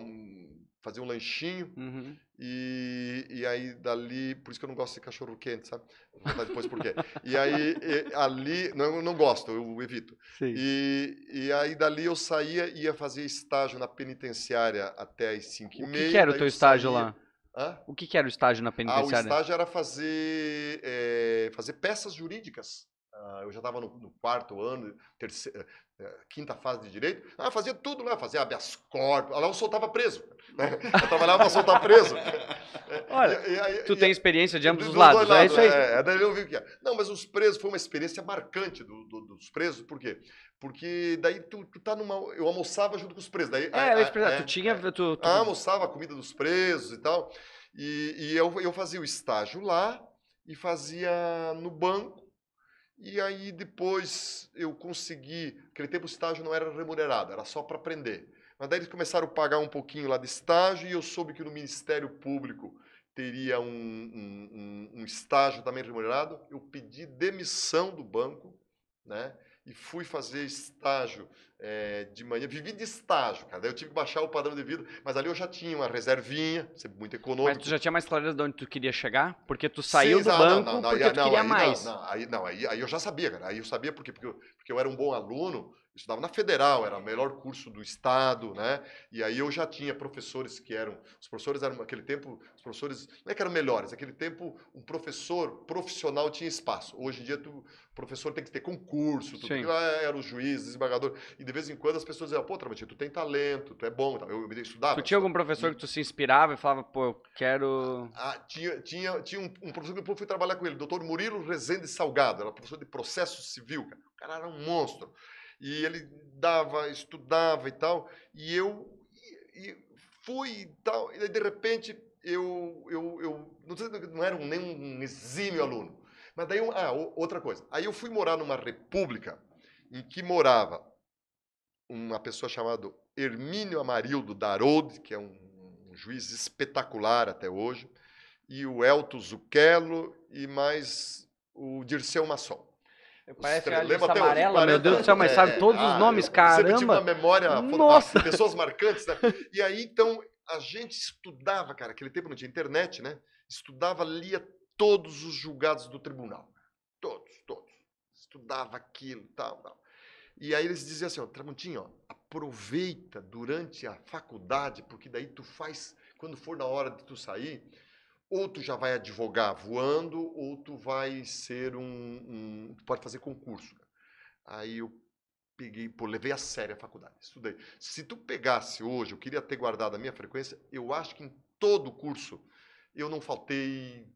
fazia um lanchinho, uhum. e, e aí dali, por isso que eu não gosto de cachorro quente, sabe? Vou contar depois por quê. E aí, e, ali, não, não gosto, eu evito. Sim. E, e aí dali eu saía e ia fazer estágio na penitenciária até as cinco e meia. O que, meia, que era o teu estágio lá? Hã? O que, que, era o estágio na penitenciária? Ah, o estágio era fazer, é, fazer peças jurídicas. Ah, eu já estava no, no, quarto ano, terceira, eh, eh, quinta fase de direito. Ah, fazia tudo lá, fazia habeas corpus. Ah, lá eu soltava preso. Né? [LAUGHS] Eu trabalhava para soltar preso. Olha, e, e, e, tu tem experiência de ambos os lados, é isso aí. É, é, daí eu vi que é. Não, mas os presos foi uma experiência marcante do, do, dos presos, por quê? Porque daí tu, tu tá numa. Eu almoçava junto com os presos. Daí, é, a, a, é, é, tu tinha. Tu, tu... Ah, almoçava a comida dos presos e tal. E, eu, eu fazia o estágio lá e fazia no banco e aí depois eu consegui, aquele tempo o estágio não era remunerado, era só para aprender. Mas daí eles começaram a pagar um pouquinho lá de estágio e eu soube que no Ministério Público teria um, um, um, um estágio também remunerado. Eu pedi demissão do banco, né? e fui fazer estágio é, de manhã. Vivi de estágio, cara. Daí eu tive que baixar o padrão de vida, mas ali eu já tinha uma reservinha, sempre muito econômico. Mas tu já tinha mais clareza de onde tu queria chegar? Porque tu saiu Sim, do não, banco não, não, porque aí, tu queria aí, mais. Não, aí, não aí, aí eu já sabia, cara. Aí eu sabia porque, porque, porque eu era um bom aluno eu estudava na Federal, era o melhor curso do Estado, né? E aí eu já tinha professores que eram. Os professores eram, naquele tempo, os professores. Não é que eram melhores, naquele tempo, um professor profissional tinha espaço. Hoje em dia, tu, o professor tem que ter concurso, tudo. Lá é, era o juiz, desembargador. E de vez em quando as pessoas diziam, pô, travatinho tu tem talento, tu é bom. Eu, eu estudava. Tu tinha algum professor que tu se inspirava e falava, pô, eu quero. Ah, ah tinha tinha, tinha um, um professor que depois fui trabalhar com ele, o doutor Murilo Rezende Salgado, era professor de processo civil, cara. O cara era um monstro. E ele dava, estudava e tal. E eu e, e fui e tal. E de repente, eu, eu, eu não, sei, não era nem um exímio aluno. Mas daí, ah, outra coisa. Aí eu fui morar numa república em que morava uma pessoa chamada Hermínio Amarildo Darode, que é um, um juiz espetacular até hoje, e o Elto Zucchello e mais o Dirceu Masson. É, parece a lista amarela, né? meu Deus do céu, mas sabe é, todos os ah, nomes, caramba. Sempre tive uma memória, Nossa. pessoas marcantes, né? E aí, então, a gente estudava, cara, aquele tempo não tinha internet, né? Estudava, lia todos os julgados do tribunal. Todos, todos. Estudava aquilo, tal, tal. E aí eles diziam assim, ó, Tramontinho, ó, aproveita durante a faculdade, porque daí tu faz, quando for na hora de tu sair, ou tu já vai advogar voando, ou tu vai ser um, um tu pode fazer concurso. Aí eu peguei, pô, levei a sério a faculdade, estudei. Se tu pegasse hoje, eu queria ter guardado a minha frequência, eu acho que em todo o curso eu não faltei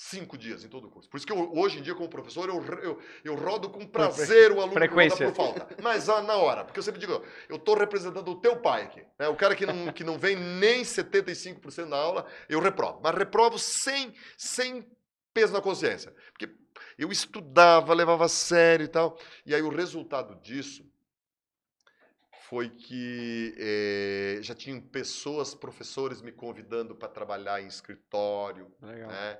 cinco dias em todo o curso. Por isso que eu, hoje em dia, como professor, eu, eu, eu rodo com prazer o aluno que que por falta. Mas ah, na hora, porque eu sempre digo, eu estou representando o teu pai aqui. Né? O cara que não, que não vem nem 75% da aula, eu reprovo. Mas reprovo sem, sem peso na consciência. Porque eu estudava, levava a sério e tal. E aí o resultado disso foi que eh, já tinham pessoas, professores me convidando para trabalhar em escritório. Legal. Né?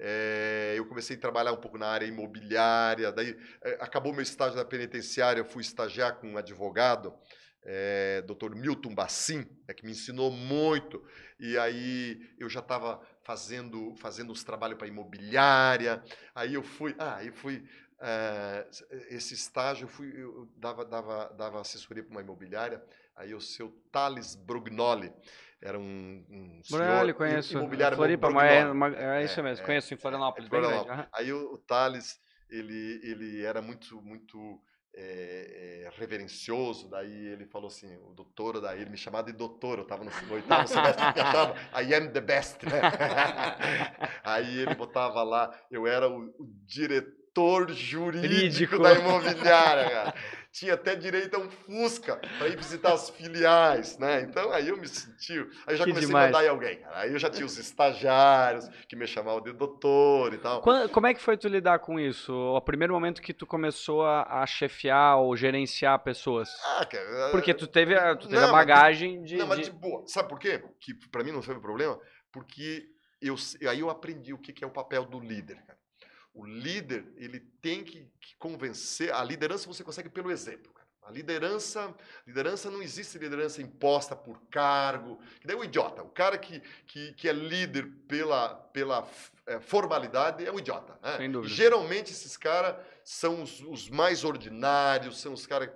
É, eu comecei a trabalhar um pouco na área imobiliária, daí é, acabou meu estágio na penitenciária, eu fui estagiar com um advogado, é, eh, Dr. Milton Bassim, é, que me ensinou muito. E aí eu já estava fazendo fazendo os trabalhos para imobiliária. Aí eu fui, ah, eu fui esse estágio, eu, fui, eu dava dava dava assessoria para uma imobiliária. Aí o seu Thales Brugnoli, era um, um Morelli, conheço. imobiliário Floripa, mas é, uma, é, isso mesmo, é, conheço em é, Florianópolis. Florianópolis. É uhum. Aí o, o Thales, ele, ele era muito, muito é, é reverencioso, daí ele falou assim, o doutor, daí ele me chamava de doutor, eu estava no, oitavo [LAUGHS] semestre, eu achava, I am the best, né? [LAUGHS] Aí ele botava lá, eu era o, o diretor jurídico da imobiliária, cara tinha até direito a um Fusca para ir visitar as filiais, né? Então aí eu me senti. Aí eu já que comecei demais. a mandar em alguém, cara. Aí eu já tinha os estagiários que me chamavam de doutor e tal. Quando, como é que foi tu lidar com isso? O primeiro momento que tu começou a, a chefiar ou gerenciar pessoas? Ah, cara. Ah, Porque tu teve a, tu teve não, a bagagem mas, de. Não, mas de... de boa. Sabe por quê? Que para mim não foi um problema? Porque eu, aí eu aprendi o que, que é o papel do líder, cara. O líder, ele tem que convencer. A liderança você consegue pelo exemplo. A liderança, liderança não existe liderança imposta por cargo. Que daí é um idiota. O cara que, que, que é líder pela, pela é, formalidade é um idiota. Né? Sem dúvida. Geralmente esses caras são os, os, mais ordinários, são os caras.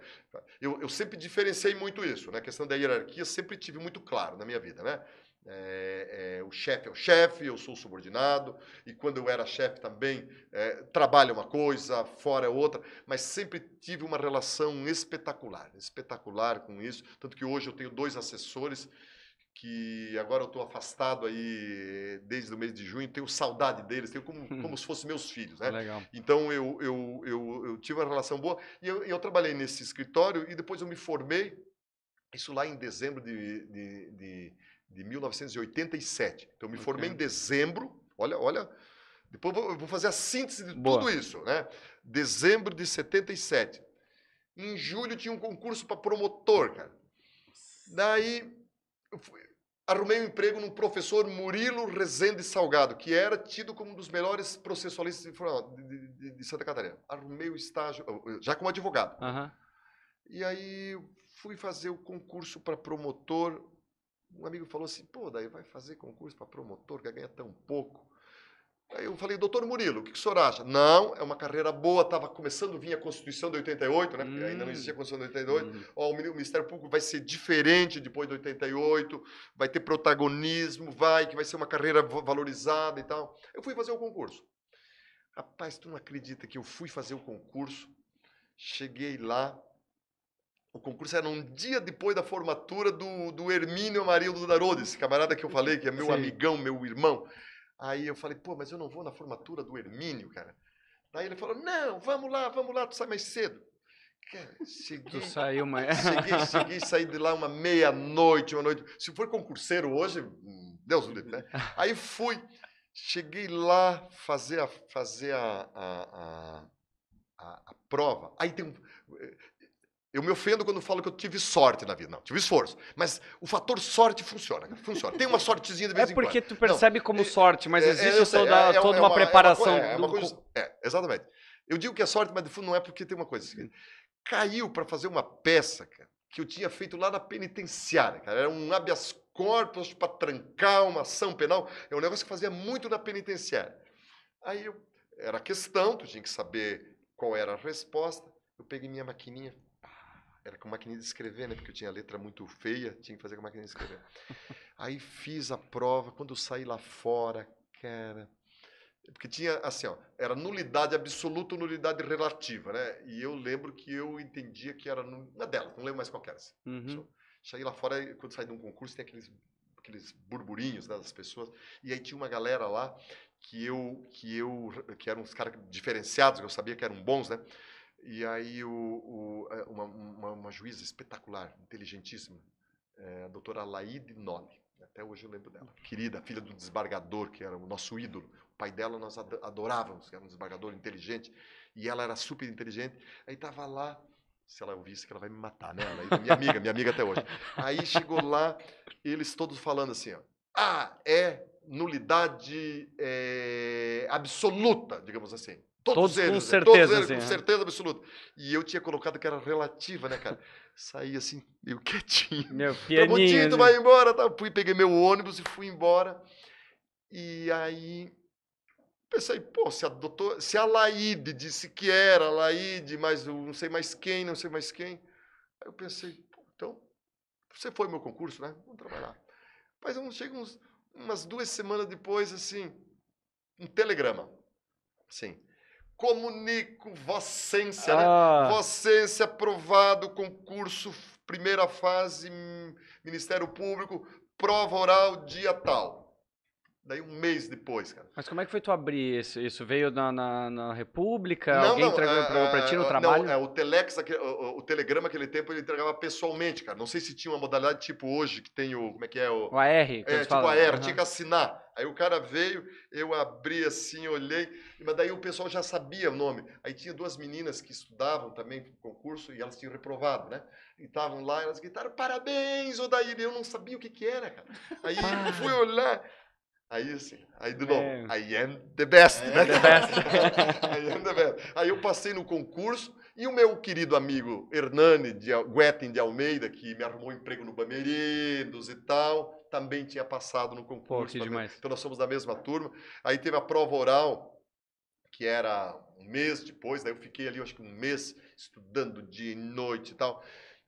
Eu, eu sempre diferenciei muito isso, né? A questão da hierarquia sempre tive muito claro na minha vida, né? É, é, o chefe é o chefe, eu sou subordinado, e quando eu era chefe também, é, trabalho é uma coisa, fora é outra, mas sempre tive uma relação espetacular, espetacular com isso, tanto que hoje eu tenho dois assessores que agora eu estou afastado aí desde o mês de junho, tenho saudade deles, tenho como, [LAUGHS] como se fossem meus filhos, né? Legal. Então eu, eu, eu, eu, tive uma relação boa e eu, eu trabalhei nesse escritório e depois eu me formei, isso lá em dezembro de, de, de de 1987. Então, eu me okay. formei em dezembro, olha, olha, depois eu vou fazer a síntese de Boa. tudo isso, né? Dezembro de 77. Em julho tinha um concurso para promotor, cara. Daí, fui, arrumei um emprego num professor Murilo Rezende Salgado, que era tido como um dos melhores processualistas de, de, de Santa Catarina. Arrumei o estágio, já como advogado. Uhum. E aí, fui fazer o concurso para promotor um amigo falou assim: pô, daí vai fazer concurso para promotor, que ganha tão pouco. Aí eu falei, doutor Murilo, o que, que o senhor acha? Não, é uma carreira boa, estava começando a vir a Constituição de 88, né? Hum. Ainda não existia a Constituição de 88. Hum. Ó, o Ministério Público vai ser diferente depois de 88, vai ter protagonismo, vai, que vai ser uma carreira valorizada e tal. Eu fui fazer o concurso. Rapaz, tu não acredita que eu fui fazer o concurso, cheguei lá, o concurso era um dia depois da formatura do, do Hermínio Amarildo Darodes, esse camarada que eu falei, que é meu Sim. amigão, meu irmão. Aí eu falei, pô, mas eu não vou na formatura do Hermínio, cara. Daí ele falou, não, vamos lá, vamos lá, tu sai mais cedo. Cara, tu saiu mais... [LAUGHS] cheguei cheguei saí de lá uma meia-noite, uma noite. Se for concurseiro hoje, hum, Deus o livre, né? Aí fui, cheguei lá fazer a, fazer a, a, a, a, a prova. Aí tem um... Eh, eu me ofendo quando falo que eu tive sorte na vida. Não, tive esforço. Mas o fator sorte funciona, cara. Funciona. Tem uma sortezinha de vez é em quando. É porque tu percebe não, como é, sorte, mas é, existe toda, é, é, é toda uma, uma, preparação. É, uma, do... é, exatamente. Eu digo que é sorte, mas de fundo não é porque tem uma coisa assim. Caiu para fazer uma peça, cara, que eu tinha feito lá na penitenciária, cara. Era um habeas corpus para trancar uma ação penal. É um negócio que fazia muito na penitenciária. Aí eu, era questão, tu tinha que saber qual era a resposta. Eu peguei minha maquininha, era com máquina de escrever, né? Porque eu tinha letra muito feia, tinha que fazer com máquina de escrever. [LAUGHS] Aí fiz a prova, quando eu saí lá fora, cara. Porque tinha, assim, ó, era nulidade absoluta ou nulidade relativa, né? E eu lembro que eu entendia que era nul... uma delas, não lembro mais qual era. Assim. Uhum. Saí lá fora, quando saí de um concurso, tem aqueles, aqueles burburinhos né, das pessoas. E aí tinha uma galera lá que eu, que eu, que eram uns caras diferenciados, que eu sabia que eram bons, né? E aí o, o, é, uma, uma, uma, juíza espetacular, inteligentíssima, é, a doutora Laide Nolli, até hoje eu lembro dela, querida, filha do desbargador que era o nosso ídolo. O pai dela nós adorávamos, que era um desbargador inteligente, e ela era super inteligente. Aí estava lá, se ela ouvisse que ela vai me matar, né? Ela, é minha amiga, minha amiga até hoje. Aí chegou lá, eles todos falando assim, ó, ah, é nulidade é, absoluta, digamos assim. Todos, todos eles, com né? certeza. Todos eles, assim, com é. certeza absoluta. E eu tinha colocado que era relativa, né, cara? Saí assim, eu [LAUGHS] quietinho. Meu pianinho, tá vai embora. Tá? Fui, peguei meu ônibus e fui embora. E aí pensei, pô, se a, doutor, se a Laide disse que era Laide, mas não sei mais quem, não sei mais quem. Aí eu pensei, então, você foi meu concurso, né? Vamos trabalhar. Mas uns, chega uns, umas duas semanas depois, assim, um telegrama. Sim comunico Vossência, ah. né? Vocência aprovado, concurso, primeira fase, Ministério Público, prova oral, dia tal. Daí um mês depois, cara. Mas como é que foi tu abrir isso? Isso veio na, na, na República? Não, Alguém não, entregou é, para é, ti no é, trabalho? Não, é, o Telex, o, o, Telegrama, aquele tempo, ele entregava pessoalmente, cara. Não sei se tinha uma modalidade tipo hoje, que tem o. Como é que é? O, o AR? É, tipo o AR, uhum. tinha que assinar. Aí o cara veio, eu abri assim, olhei, mas daí o pessoal já sabia o nome. Aí tinha duas meninas que estudavam também para o concurso e elas tinham reprovado, né? E estavam lá, elas gritaram, parabéns, Odair! Eu não sabia o que que era, cara. Aí eu [LAUGHS] fui olhar, Aí assim, aí de novo, é. I am é the best, I é né? the best. I [LAUGHS] am é the best. Aí eu passei no concurso, e o meu querido amigo Hernani de Guetin de Almeida, que me arrumou um emprego no Bameirindos e tal, também tinha passado no concurso. Pô, demais. Então nós somos da mesma turma. Aí teve a prova oral, que era um mês depois, daí eu fiquei ali, eu acho que um mês, estudando dia e noite e tal.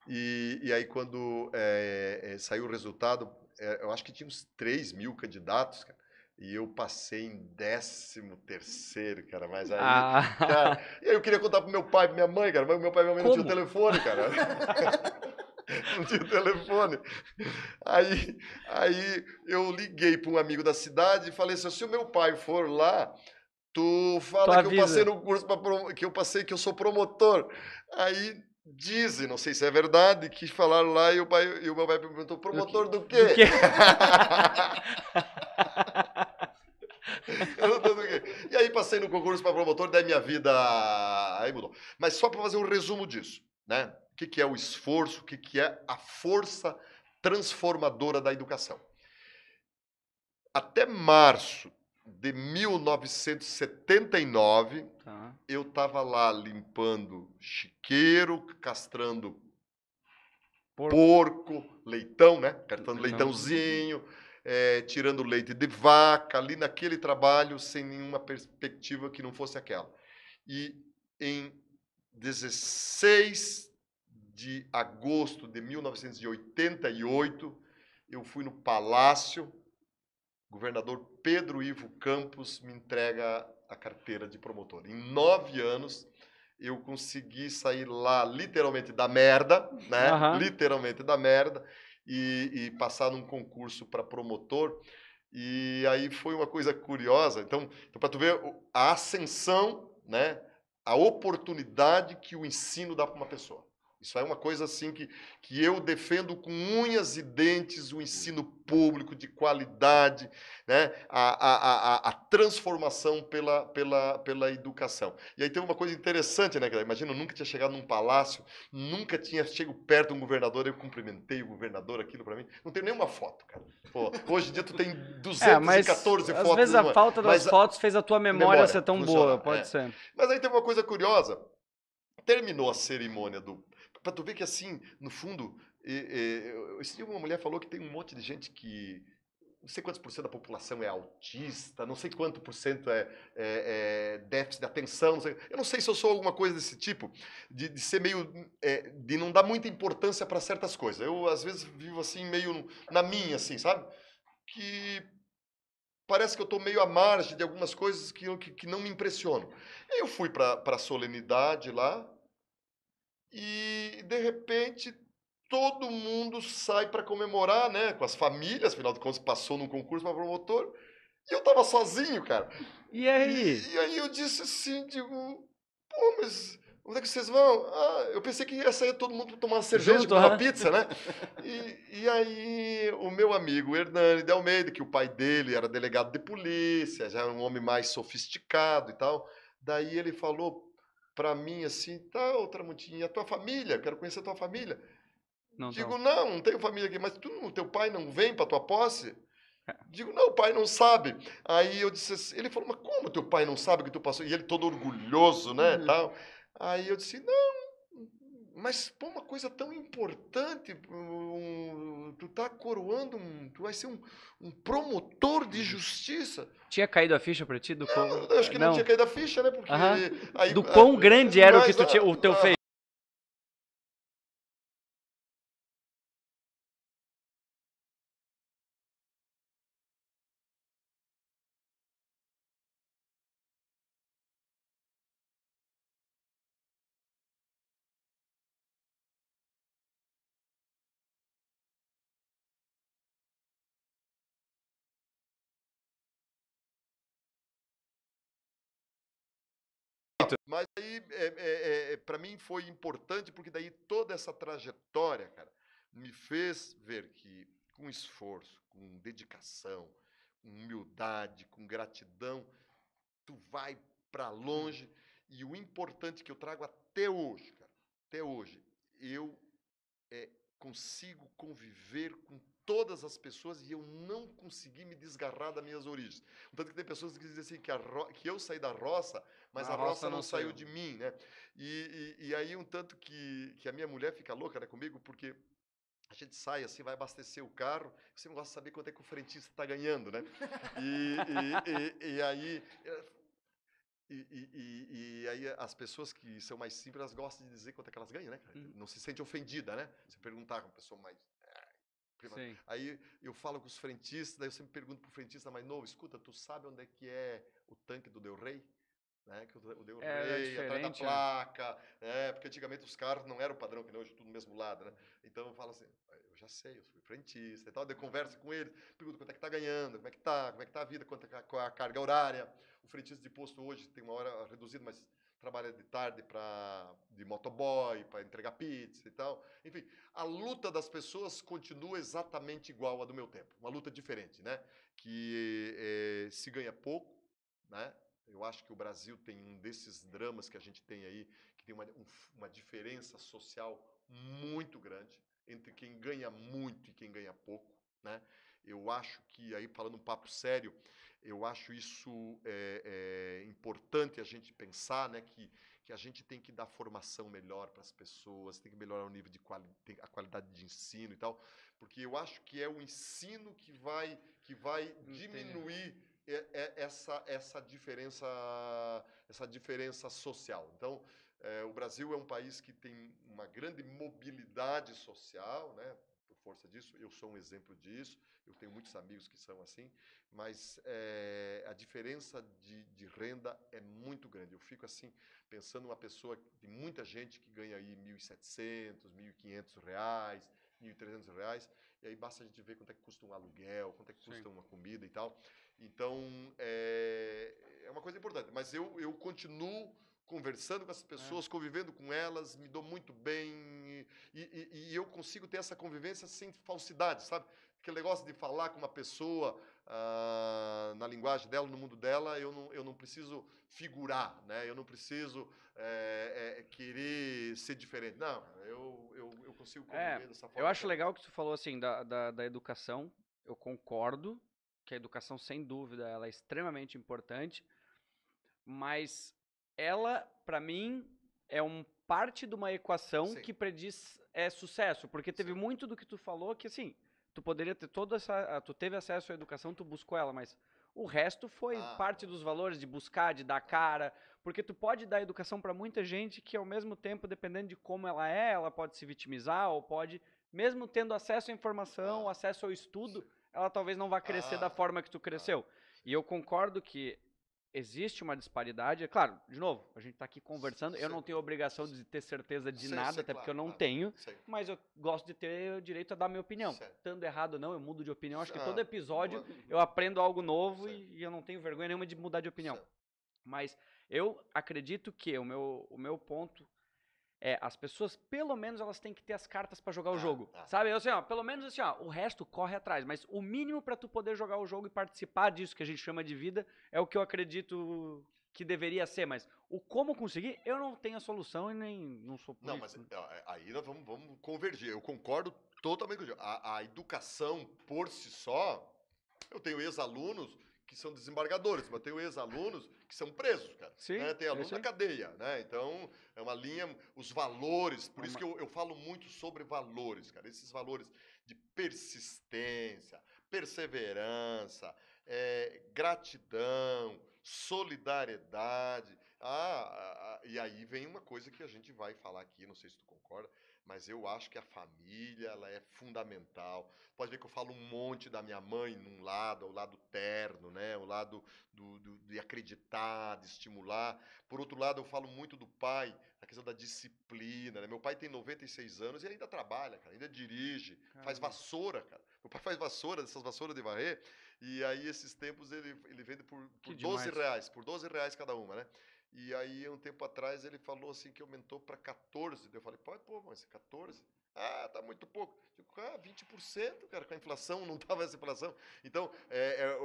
E, e aí, quando é, é, saiu o resultado, é, eu acho que tinha uns 3 mil candidatos, cara. E eu passei em 13 terceiro, cara, mas aí... Ah. Cara, [LAUGHS] e aí eu queria contar pro meu pai, pra minha mãe, cara, mas meu pai e minha mãe Como? não tinham telefone, cara. [LAUGHS] não tinha telefone. Aí, aí eu liguei pra um amigo da cidade e falei assim, se o meu pai for lá, tu fala tu que eu passei no curso, pra, que eu passei, que eu sou promotor. Aí dizem, não sei se é verdade, que falaram lá e o, pai, e o meu pai perguntou, promotor do quê? Do quê? [LAUGHS] e aí passei no concurso para promotor, daí minha vida aí mudou. Mas só para fazer um resumo disso, né? O que, que é o esforço, o que, que é a força transformadora da educação. Até março de 1979, tá. eu estava lá limpando chiqueiro, castrando porco, porco leitão, né? Castrando leitãozinho é, tirando leite de vaca, ali naquele trabalho, sem nenhuma perspectiva que não fosse aquela. E em 16 de agosto de 1988, eu fui no Palácio, governador Pedro Ivo Campos me entrega a carteira de promotor. Em nove anos, eu consegui sair lá literalmente da merda, né? Uhum. Literalmente da merda e, e passar num concurso para promotor. E aí foi uma coisa curiosa. Então, então para tu ver a ascensão, né, a oportunidade que o ensino dá para uma pessoa. Isso é uma coisa assim que, que eu defendo com unhas e dentes o ensino público de qualidade, né? a, a, a, a transformação pela, pela, pela educação. E aí tem uma coisa interessante, né, galera? Imagina, eu nunca tinha chegado num palácio, nunca tinha chego perto de um governador, eu cumprimentei o governador, aquilo para mim. Não tem nenhuma foto, cara. Pô, hoje em dia tu tem 214 é, mas, fotos. Às vezes a falta das fotos fez a tua memória, memória ser tão boa, pode é. ser. Mas aí tem uma coisa curiosa. Terminou a cerimônia do para tu ver que assim, no fundo, é, é, esse dia uma mulher falou que tem um monte de gente que não sei quantos por cento da população é autista, não sei quanto por cento é, é, é déficit de atenção. Não sei, eu não sei se eu sou alguma coisa desse tipo, de, de ser meio. É, de não dar muita importância para certas coisas. Eu, às vezes, vivo assim, meio na minha, assim, sabe? Que parece que eu estou meio à margem de algumas coisas que, que, que não me impressionam. Eu fui para a solenidade lá, e de repente todo mundo sai para comemorar, né? Com as famílias, afinal de contas, passou num concurso para promotor. E eu tava sozinho, cara. E aí? E, e, aí eu disse assim, digo, hum, pô, mas onde é que vocês vão? Ah, eu pensei que ia sair todo mundo tomar uma cerveja, Junto, comer tipo, uma pizza, né? e, e aí o meu amigo Hernani de Almeida, que o pai dele era delegado de polícia, já era um homem mais sofisticado e tal, daí ele falou, para mim assim, tal, tá, outra e a tua família? Quero conhecer a tua família. Não, Digo, não, não tenho família aqui, mas tu, teu pai não vem para tua posse? É. Digo, não, o pai não sabe. Aí eu disse assim, ele falou, mas como teu pai não sabe o que tu passou? E ele todo orgulhoso, né, uhum. tal. Aí eu disse, não, mas pô, uma coisa tão importante, um, tu tá coroando um, tu vai ser um, um, promotor de uhum. justiça. Tinha caído a ficha para ti do quão? acho que não. não, tinha caído a ficha, né? Porque uh -huh. aí, do quão grande era mas, o que tu tinha, o teu uh, Mas aí, é, é, é, é para mim, foi importante, porque daí toda essa trajetória, cara, me fez ver que com esforço, com dedicação, com humildade, com gratidão, tu vai para longe. E o importante que eu trago até hoje, cara, até hoje, eu é, consigo conviver com todas as pessoas e eu não consegui me desgarrar das minhas origens. Tanto que tem pessoas que dizem assim que, ro... que eu saí da roça mas a, a roça, não saiu de mim, né? E, e, e, aí um tanto que, que a minha mulher fica louca né, comigo, porque a gente sai assim, vai abastecer o carro, você não gosta de saber quanto é que o frentista está ganhando, né? E, e, e, aí... E, aí as pessoas que são mais simples, elas gostam de dizer quanto é que elas ganham, né? Uhum. Não se sente ofendida, né? Você perguntar para uma pessoa mais... Eh, Sim. Aí eu falo com os frentistas, daí eu sempre pergunto pro frentista mais novo, escuta, tu sabe onde é que é o tanque do Del Rey? né? Que o deu é, rei, atrás da né? placa, né? Porque antigamente os carros não eram o padrão que nem hoje, tudo do mesmo lado, né? Então eu falo assim, eu já sei, eu sou frentista e tal, de conversa com ele, pergunto quanto é que tá ganhando, como é que tá, como é que tá a vida, quanto é tá a carga horária. O frentista de posto hoje tem uma hora reduzida, mas trabalha de tarde para de motoboy, para entregar pizza e tal. Enfim, a luta das pessoas continua exatamente igual à do meu tempo, uma luta diferente, né? Que é, se ganha pouco, né? Eu acho que o Brasil tem um desses dramas que a gente tem aí, que tem uma, um, uma diferença social muito grande entre quem ganha muito e quem ganha pouco. Né? Eu acho que, aí falando um papo sério, eu acho isso é, é, importante a gente pensar né, que, que a gente tem que dar formação melhor para as pessoas, tem que melhorar o nível de quali a qualidade de ensino e tal, porque eu acho que é o ensino que vai, que vai Entendi. Né? diminuir é, é essa, essa, diferença, essa diferença social. Então, é, o Brasil é um país que tem uma grande mobilidade social, né? por força disso, eu sou um exemplo disso, eu tenho muitos amigos que são assim, mas é, a diferença de, de, renda é muito grande. Eu fico assim, pensando uma pessoa, tem muita gente que ganha aí 1.700, 1.500 reais, 1.300 reais, e aí basta a gente ver quanto é que custa um aluguel, quanto é que custa Sim. uma comida e tal. Então, é, é uma coisa importante. Mas eu, eu continuo conversando com essas pessoas, é. convivendo com elas, me dou muito bem e, e, e, eu consigo ter essa convivência sem falsidade, sabe? Aquele negócio de falar com uma pessoa ah, na linguagem dela, no mundo dela, eu não, eu não preciso figurar, né? Eu não preciso é, é, é querer ser diferente. Não, eu, eu, eu consigo é, conviver dessa forma. Eu acho legal que você falou assim da, da, da educação, eu concordo, que a educação, sem dúvida, ela é extremamente importante, mas ela, para mim, é um parte de uma equação Sim. que prediz é, sucesso, porque teve Sim. muito do que tu falou que, assim, tu poderia ter toda essa... Ah, tu teve acesso à educação, tu buscou ela, mas... O resto foi ah. parte dos valores de buscar, de dar cara, porque tu pode dar educação para muita gente que ao mesmo tempo, dependendo de como ela é, ela pode se vitimizar ou pode, mesmo tendo acesso à informação, ah. acesso ao estudo, Sim ela talvez não vá crescer ah, da forma que tu tá. cresceu. E eu concordo que existe uma disparidade. É claro, de novo, a gente está aqui conversando. eu não tenho obrigação de ter certeza de nada, até claro, porque eu não tenho. Mas eu gosto de ter o direito a dar minha opinião. tendo Tanto errado ou não, eu mudo de opinião. Acho que ah, todo episódio eu aprendo algo novo e, e, eu não tenho vergonha nenhuma de mudar de opinião. Mas eu acredito que o meu, o meu ponto é, as pessoas, pelo menos, elas têm que ter as cartas para jogar o tá, jogo. Tá. Sabe? Assim, ó, pelo menos assim, ó, o resto corre atrás. Mas o mínimo para tu poder jogar o jogo e participar disso que a gente chama de vida é o que eu acredito que deveria ser, mas o como conseguir, eu não tenho a solução e nem não sou político. Não, mas é, aí nós vamos, vamos convergir. Eu concordo totalmente com o a, a educação por si só, eu tenho ex-alunos que são desembargadores, mas tenho ex-alunos que são presos, cara. Sim, né? Tem aluno na cadeia, né? Então, é uma linha, os valores, por é isso que eu, eu falo muito sobre valores, cara. Esses valores de persistência, perseverança, é, gratidão, solidariedade. Ah, ah, ah e aí vem uma coisa que a gente vai falar aqui, não sei se tu concorda, mas eu acho que a família ela é fundamental. Pode ver que eu falo um monte da minha mãe num lado, é o lado terno, né? O lado do, do, de acreditar, de estimular. Por outro lado, eu falo muito do pai, a questão da disciplina. Né? Meu pai tem 96 anos e ainda trabalha, cara, ainda dirige, Caramba. faz vassoura, cara. Meu pai faz vassoura, essas vassouras de varrer, e aí esses tempos ele, ele vende por, por 12 reais, por 12 reais cada uma, né? E aí, um tempo atrás, ele falou assim que aumentou para 14. Eu falei, pode, pô, mas 14? É ah, tá muito pouco. Digo, ah, 20%, cara, com a inflação, não tava essa inflação. Então, é,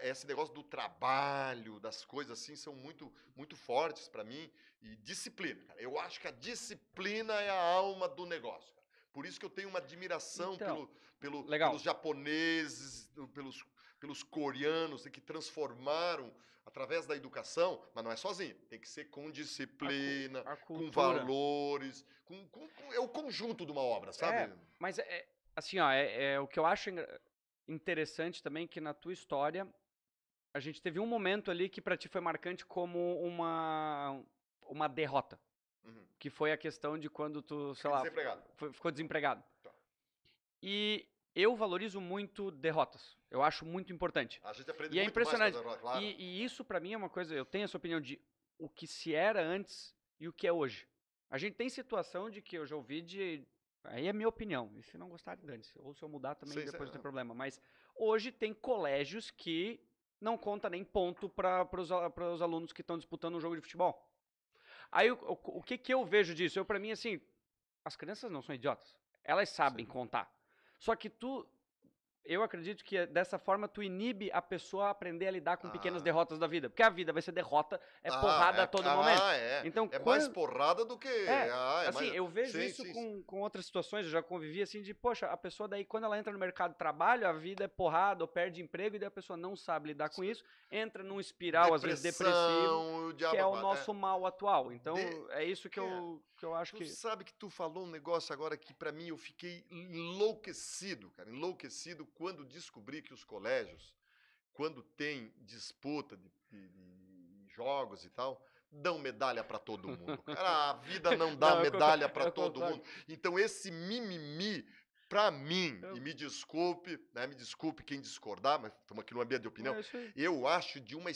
é, é, esse negócio do trabalho, das coisas assim, são muito, muito fortes para mim. E disciplina, cara. Eu acho que a disciplina é a alma do negócio. Cara. Por isso que eu tenho uma admiração então, pelo, pelo, legal. pelos japoneses, pelos, pelos coreanos que transformaram através da educação, mas não é sozinho. Tem que ser com disciplina, a, a com valores, com, com, com, é o conjunto de uma obra, é, sabe? É, mas é, assim, ó, é, é, o que eu acho interessante também que na tua história a gente teve um momento ali que para ti foi marcante como uma uma derrota, uhum. que foi a questão de quando tu, sei lá, desempregado. Foi, ficou desempregado. Tá. E eu valorizo muito derrotas. Eu acho muito importante. A gente aprende e é muito é impressionante. Mais claro. e, e isso para mim é uma coisa, eu tenho essa opinião de o que se era antes e o que é hoje. A gente tem situação de que eu já ouvi de Aí é minha opinião. E se não gostar, dane-se. Ou se eu mudar também, Sim, depois não tem é. problema. Mas hoje tem colégios que não conta nem ponto para os alunos que estão disputando um jogo de futebol. Aí o, o, o, que, que eu vejo disso? Eu, para mim, assim, as crianças não são idiotas. Elas sabem Sim. contar. Só que tu eu acredito que eh, dessa forma tu inibe a pessoa a aprender a lidar com ah. pequenas derrotas da vida. Porque a vida vai ser derrota, é ah, porrada é, a todo ah, momento. É. Então, é quando... mais porrada do que. É, ah, é assim, mais... eu vejo sim, isso sim, com, sim. com outras situações, eu já convivi assim, de, poxa, a pessoa daí, quando ela entra no mercado de trabalho, a vida é porrada, ou perde emprego, e daí a pessoa não sabe lidar com isso, entra num espiral, Depressão, às vezes depressivo, o diabo, que é o é. nosso mal atual. Então, de... é isso que é. eu porque eu acho tu que. sabe que tu falou um negócio agora que, para mim, eu fiquei enlouquecido, cara. Enlouquecido quando descobri que os colégios, quando tem disputa de, de, de jogos e tal, dão medalha para todo mundo. Cara, a vida não [LAUGHS] dá não, medalha para todo mundo. Então, esse mimimi para mim, eu... e me desculpe, né, me desculpe quem discordar, mas estamos aqui num ambiente de opinião, eu acho de uma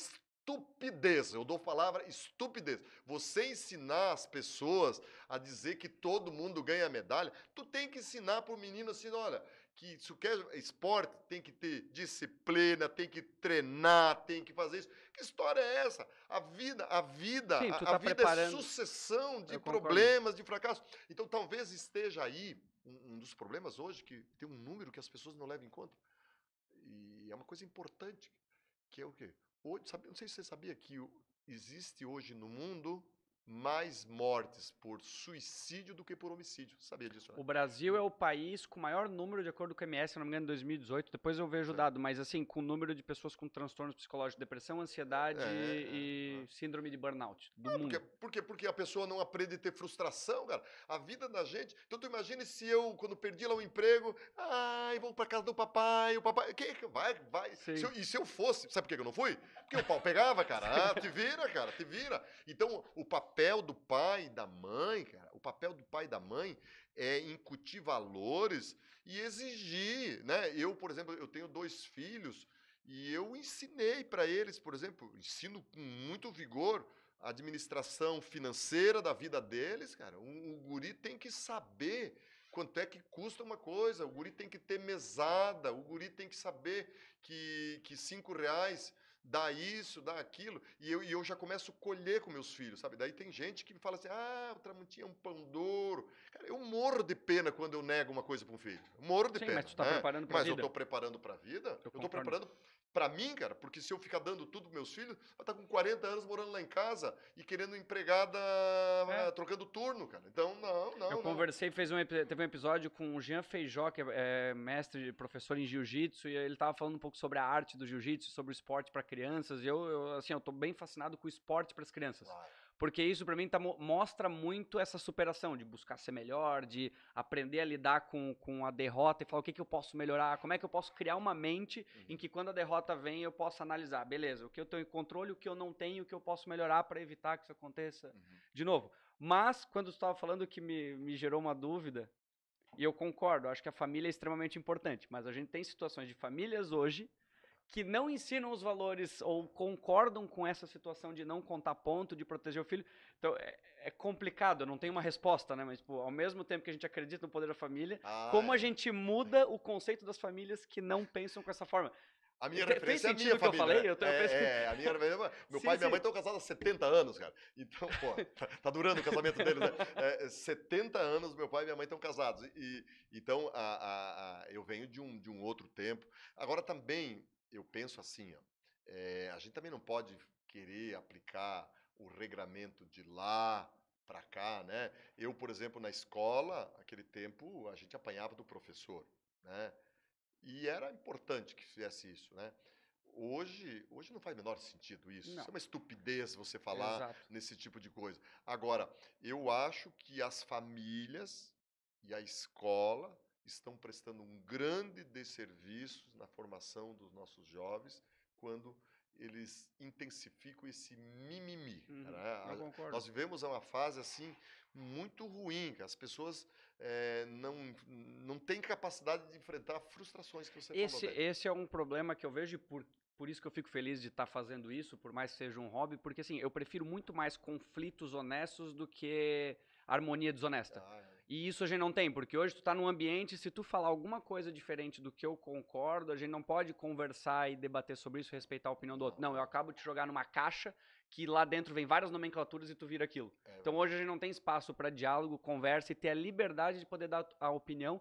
estupidez. Eu dou a palavra estupidez. Você ensinar as pessoas a dizer que todo mundo ganha medalha, tu tem que ensinar para o menino assim, olha, que se quer esporte, tem que ter disciplina, tem que treinar, tem que fazer isso. Que história é essa? A vida, a vida, Sim, a, tá a, vida é preparando. é sucessão de problemas, de fracassos. Então talvez esteja aí um, um dos problemas hoje que tem um número que as pessoas não levam em conta. E é uma coisa importante, que é o quê? Hoje, sabe, não sei se você sabia que existe hoje no mundo mais mortes por suicídio do que por homicídio. Sabia disso? Né? O Brasil é o país com maior número, de acordo com o MS, se não me engano, em 2018. Depois eu vejo o é. dado, mas assim, com o número de pessoas com transtornos psicológicos, depressão, ansiedade é, é e é. síndrome de burnout. Do ah, mundo. Porque, porque, porque a pessoa não aprende a ter frustração, cara. A vida da gente. Então tu imagina se eu, quando perdi lá o emprego, ai, vou pra casa do papai, o papai. Que, vai, vai. Se eu, e se eu fosse, sabe por que eu não fui? Porque o pau pegava, cara. Ah, [LAUGHS] te vira, cara, te vira. Então, o papai papel do pai e da mãe, cara, o papel do pai e da mãe é incutir valores e exigir, né? Eu, por exemplo, eu tenho dois filhos e eu ensinei para eles, por exemplo, ensino com muito vigor a administração financeira da vida deles, cara. O, o guri tem que saber quanto é que custa uma coisa, o guri tem que ter mesada, o guri tem que saber que, que cinco reais dá isso, dá aquilo, e eu, e eu já começo a colher com meus filhos, sabe? Daí tem gente que me fala assim, ah, o Tramontinha é um pão douro. Cara, eu morro de pena quando eu nego uma coisa para um filho. Eu morro de Sim, pena. Mas tu tá né? preparando pra mas vida. eu estou preparando para a vida, eu, eu tô preparando para mim, cara, porque se eu ficar dando tudo pros meus filhos, ela tá com 40 anos morando lá em casa e querendo empregada, é. Eh, trocando turno, cara. Então, não, não. Eu não. conversei, fez um, teve um episódio com o Jean Feijó, que é, é, mestre, professor em jiu-jitsu, e ele tava falando um pouco sobre a arte do jiu-jitsu, sobre o esporte para crianças. E eu, eu, assim, eu tô bem fascinado com o esporte para as crianças. Claro. Porque isso para mim tá, mostra muito essa superação de buscar ser melhor, de aprender a lidar com, com a derrota e falar o que, que eu posso melhorar, como é que eu posso criar uma mente uhum. em que quando a derrota vem eu possa analisar, beleza, o que eu tenho em controle, o que eu não tenho, o que eu posso melhorar para evitar que isso aconteça uhum. de novo. Mas, quando você estava falando que me, me gerou uma dúvida, e eu concordo, acho que a família é extremamente importante, mas a gente tem situações de famílias hoje que não ensinam os valores ou concordam com essa situação de não contar ponto, de proteger o filho. Então, é, é complicado, não tem uma resposta, né? Mas, ao mesmo tempo que a gente acredita no poder da família, ah, como é. a gente muda o conceito das famílias que não pensam com essa forma? A minha Tem referência é a minha família. Eu falei? Eu é, a minha referência. Meu sim, pai e minha mãe estão casados há 70 anos, cara. Então, pô, [LAUGHS] tá, tá durando o casamento deles, né? É, 70 anos meu pai e minha mãe estão casados. E, então, a, a, a, eu venho de um, de um outro tempo. Agora também, eu penso assim, ó, é, a gente também não pode querer aplicar o regramento de lá para cá, né? Eu, por exemplo, na escola, aquele tempo a gente apanhava do professor, né? E era importante que fizesse isso, né? Hoje, hoje não faz menor sentido isso. Isso é uma estupidez você falar Exato. nesse tipo de coisa. Agora, eu acho que as famílias e a escola estão prestando um grande desserviço na formação dos nossos jovens quando eles intensificam esse mimimi. Uhum, né? concordo. Nós vivemos uma fase assim muito ruim, que as pessoas é, não, não têm capacidade de enfrentar frustrações que você esse, falou. Esse é um problema que eu vejo e por, por isso que eu fico feliz de estar tá fazendo isso, por mais que seja um hobby, porque assim, eu prefiro muito mais conflitos honestos do que harmonia desonesta. Ah, é. E isso a gente não tem, porque hoje tu tá num ambiente, se tu falar alguma coisa diferente do que eu concordo, a gente não pode conversar e debater sobre isso, respeitar a opinião do outro. Não, eu acabo de jogar numa caixa que lá dentro vem várias nomenclaturas e tu vira aquilo. É, então hoje a gente não tem espaço para diálogo, conversa e ter a liberdade de poder dar a opinião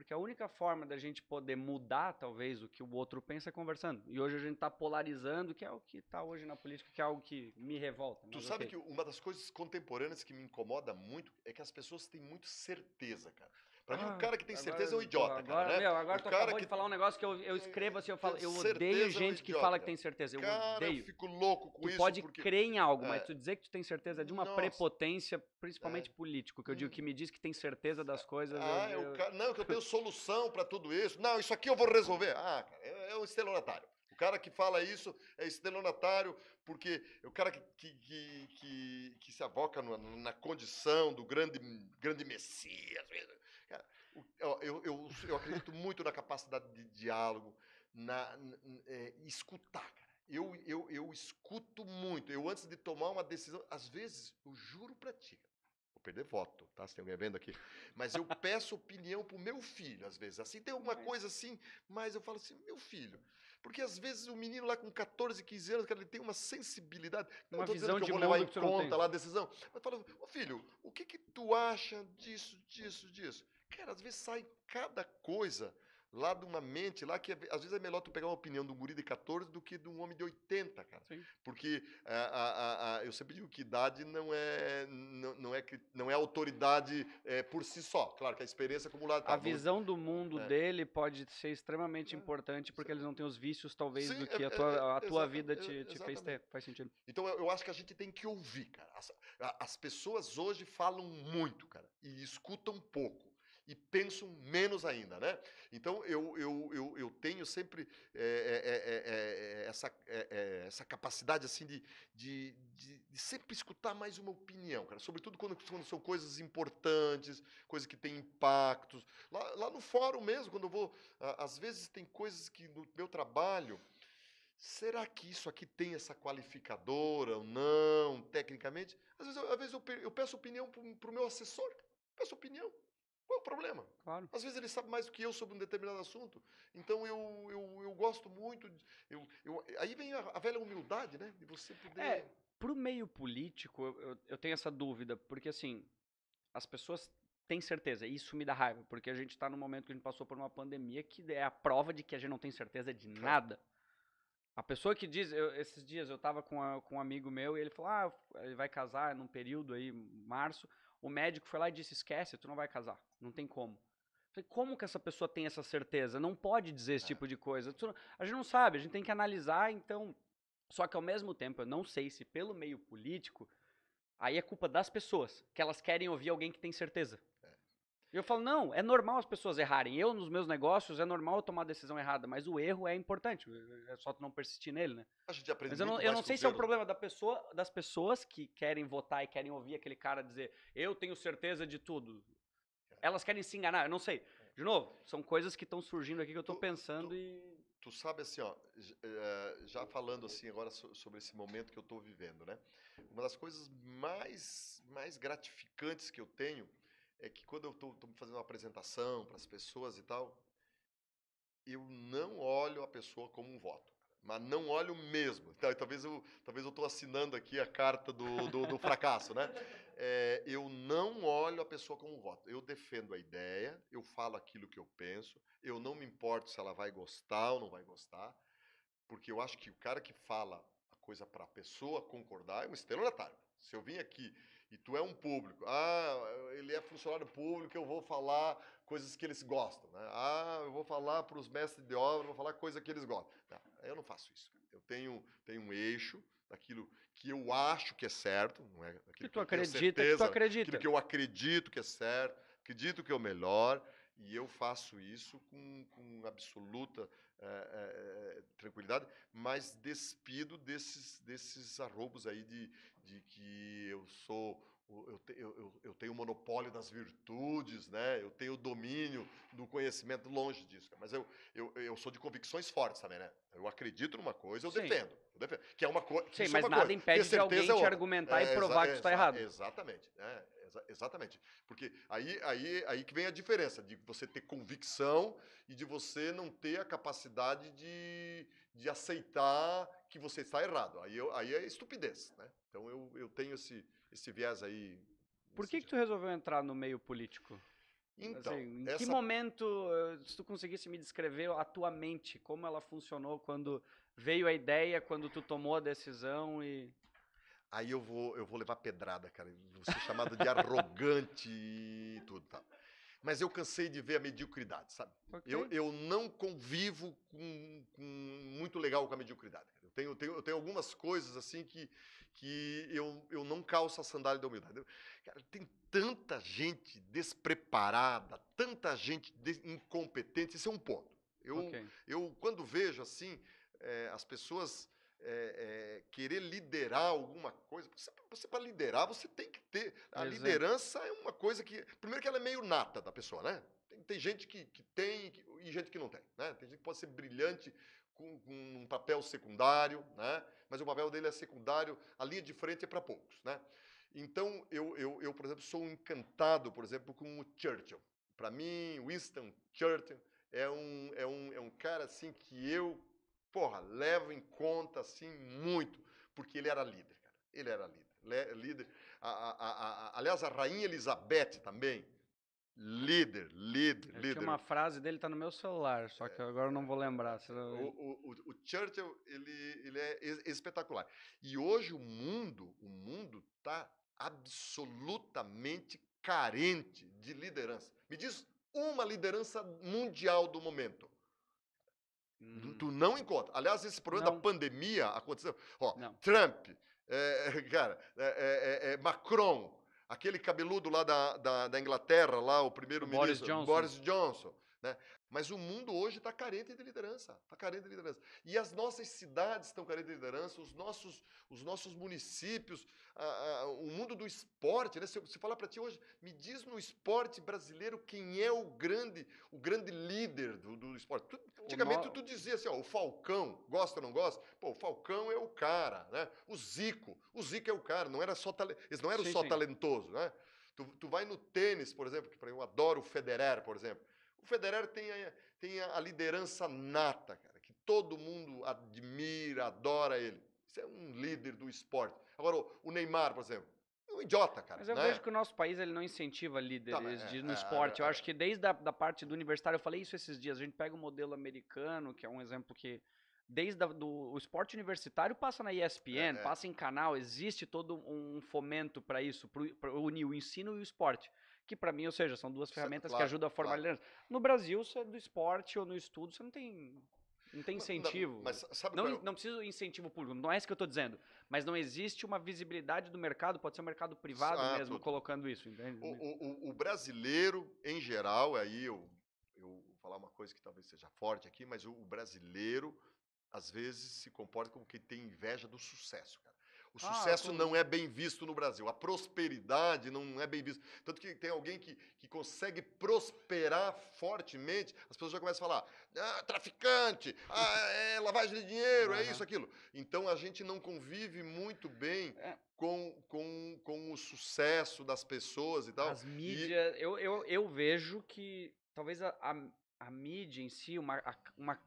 porque a única forma da gente poder mudar, talvez, o que o outro pensa é conversando. E hoje a gente está polarizando, que é o que está hoje na política, que é algo que me revolta. Tu sabe okay. que uma das coisas contemporâneas que me incomoda muito é que as pessoas têm muito certeza, cara. Pra mim, o ah, cara que tem certeza é um idiota, agora, cara, né? Meu, agora o tu cara acabou que... de falar um negócio que eu, eu escrevo assim, eu falo, eu odeio gente é um que fala que tem certeza, eu cara, odeio. eu fico louco com tu isso. pode porque... crer em algo, é. mas tu dizer que tu tem certeza é de uma Nossa. prepotência, principalmente é. político, que eu digo, que uhum. me diz que tem certeza das coisas. Ah, é eu, eu... Cara, não, que eu tenho solução para tudo isso. Não, isso aqui eu vou resolver. Ah, cara, é, é um estelionatário. O cara que fala isso é estelionatário, porque é o cara que, que, que, que se avoca na, na condição do grande, grande messias eu, eu, eu, acredito muito na capacidade de diálogo, na, na é, escutar, cara. Eu, eu, eu escuto muito. Eu, antes de tomar uma decisão, às vezes, eu juro pra ti, vou perder voto, tá? Se tem alguém vendo aqui. Mas eu peço opinião pro meu filho, às vezes. Assim, tem alguma coisa assim, mas eu falo assim, meu filho. Porque às vezes o menino lá com 14, 15 anos, cara, ele tem uma sensibilidade. Uma não tô visão que eu vou levar em conta lá a decisão. Mas falo, filho, o que que tu acha disso, disso, disso? Cara, às vezes sai cada coisa lá de uma mente lá que é, às vezes é melhor tu pegar uma opinião de um guri de 14 do que de um homem de 80, cara. Sim. Porque eh, a, a, a, eu sempre digo que idade não é não, não é não é autoridade é, por si só. Claro que a experiência é acumulada. Tá, a visão do mundo é. dele pode ser extremamente é. importante porque Sim. eles não têm os vícios talvez Sim, do é, que a tua, a tua vida te, te fez ter. Faz sentido. Então eu acho que a gente tem que ouvir, cara. as, as pessoas hoje falam muito, cara, e escutam pouco e penso menos ainda, né? Então eu, eu, eu, eu tenho sempre é, é, é, essa, eh, eh, essa capacidade assim de, de, de, de, sempre escutar mais uma opinião, cara. Sobretudo quando, quando são coisas importantes, coisas que têm impactos. Lá, lá no fórum mesmo, quando eu vou, às vezes tem coisas que no meu trabalho Será que isso aqui tem essa qualificadora ou não, tecnicamente? Às vezes, às vezes eu, eu peço opinião para o meu assessor, peço opinião. Qual é o problema? Claro. Às vezes ele sabe mais do que eu sobre um determinado assunto. Então eu, eu, eu gosto muito. De, eu, eu, aí vem a, a, velha humildade, né? De você poder. É, pro meio político, eu, eu, eu tenho essa dúvida, porque assim, as pessoas têm certeza, e isso me dá raiva, porque a gente está num momento que a gente passou por uma pandemia que é a prova de que a gente não tem certeza de nada. A pessoa que diz, eu, esses dias eu estava com, a, com um amigo meu e ele falou: ah, ele vai casar num período aí, março. O médico foi lá e disse: esquece, tu não vai casar. Não tem como. como que essa pessoa tem essa certeza? Não pode dizer esse é. tipo de coisa. A gente não sabe, a gente tem que analisar, então. Só que ao mesmo tempo, eu não sei se pelo meio político, aí é culpa das pessoas, que elas querem ouvir alguém que tem certeza. Eu falo, não, é normal as pessoas errarem. Eu, nos meus negócios, é normal eu tomar decisão errada, mas o erro é importante. É, é, é só tu não persistir nele, né? A gente aprende mas eu não, eu não sei se é um problema da pessoa, das pessoas que querem votar e querem ouvir aquele cara dizer, eu tenho certeza de tudo. É. Elas querem se enganar, eu não sei. De novo, são coisas que estão surgindo aqui que eu estou pensando tu, e. Tu sabe assim, ó, eh, já falando assim agora sobre esse momento que eu estou vivendo, né? Uma das coisas mais, mais gratificantes que eu tenho é que quando eu estou fazendo uma apresentação para as pessoas e tal, eu não olho a pessoa como um voto. Mas não olho mesmo. Então, talvez eu talvez eu estou assinando aqui a carta do, do, do fracasso, né? É, eu não olho a pessoa como um voto. Eu defendo a ideia, eu falo aquilo que eu penso, eu não me importo se ela vai gostar ou não vai gostar, porque eu acho que o cara que fala a coisa para a pessoa concordar é um estelionatário. Se eu vim aqui e tu é um público. Ah, ele é funcionário público, eu vou falar coisas que eles gostam. Né? Ah, eu vou falar para os mestres de obra, vou falar coisas que eles gostam. Não, tá, eu não faço isso. Eu tenho, tenho um eixo daquilo que eu acho que é certo, não é aquilo que, tu que acredita, certeza, que tu acredita. aquilo que eu acredito que é certo, acredito que é o melhor, e eu faço isso com, com absoluta é, é, tranquilidade, mas despido desses, desses arrobos aí de, de que eu sou eu, eu, eu, tenho o monopólio das virtudes, né? eu tenho o domínio do conhecimento longe disso. Mas eu, eu, eu sou de convicções fortes também, né? Eu acredito numa coisa, eu defendo. Eu defendo que é uma coisa. Sim, é mas é nada coisa, impede de alguém é te argumentar é, e provar que está errado. Exatamente. Né? exa exatamente. Porque aí, aí, aí que vem a diferença de você ter convicção e de você não ter a capacidade de, de aceitar que você está errado. Aí, eu, aí é estupidez, né? Então eu, eu tenho esse, esse viés aí. Por que, que tu resolveu entrar no meio político? Então, assim, em essa... que momento, eh, se tu conseguisse me descrever a tua mente, como ela funcionou quando veio a ideia, quando tu tomou a decisão e... Aí eu vou, eu vou levar pedrada, cara. Vou ser chamado de arrogante [LAUGHS] e tudo tal. Tá? Mas eu cansei de ver a mediocridade, sabe? Okay. Eu, eu não convivo com, com, muito legal com a mediocridade. Cara. Eu tenho, tenho, eu tenho algumas coisas assim que, que eu, eu não calço a sandália da humildade. cara, tem tanta gente despreparada, tanta gente incompetente. Esse é um ponto. Eu, okay. eu quando vejo assim, é, as pessoas é, é, querer liderar alguma coisa. Você, você para liderar, você tem que ter. A Exato. liderança é uma coisa que. Primeiro que ela é meio nata da pessoa, né? Tem, tem gente que, que tem que, e gente que não tem. Né? Tem gente que pode ser brilhante com, com, um papel secundário, né? mas o papel dele é secundário, a linha de frente é para poucos. Né? Então, eu, eu, eu, por exemplo, sou encantado, por exemplo, com o Churchill. Para mim, Winston Churchill é um, é, um, é um cara assim que eu porra, levo em conta assim muito, porque ele era líder, cara. Ele era líder. Le, líder. A, a, a, aliás, a rainha Elizabeth também. Líder, líder, eu líder. uma frase dele, tá no meu celular, só é, que é, agora eu não é. vou lembrar. O, o, o, Churchill, ele, ele é espetacular. E hoje o mundo, o mundo tá absolutamente carente de liderança. Me diz uma liderança mundial do momento. Hum. Tu não encontra. Aliás, esse problema não. da pandemia aconteceu. Ó, Trump, é, cara, é, é, Macron, aquele cabeludo lá da, da, da Inglaterra, lá, o primeiro-ministro, Boris Johnson. Boris Johnson né? Mas o mundo hoje está carente de liderança, está carente de liderança. E as nossas cidades estão carentes de liderança, os nossos, os nossos municípios, a, a, o mundo do esporte, né? Se, eu, se falar para ti hoje, me diz no esporte brasileiro quem é o grande, o grande líder do, do esporte. Tu, antigamente no... tu dizia assim, ó, o Falcão, gosta ou não gosta? Pô, o Falcão é o cara, né? O Zico, o Zico é o cara, não era só eles não eram sim, só sim. talentoso, né? Tu, tu vai no tênis, por exemplo, que eu adoro o Federer, por exemplo. O Federer tem a, tem a liderança nata, cara, que todo mundo admira, adora ele. Isso é um líder do esporte. Agora, o Neymar, por exemplo, é um idiota, cara. Mas eu né? vejo que o nosso país ele não incentiva líderes tá, de, é, no é, esporte. É, é, eu acho que desde a da parte do universitário, eu falei isso esses dias. A gente pega o modelo americano, que é um exemplo que. Desde a, do, o esporte universitário passa na ESPN, é, é. passa em canal, existe todo um fomento para isso, para unir o ensino e o esporte que para mim, ou seja, são duas ferramentas claro, que ajudam a formar claro. liderança. No Brasil, você é do esporte ou no estudo, você não tem não tem incentivo. Mas, mas não, é eu... não preciso incentivo público, não é isso que eu estou dizendo. Mas não existe uma visibilidade do mercado, pode ser o um mercado privado mesmo colocando isso, entende? O, o, o, brasileiro, em geral, aí eu, eu vou falar uma coisa que talvez seja forte aqui, mas o, brasileiro, às vezes, se comporta como que tem inveja do sucesso, cara. O ah, sucesso ah, não é bem visto no Brasil. A prosperidade não é bem vista. Tanto que tem alguém que, que consegue prosperar fortemente, as pessoas já começam a falar: ah, traficante, ah, é, é lavagem de dinheiro, uhum. é isso, aquilo. Então a gente não convive muito bem. É com, com, com o sucesso das pessoas e tal. As mídias, e... Eu, eu, eu vejo que talvez a, a, a mídia em si, uma, a, uma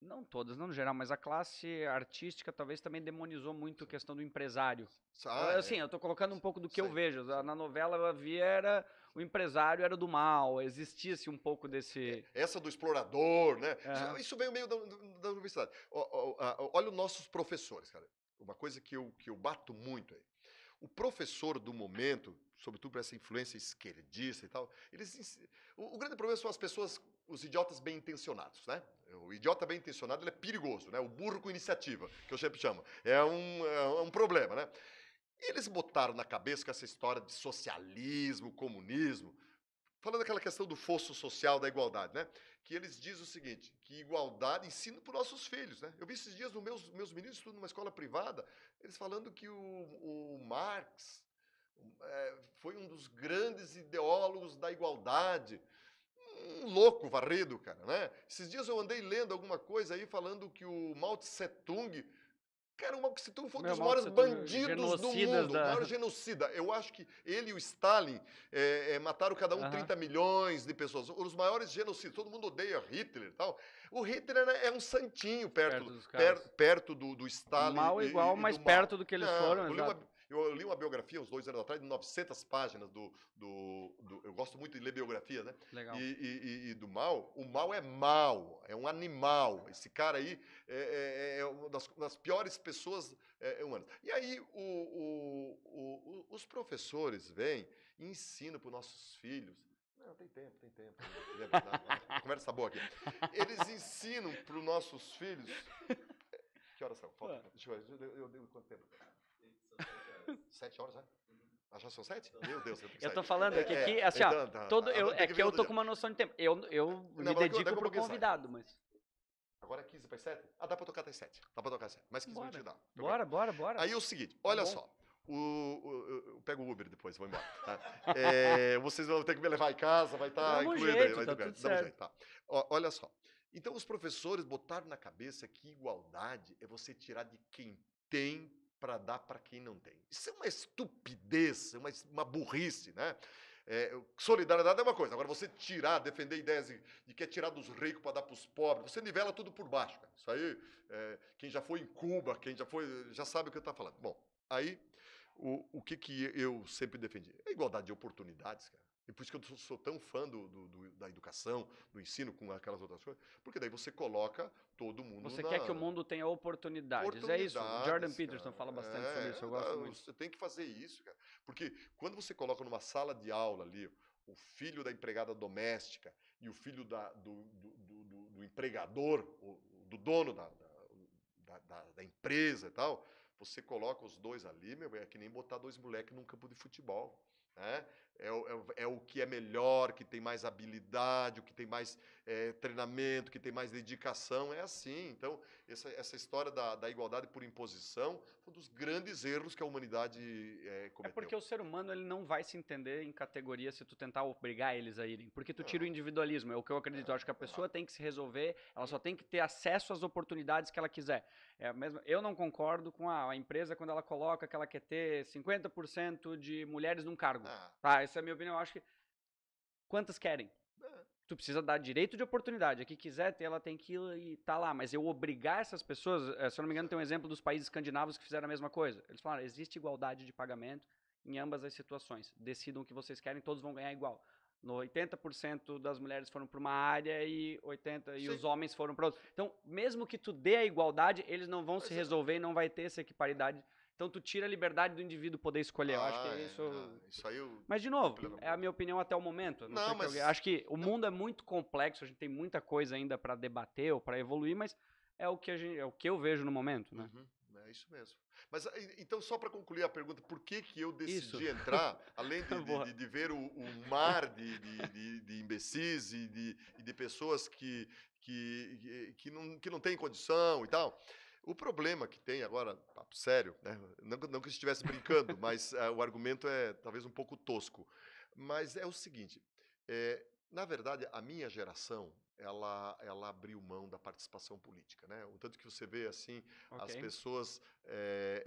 não todas, não no geral, mas a classe artística talvez também demonizou muito a questão do empresário. Ah, ah é. assim, é. eu estou colocando um pouco do que eu vejo. Na novela eu via era o empresário era do mal, existisse um pouco desse. Essa do explorador, né? É. Isso veio meio da, da universidade. Olha os nossos professores, cara. Uma coisa que eu, que eu bato muito aí. O professor do momento, sobretudo para essa influência esquerdista e tal, eles. O, o grande problema são as pessoas os idiotas bem intencionados, né? O idiota bem intencionado é perigoso, né? O burro com iniciativa, que eu sempre chamo. É um, é um é problema, né? Eles botaram na cabeça com essa história de socialismo, comunismo, falando aquela questão do fosso social da igualdade, né? Que eles dizem o seguinte, que igualdade ensina para os nossos filhos, né? Eu vi esses dias nos meus, meus meninos estudando numa escola privada, eles falando que o, o Marx é, foi um dos grandes ideólogos da igualdade, um louco varrido, cara, né? Esses dias eu andei lendo alguma coisa aí falando que o Mao Tse Tung Cara, o Mao Tse Tung foi um dos maiores bandidos do mundo, da... o maior genocida. Eu acho que ele e o Stalin é, é, mataram cada um uhum. 30 milhões de pessoas. Os maiores genocidas. Todo mundo odeia Hitler e tal. O Hitler é, é um santinho perto, perto, per, perto do, do Stalin. Mal igual, e, e mas perto do que eles Não, é, foram. Eu li uma biografia uns dois anos atrás, de 900 páginas do, do, do Eu gosto muito de ler biografia, né? Legal. E, e, e, do mal. O mal é mal, é um animal. Esse cara aí é, é, é, é uma das, das, piores pessoas é, é humanas. E aí o, o, o, os professores vêm e ensinam para os nossos filhos não, tem tempo, tem tempo. Começa é né? Conversa boa aqui. Eles ensinam para os nossos filhos. Que horas são? Falta. Deixa eu ver. Eu, dei quanto tempo? Sete horas, né? que uhum. são sete? Meu Deus, eu Eu tô falando é, que aqui, assim, é, assim, ó, então, tá. todo, ah, eu, é que, eu tô dia. com uma noção de tempo. Eu, eu não, me dedico pro convidado, mas... Agora é 15 para 7? Ah, dá para tocar até 7. Dá para tocar 7. Mais 15 bora. minutos dá. Bora, bora, bora. Aí é o seguinte, tá olha tá só. O, o, eu pego o Uber depois, vou embora. Tá? é, vocês vão ter que me levar em casa, vai estar tá incluído jeito, aí. Vai tá tudo certo. jeito, tá. Ó, olha só. Então, os professores botaram na cabeça que igualdade é você tirar de quem tem para dar para quem não tem. Isso é uma estupidez, é uma, uma burrice, né? É, solidariedade é uma coisa. Agora, você tirar, defender ideias de, de que é tirar dos ricos para dar para os pobres, você nivela tudo por baixo. Cara. Isso aí, é, quem já foi em Cuba, quem já foi, já sabe o que eu estou falando. Bom, aí, o, o que, que eu sempre defendi? É igualdade de oportunidades, cara. E por isso que eu sou, sou tão fã do, do, do, da educação, do ensino, com aquelas outras coisas, porque daí você coloca todo mundo Você na... quer que o mundo tenha oportunidades. oportunidades é isso. O Jordan cara. Peterson fala bastante é, sobre isso. Eu gosto muito. Você tem que fazer isso, cara. Porque quando você coloca numa sala de aula ali o filho da empregada doméstica e o filho da, do, do, do, do, empregador, do dono da, da, da, da empresa e tal, você coloca os dois ali, meu, é que nem botar dois moleques num campo de futebol. Né? é, é, é, o que é melhor, que tem mais habilidade, o que tem mais é, treinamento, que tem mais dedicação. É assim. Então, essa, essa história da, da, igualdade por imposição foi um dos grandes erros que a humanidade é, é cometeu. É porque o ser humano ele não vai se entender em categoria se tu tentar obrigar eles a irem. Porque tu tira o ah. individualismo. É o que eu acredito. Eu acho que a pessoa tem que se resolver, ela só tem que ter acesso às oportunidades que ela quiser. É mesmo, eu não concordo com a, a empresa quando ela coloca que ela quer ter 50% de mulheres num cargo. Ah. Tá? essa é a minha opinião. Eu acho que. Quantas querem? Tu precisa dar direito de oportunidade. A que quiser ter, ela tem que ir e tá lá. Mas eu obrigar essas pessoas. Eh, se eu não me engano, tem um exemplo dos países escandinavos que fizeram a mesma coisa. Eles falaram: existe igualdade de pagamento em ambas as situações. Decidam o que vocês querem, todos vão ganhar igual. No 80% das mulheres foram para uma área e 80 Sim. e os homens foram para outra. Então, mesmo que tu dê a igualdade, eles não vão pois se é. resolver é. e não vai ter essa equiparidade então tu tira a liberdade do indivíduo poder escolher. Ah, eu acho que ah, é isso. Ah, isso aí eu... Mas, de novo, é a minha opinião até o momento. Não, não mas... Eu... Acho que o mundo é muito complexo, a gente tem muita coisa ainda para debater ou para evoluir, mas é o que, a gente, é o que eu vejo no momento, né? Uhum. É isso mesmo. Mas ah, então, só para concluir a pergunta, por que, que eu decidi isso. entrar, além de, [LAUGHS] de, de, de ver o, o mar de, de, imbecis e de, pessoas que, que, que, não, que não têm condição e tal, o problema que tem agora, papo sério, né? não, não que estivesse brincando, [LAUGHS] mas uh, o argumento é talvez um pouco tosco, mas é o seguinte, é, na verdade, a minha geração, ela, ela abriu mão da participação política, né? O tanto que você vê, assim, okay. as pessoas é,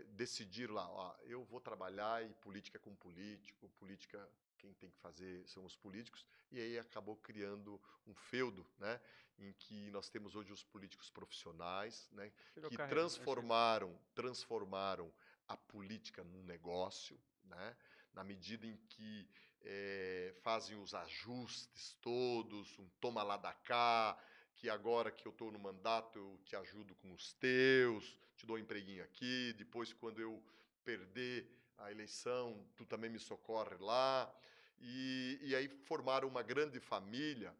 é, decidir lá, ó, eu vou trabalhar e política é com político, política quem tem que fazer são os políticos, e aí acabou criando um feudo, né, em que nós temos hoje os políticos profissionais, né, que carreira, né, transformaram, transformaram a política num negócio, né, na medida em que é, fazem os ajustes todos, um toma lá da cá, que agora que eu estou no mandato eu te ajudo com os teus, te dou um empreguinho aqui, depois quando eu perder a eleição, tu também me socorre lá. E, e aí formaram uma grande família.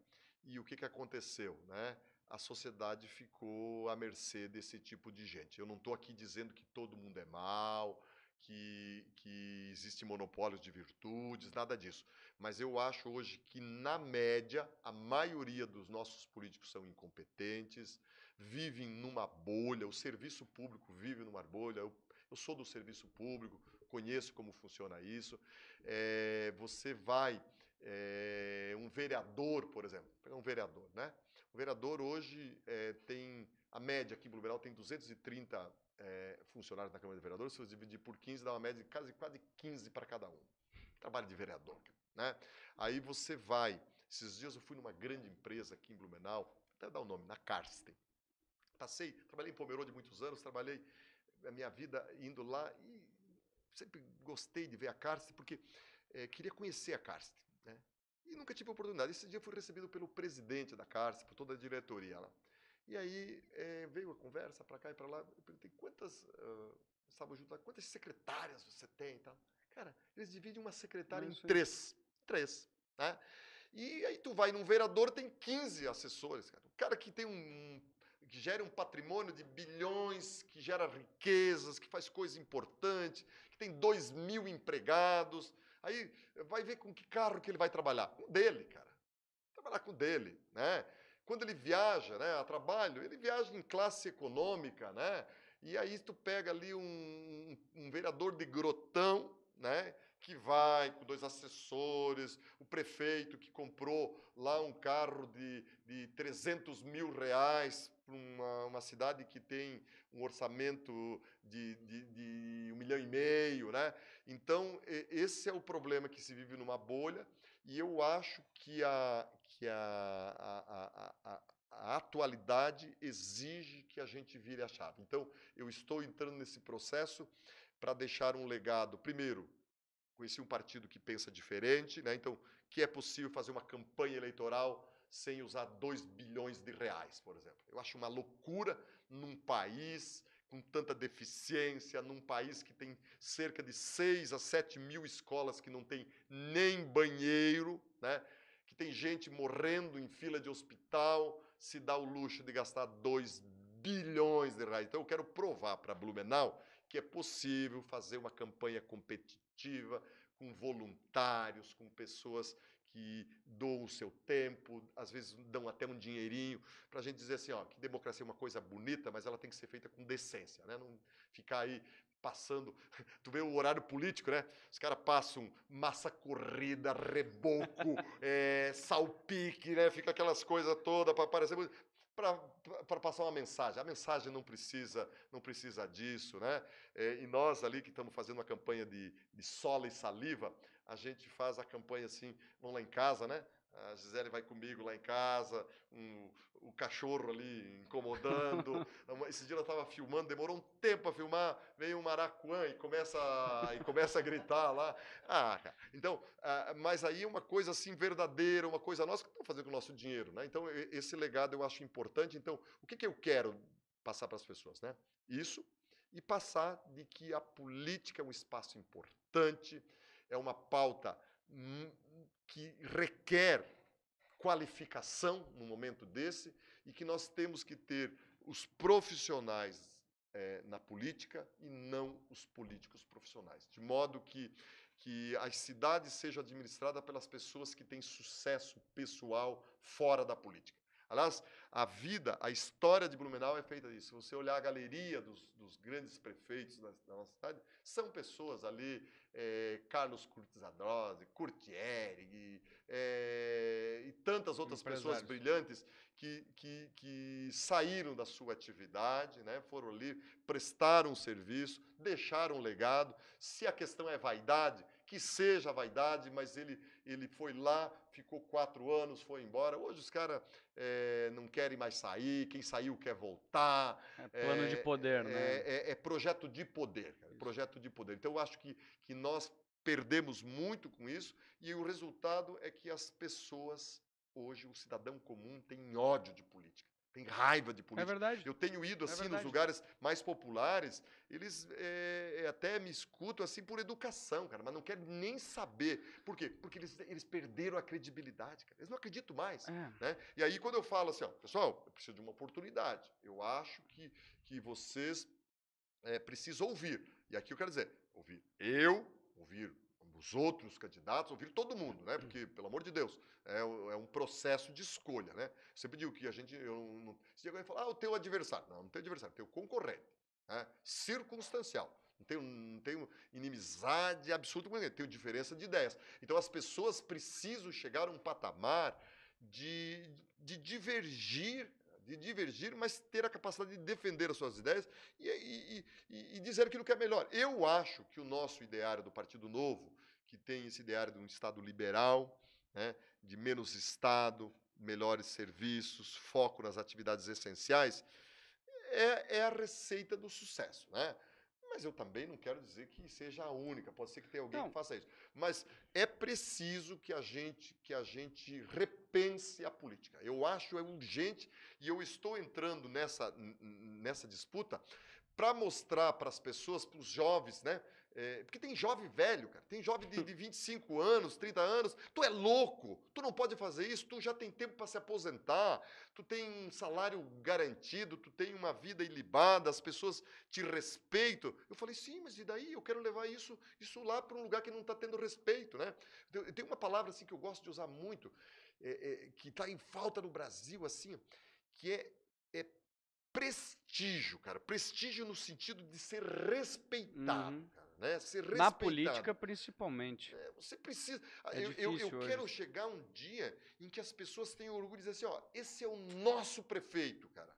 E o que, que aconteceu? Né? A sociedade ficou à mercê desse tipo de gente. Eu não estou aqui dizendo que todo mundo é mal, que, que existe monopólios de virtudes, nada disso. Mas eu acho hoje que, na média, a maioria dos nossos políticos são incompetentes, vivem numa bolha, o serviço público vive numa bolha. Eu, eu sou do serviço público, conheço como funciona isso. É, você vai, é, um vereador, por exemplo, pegar um vereador, né? O vereador hoje é, tem, a média aqui em Blumenau tem 230 funcionários na Câmara de Vereadores, se você dividir por 15, dá uma média de quase, quase 15 para cada um. Trabalho de vereador, né? Aí você vai, esses dias eu fui numa grande empresa aqui em Blumenau, até dar o um nome, na Carsten Passei, trabalhei em Pomerode muitos anos, trabalhei a minha vida indo lá e sempre gostei de ver a Karst, porque é, queria conhecer a Karst. Né? E nunca tive oportunidade. Esse dia fui recebido pelo presidente da Karst, por toda a diretoria lá. E aí é, veio a conversa para cá e para lá. Eu perguntei quantas, uh, junto lá, quantas secretárias você tem e tal. Cara, eles dividem uma secretária em três. Três, né? E aí tu vai num vereador, tem 15 assessores, cara. O cara que tem um que gera um patrimônio de bilhões, que gera riquezas, que faz coisa importante, que tem dois mil empregados. Aí vai ver com que carro que ele vai trabalhar. Com dele, cara. Trabalhar com dele, né? Quando ele viaja, né, a trabalho, ele viaja em classe econômica, né? E aí tu pega ali um, um vereador de grotão, né? que vai com dois assessores, o prefeito que comprou lá um carro de, de 300 mil reais para uma, uma, cidade que tem um orçamento de, de, de, um milhão e meio, né? Então, esse é o problema que se vive numa bolha, e eu acho que a, que a, a, a, a atualidade exige que a gente vire a chave. Então, eu estou entrando nesse processo para deixar um legado, primeiro, conheci um partido que pensa diferente, né? então que é possível fazer uma campanha eleitoral sem usar 2 bilhões de reais, por exemplo. Eu acho uma loucura num país com tanta deficiência, num país que tem cerca de 6 a 7 mil escolas que não tem nem banheiro, né? que tem gente morrendo em fila de hospital, se dá o luxo de gastar 2 bilhões de reais. Então eu quero provar para Blumenau que é possível fazer uma campanha competitiva com voluntários, com pessoas que doam o seu tempo, às vezes dão até um dinheirinho, para a gente dizer assim, ó, que democracia é uma coisa bonita, mas ela tem que ser feita com decência, né? Não ficar aí passando. [LAUGHS] Tu vê o horário político, né? Os caras passam massa corrida, reboco, [LAUGHS] é, salpique, né? Fica aquelas coisas todas para parecer para passar uma mensagem. A mensagem não precisa não precisa disso, né? É, e nós ali que estamos fazendo uma campanha de, de sola e saliva, a gente faz a campanha assim, vão lá em casa, né? A Gisele vai comigo lá em casa, um, o cachorro ali incomodando. [LAUGHS] Esse dia ela estava filmando, demorou um tempo a filmar, vem um maracuã e começa, a, e começa a gritar lá. Ah, cara. Então, ah, mas aí uma coisa assim verdadeira, uma coisa nossa que estamos fazendo com o nosso dinheiro, né? Então, esse legado eu acho importante. Então, o que, que eu quero passar para as pessoas, né? Isso e passar de que a política é um espaço importante, é uma pauta hum, que requer qualificação no momento desse e que nós temos que ter os profissionais é, na política e não os políticos profissionais, de modo que que as cidades sejam administradas pelas pessoas que têm sucesso pessoal fora da política. Aliás, a vida, a história de Blumenau é feita disso. Se você olhar a galeria dos, dos grandes prefeitos da, da, nossa cidade, são pessoas ali, é, Carlos Curtizanose, Curtieri é, e tantas outras pessoas brilhantes que, que, que saíram da sua atividade, né, foram ali, prestaram um serviço, deixaram um legado. Se a questão é vaidade, que seja vaidade, mas ele ele foi lá, ficou quatro anos, foi embora. Hoje os caras é, eh, não querem mais sair, quem saiu quer voltar. É plano é, de poder, eh, né? É, é, é, projeto de poder, cara, projeto de poder. Então eu acho que, que nós perdemos muito com isso e o resultado é que as pessoas hoje o cidadão comum tem ódio de política tem raiva de política. É verdade. Eu tenho ido é assim é nos lugares mais populares, eles é, é, até me escutam assim por educação, cara, mas não querem nem saber. Por quê? Porque eles, eles perderam a credibilidade, cara. Eles não acreditam mais. É. Né? E aí, quando eu falo assim, ó, pessoal, eu preciso de uma oportunidade. Eu acho que, que vocês é, precisam ouvir. E aqui eu quero dizer, ouvir eu, ouvir os outros candidatos, ouvir todo mundo, né? Porque, uhum. pelo amor de Deus, é, é um processo de escolha, né? Você pediu que a gente. Eu não, se alguém falar, ah, o teu adversário. Não, não tem adversário, tem o concorrente. Né? Circunstancial. Não tenho, não tenho inimizade absoluta com ninguém, tenho diferença de ideias. Então as pessoas precisam chegar a um patamar de, de divergir de divergir, mas ter a capacidade de defender as suas ideias e, e, e, e dizer aquilo que é melhor. Eu acho que o nosso ideário do Partido Novo, que tem esse ideário de um Estado liberal, né, de menos Estado, melhores serviços, foco nas atividades essenciais, é, é a receita do sucesso. Né? Mas eu também não quero dizer que seja a única, pode ser que tenha alguém não. que faça isso. Mas é preciso que a gente que a gente repense a política. Eu acho é urgente e eu estou entrando nessa, nessa disputa para mostrar para as pessoas, para os jovens, né, é, porque tem jovem velho, cara. Tem jovem de, de 25 anos, 30 anos. Tu é louco. Tu não pode fazer isso. Tu já tem tempo para se aposentar. Tu tem um salário garantido. Tu tem uma vida ilibada. As pessoas te respeitam. Eu falei, sim, mas e daí? Eu quero levar isso, isso lá para um lugar que não está tendo respeito, né? Tem uma palavra assim que eu gosto de usar muito, é, é, que está em falta no Brasil, assim, que é, é prestígio, cara. Prestígio no sentido de ser respeitado, uhum. cara né? Na política, principalmente. É, você precisa. É eu, eu, eu quero chegar um dia em que as pessoas tenham orgulho de dizer assim: ó, esse é o nosso prefeito, cara.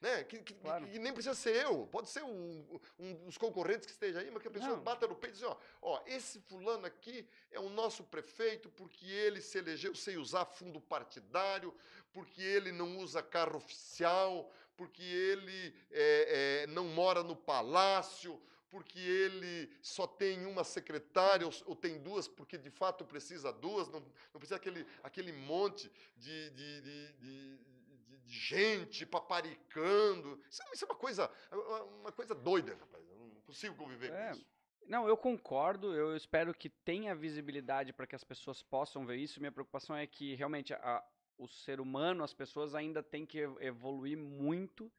Né? Que, que, claro. que, nem precisa ser eu, pode ser um, um dos concorrentes que esteja aí, mas que a pessoa Não. bata no peito e diz, assim, ó, ó, esse fulano aqui é o nosso prefeito porque ele se elegeu sem usar fundo partidário, porque ele não usa carro oficial, porque ele é, é, não mora no palácio, porque ele só tem uma secretária ou, ou tem duas porque de fato precisa duas, não, não precisa aquele, aquele monte de, de, de, de, de gente paparicando. Isso, é, isso, é uma coisa, é, é uma coisa doida, rapaz. Não consigo conviver é. com isso. Não, eu concordo. Eu espero que tenha visibilidade para que as pessoas possam ver isso. Minha preocupação é que realmente a, o ser humano, as pessoas ainda têm que evoluir muito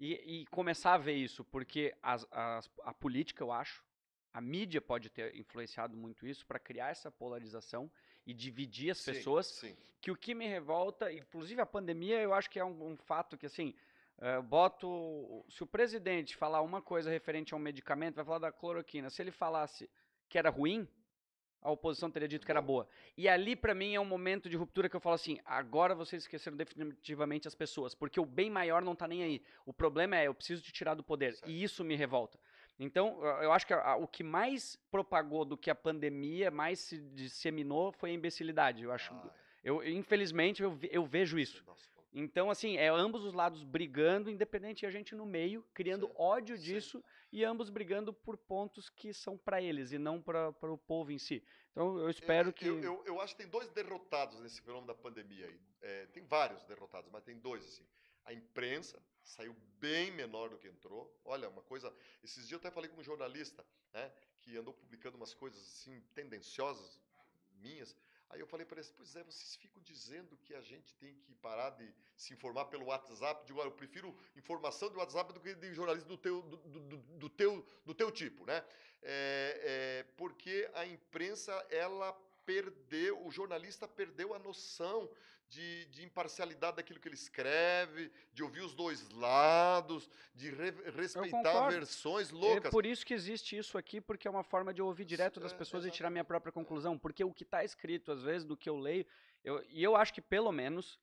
e, e começar a ver isso, porque as, as, a política, eu acho, a mídia pode ter influenciado muito isso para criar essa polarização e dividir as sim, pessoas. Sim. Que o que me revolta, inclusive a pandemia, eu acho que é um, um fato que assim, uh, boto se o presidente falar uma coisa referente a um medicamento, vai falar da cloroquina. Se ele falasse que era ruim, a oposição teria dito que era boa. E ali, para mim, é um momento de ruptura que eu falo assim: agora vocês esqueceram definitivamente as pessoas, porque o bem maior não tá nem aí. O problema é, eu preciso te tirar do poder. Certo. E isso me revolta. Então, eu acho que a, a, o que mais propagou do que a pandemia mais se disseminou foi a imbecilidade. Eu acho. Ah, é. eu, infelizmente, eu, eu vejo isso. É Nossa. Então, assim, é ambos os lados brigando, independente, e a gente no meio, criando certo, ódio certo. disso, e ambos brigando por pontos que são para eles e não para o povo em si. Então, eu é, espero eu, que. Eu, eu, eu, acho que tem dois derrotados nesse fenômeno da pandemia aí. É, tem vários derrotados, mas tem dois, assim. A imprensa saiu bem menor do que entrou. Olha, uma coisa. Esses dias eu até falei com um jornalista, né, que andou publicando umas coisas, assim, tendenciosas minhas. Aí eu falei para eles, pois é, vocês ficam dizendo que a gente tem que parar de se informar pelo WhatsApp. Digo, eu prefiro informação do WhatsApp do que de jornalismo do teu, do, do, do teu, do teu tipo, né? É, é, porque a imprensa, ela perdeu, o jornalista perdeu a noção de, de, imparcialidade daquilo que ele escreve, de ouvir os dois lados, de re, respeitar versões é loucas. É por isso que existe isso aqui, porque é uma forma de eu ouvir direto das é, pessoas é, e tirar minha própria é. conclusão. Porque o que está escrito, às vezes, do que eu leio, eu, e eu acho que pelo menos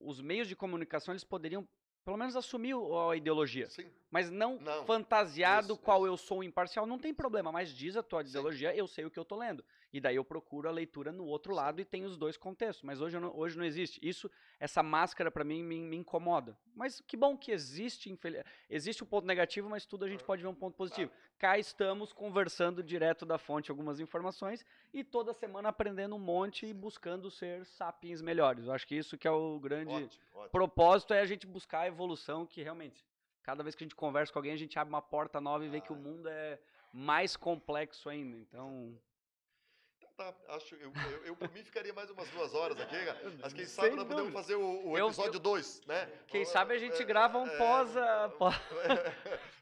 os meios de comunicação eles poderiam pelo menos assumir a ideologia. Sim. Mas não, não. fantasiado isso, qual isso. eu sou imparcial. Não tem problema, mas diz a tua Sim. ideologia, eu sei o que eu tô lendo. E daí eu procuro a leitura no outro lado e tem os dois contextos. Mas hoje não, hoje não existe. Isso, essa máscara para mim me, me, incomoda. Mas que bom que existe, infeliz... existe o um ponto negativo, mas tudo a gente pode ver um ponto positivo. Cá estamos conversando direto da fonte algumas informações e toda semana aprendendo um monte e buscando ser sapiens melhores. Eu acho que isso que é o grande ótimo, ótimo. propósito é a gente buscar a evolução que realmente cada vez que a gente conversa com alguém, a gente abre uma porta nova e vê que o ah. mundo é mais complexo ainda. Então, tá, acho, eu, eu, eu, por mim ficaria mais umas duas horas aqui, mas quem sabe Sem nós dúvida. podemos fazer o, o episódio 2, né? Quem o, sabe a gente é, grava um é, pós... É, a, ah, [LAUGHS] pós...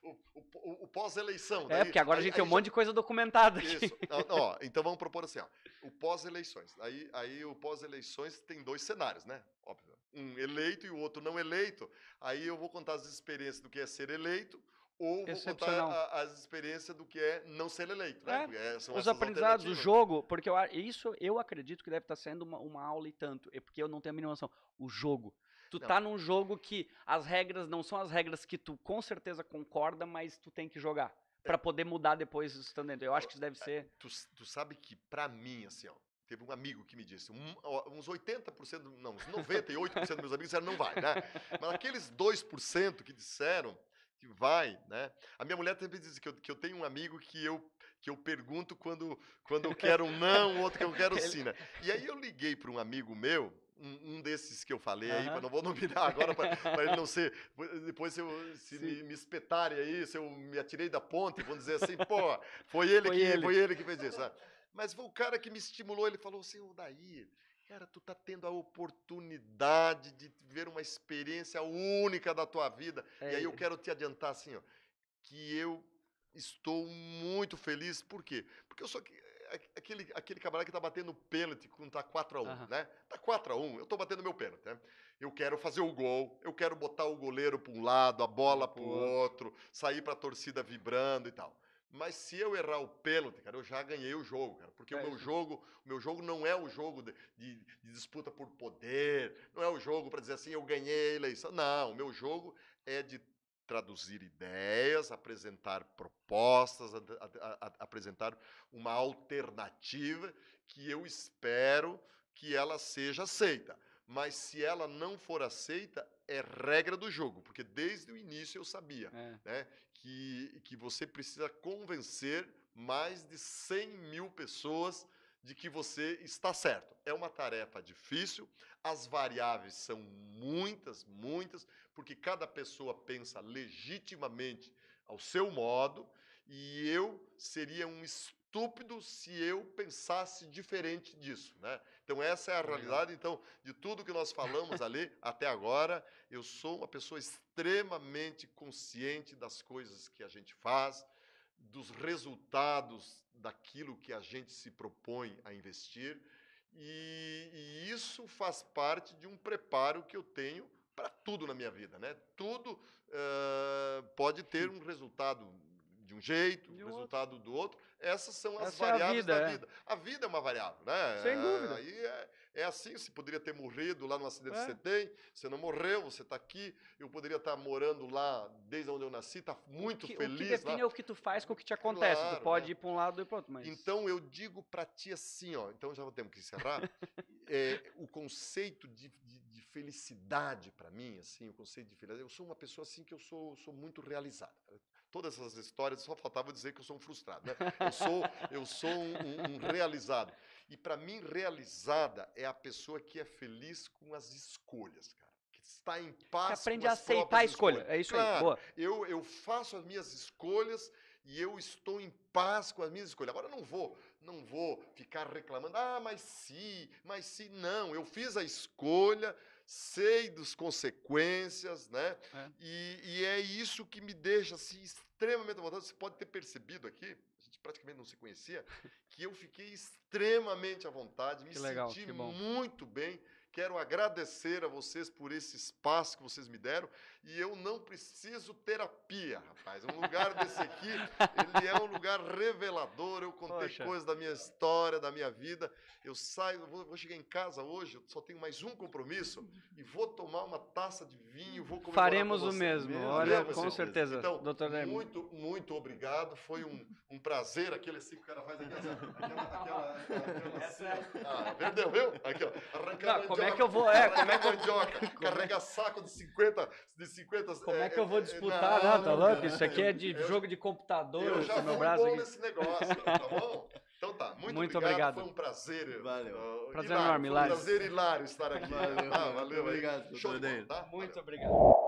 o, o, o pós-eleição. É, porque agora aí, a gente aí, tem um monte de coisa documentada aqui. Isso, ó, então vamos propor assim, ó, o pós-eleições. Aí, aí o pós-eleições tem dois cenários, né? Óbvio, um eleito e o outro não eleito. Aí eu vou contar as experiências do que é ser eleito, ou vou contar as experiências do que é não ser eleito. Né? É. Né? Os aprendizados do jogo, porque eu, isso eu acredito que deve estar tá sendo uma, uma aula e tanto, é porque eu não tenho a mínima noção. O jogo. Tu não. tá num jogo que as regras não são as regras que tu com certeza concorda, mas tu tem que jogar. É. para poder mudar depois estando dentro. Eu acho que isso deve é, ser. Tu, tu sabe que, para mim, assim, ó, teve um amigo que me disse, um, uns 80%, não, uns 98% dos meus amigos disseram não vai, né? Mas aqueles 2% que disseram, que vai, né? A minha mulher sempre diz que eu, que eu tenho um amigo que eu, que eu pergunto quando, quando eu quero um não, outro que eu quero [LAUGHS] sim, né? E aí eu liguei para um amigo meu, um, um, desses que eu falei uhum. aí, mas não vou nominar agora para ele não ser. Depois, se, eu, se me, me, espetarem aí, se eu me atirei da ponte, vão dizer assim, pô, foi ele, foi que, ele. Foi ele que fez isso. Né? Mas foi o cara que me estimulou, ele falou assim, o Daí, Cara, tu tá tendo a oportunidade de ver uma experiência única da tua vida. É. E aí é. eu quero te adiantar assim, ó, que eu estou muito feliz. Por quê? Porque eu sou aquele, aquele camarada que tá batendo pênalti quando tá 4x1, uhum. né? Tá 4x1, eu tô batendo meu pênalti, né? Eu quero fazer o gol, eu quero botar o goleiro para um lado, a bola para o outro, sair para a torcida vibrando e tal. Mas se eu errar o pênalti, cara, eu já ganhei o jogo, cara. Porque é o meu jogo, o meu jogo não é o jogo de, de, de disputa por poder, não é o jogo para dizer assim, eu ganhei a eleição. Não, o meu jogo é de traduzir ideias, apresentar propostas, a, a, a, apresentar uma alternativa que eu espero que ela seja aceita. Mas se ela não for aceita, é regra do jogo, porque desde o início eu sabia. É. Né? que, que você precisa convencer mais de 100 mil pessoas de que você está certo. É uma tarefa difícil, as variáveis são muitas, muitas, porque cada pessoa pensa legitimamente ao seu modo, e eu seria um espírito estúpido se eu pensasse diferente disso, né? Então essa é a é realidade, então, de tudo que nós falamos [LAUGHS] ali até agora, eu sou uma pessoa extremamente consciente das coisas que a gente faz, dos resultados daquilo que a gente se propõe a investir, e, e isso faz parte de um preparo que eu tenho para tudo na minha vida, né? Tudo uh, pode ter um resultado de um jeito, de um resultado outro. do outro. Essas são as Essa é variáveis é vida, da é. vida. A vida é uma variável, né? Sem é, dúvida. Aí é, é, assim, você poderia ter morrido lá no acidente que você tem, você não morreu, você está aqui, eu poderia estar tá morando lá desde onde eu nasci, tá muito o que, feliz. O que define lá. o que tu faz com o que te acontece. Claro, tu pode né? ir para um lado e para outro, mas... Então eu digo para ti assim, ó, então já temos que encerrar, [LAUGHS] o conceito de, de, de felicidade para mim, assim, o conceito de felicidade, eu sou uma pessoa assim que eu sou, sou muito realizada todas essas histórias, só faltava dizer que eu sou um frustrado. Né? Eu sou, eu sou um, um, um realizado. E para mim, realizada é a pessoa que é feliz com as escolhas, cara. Que está em paz. Que aprende com as a aceitar a escolha. Escolhas. É isso claro, aí. Boa. Eu, eu faço as minhas escolhas e eu estou em paz com as minhas escolhas. Agora não vou, não vou ficar reclamando. Ah, mas se, mas se não, eu fiz a escolha, sei das consequências, né? É. E, e, é isso que me deixa assim, extremamente à vontade. Você pode ter percebido aqui, a gente praticamente não se conhecia, que eu fiquei extremamente à vontade, me que legal, senti muito bem. Quero agradecer a vocês por esse espaço que vocês me deram. E eu não preciso terapia, rapaz. É um lugar desse aqui, [LAUGHS] ele é um lugar revelador. Eu contei Poxa. coisas da minha história, da minha vida. Eu saio, vou, vou chegar em casa hoje, eu só tenho mais um compromisso e vou tomar uma taça de vinho, vou comer. Faremos com o mesmo. mesmo. Olha, com é certeza. Então, Doutor muito, muito obrigado. Foi um, um prazer aquele assim que o cara faz aquela, aquela, aquela, aquela, aquela é ah, perdeu, viu? Aqui, ó. Arrancando Não, como é que eu vou. É, como é que [LAUGHS] [LAUGHS] mandioca, é carrega saco de 50. De 50 como é, é que eu vou é, disputar? Não, não tá louco? Isso aqui é de eu, jogo de computador. Eu já é meu braço bom nesse negócio, tá bom? Então tá, muito, muito obrigado. obrigado. Foi um prazer. Valeu. prazer hilário, enorme, Hilário. Um prazer hilário estar aqui. Valeu, ah, valeu. Obrigado, Show de bola, tá? Muito valeu. obrigado.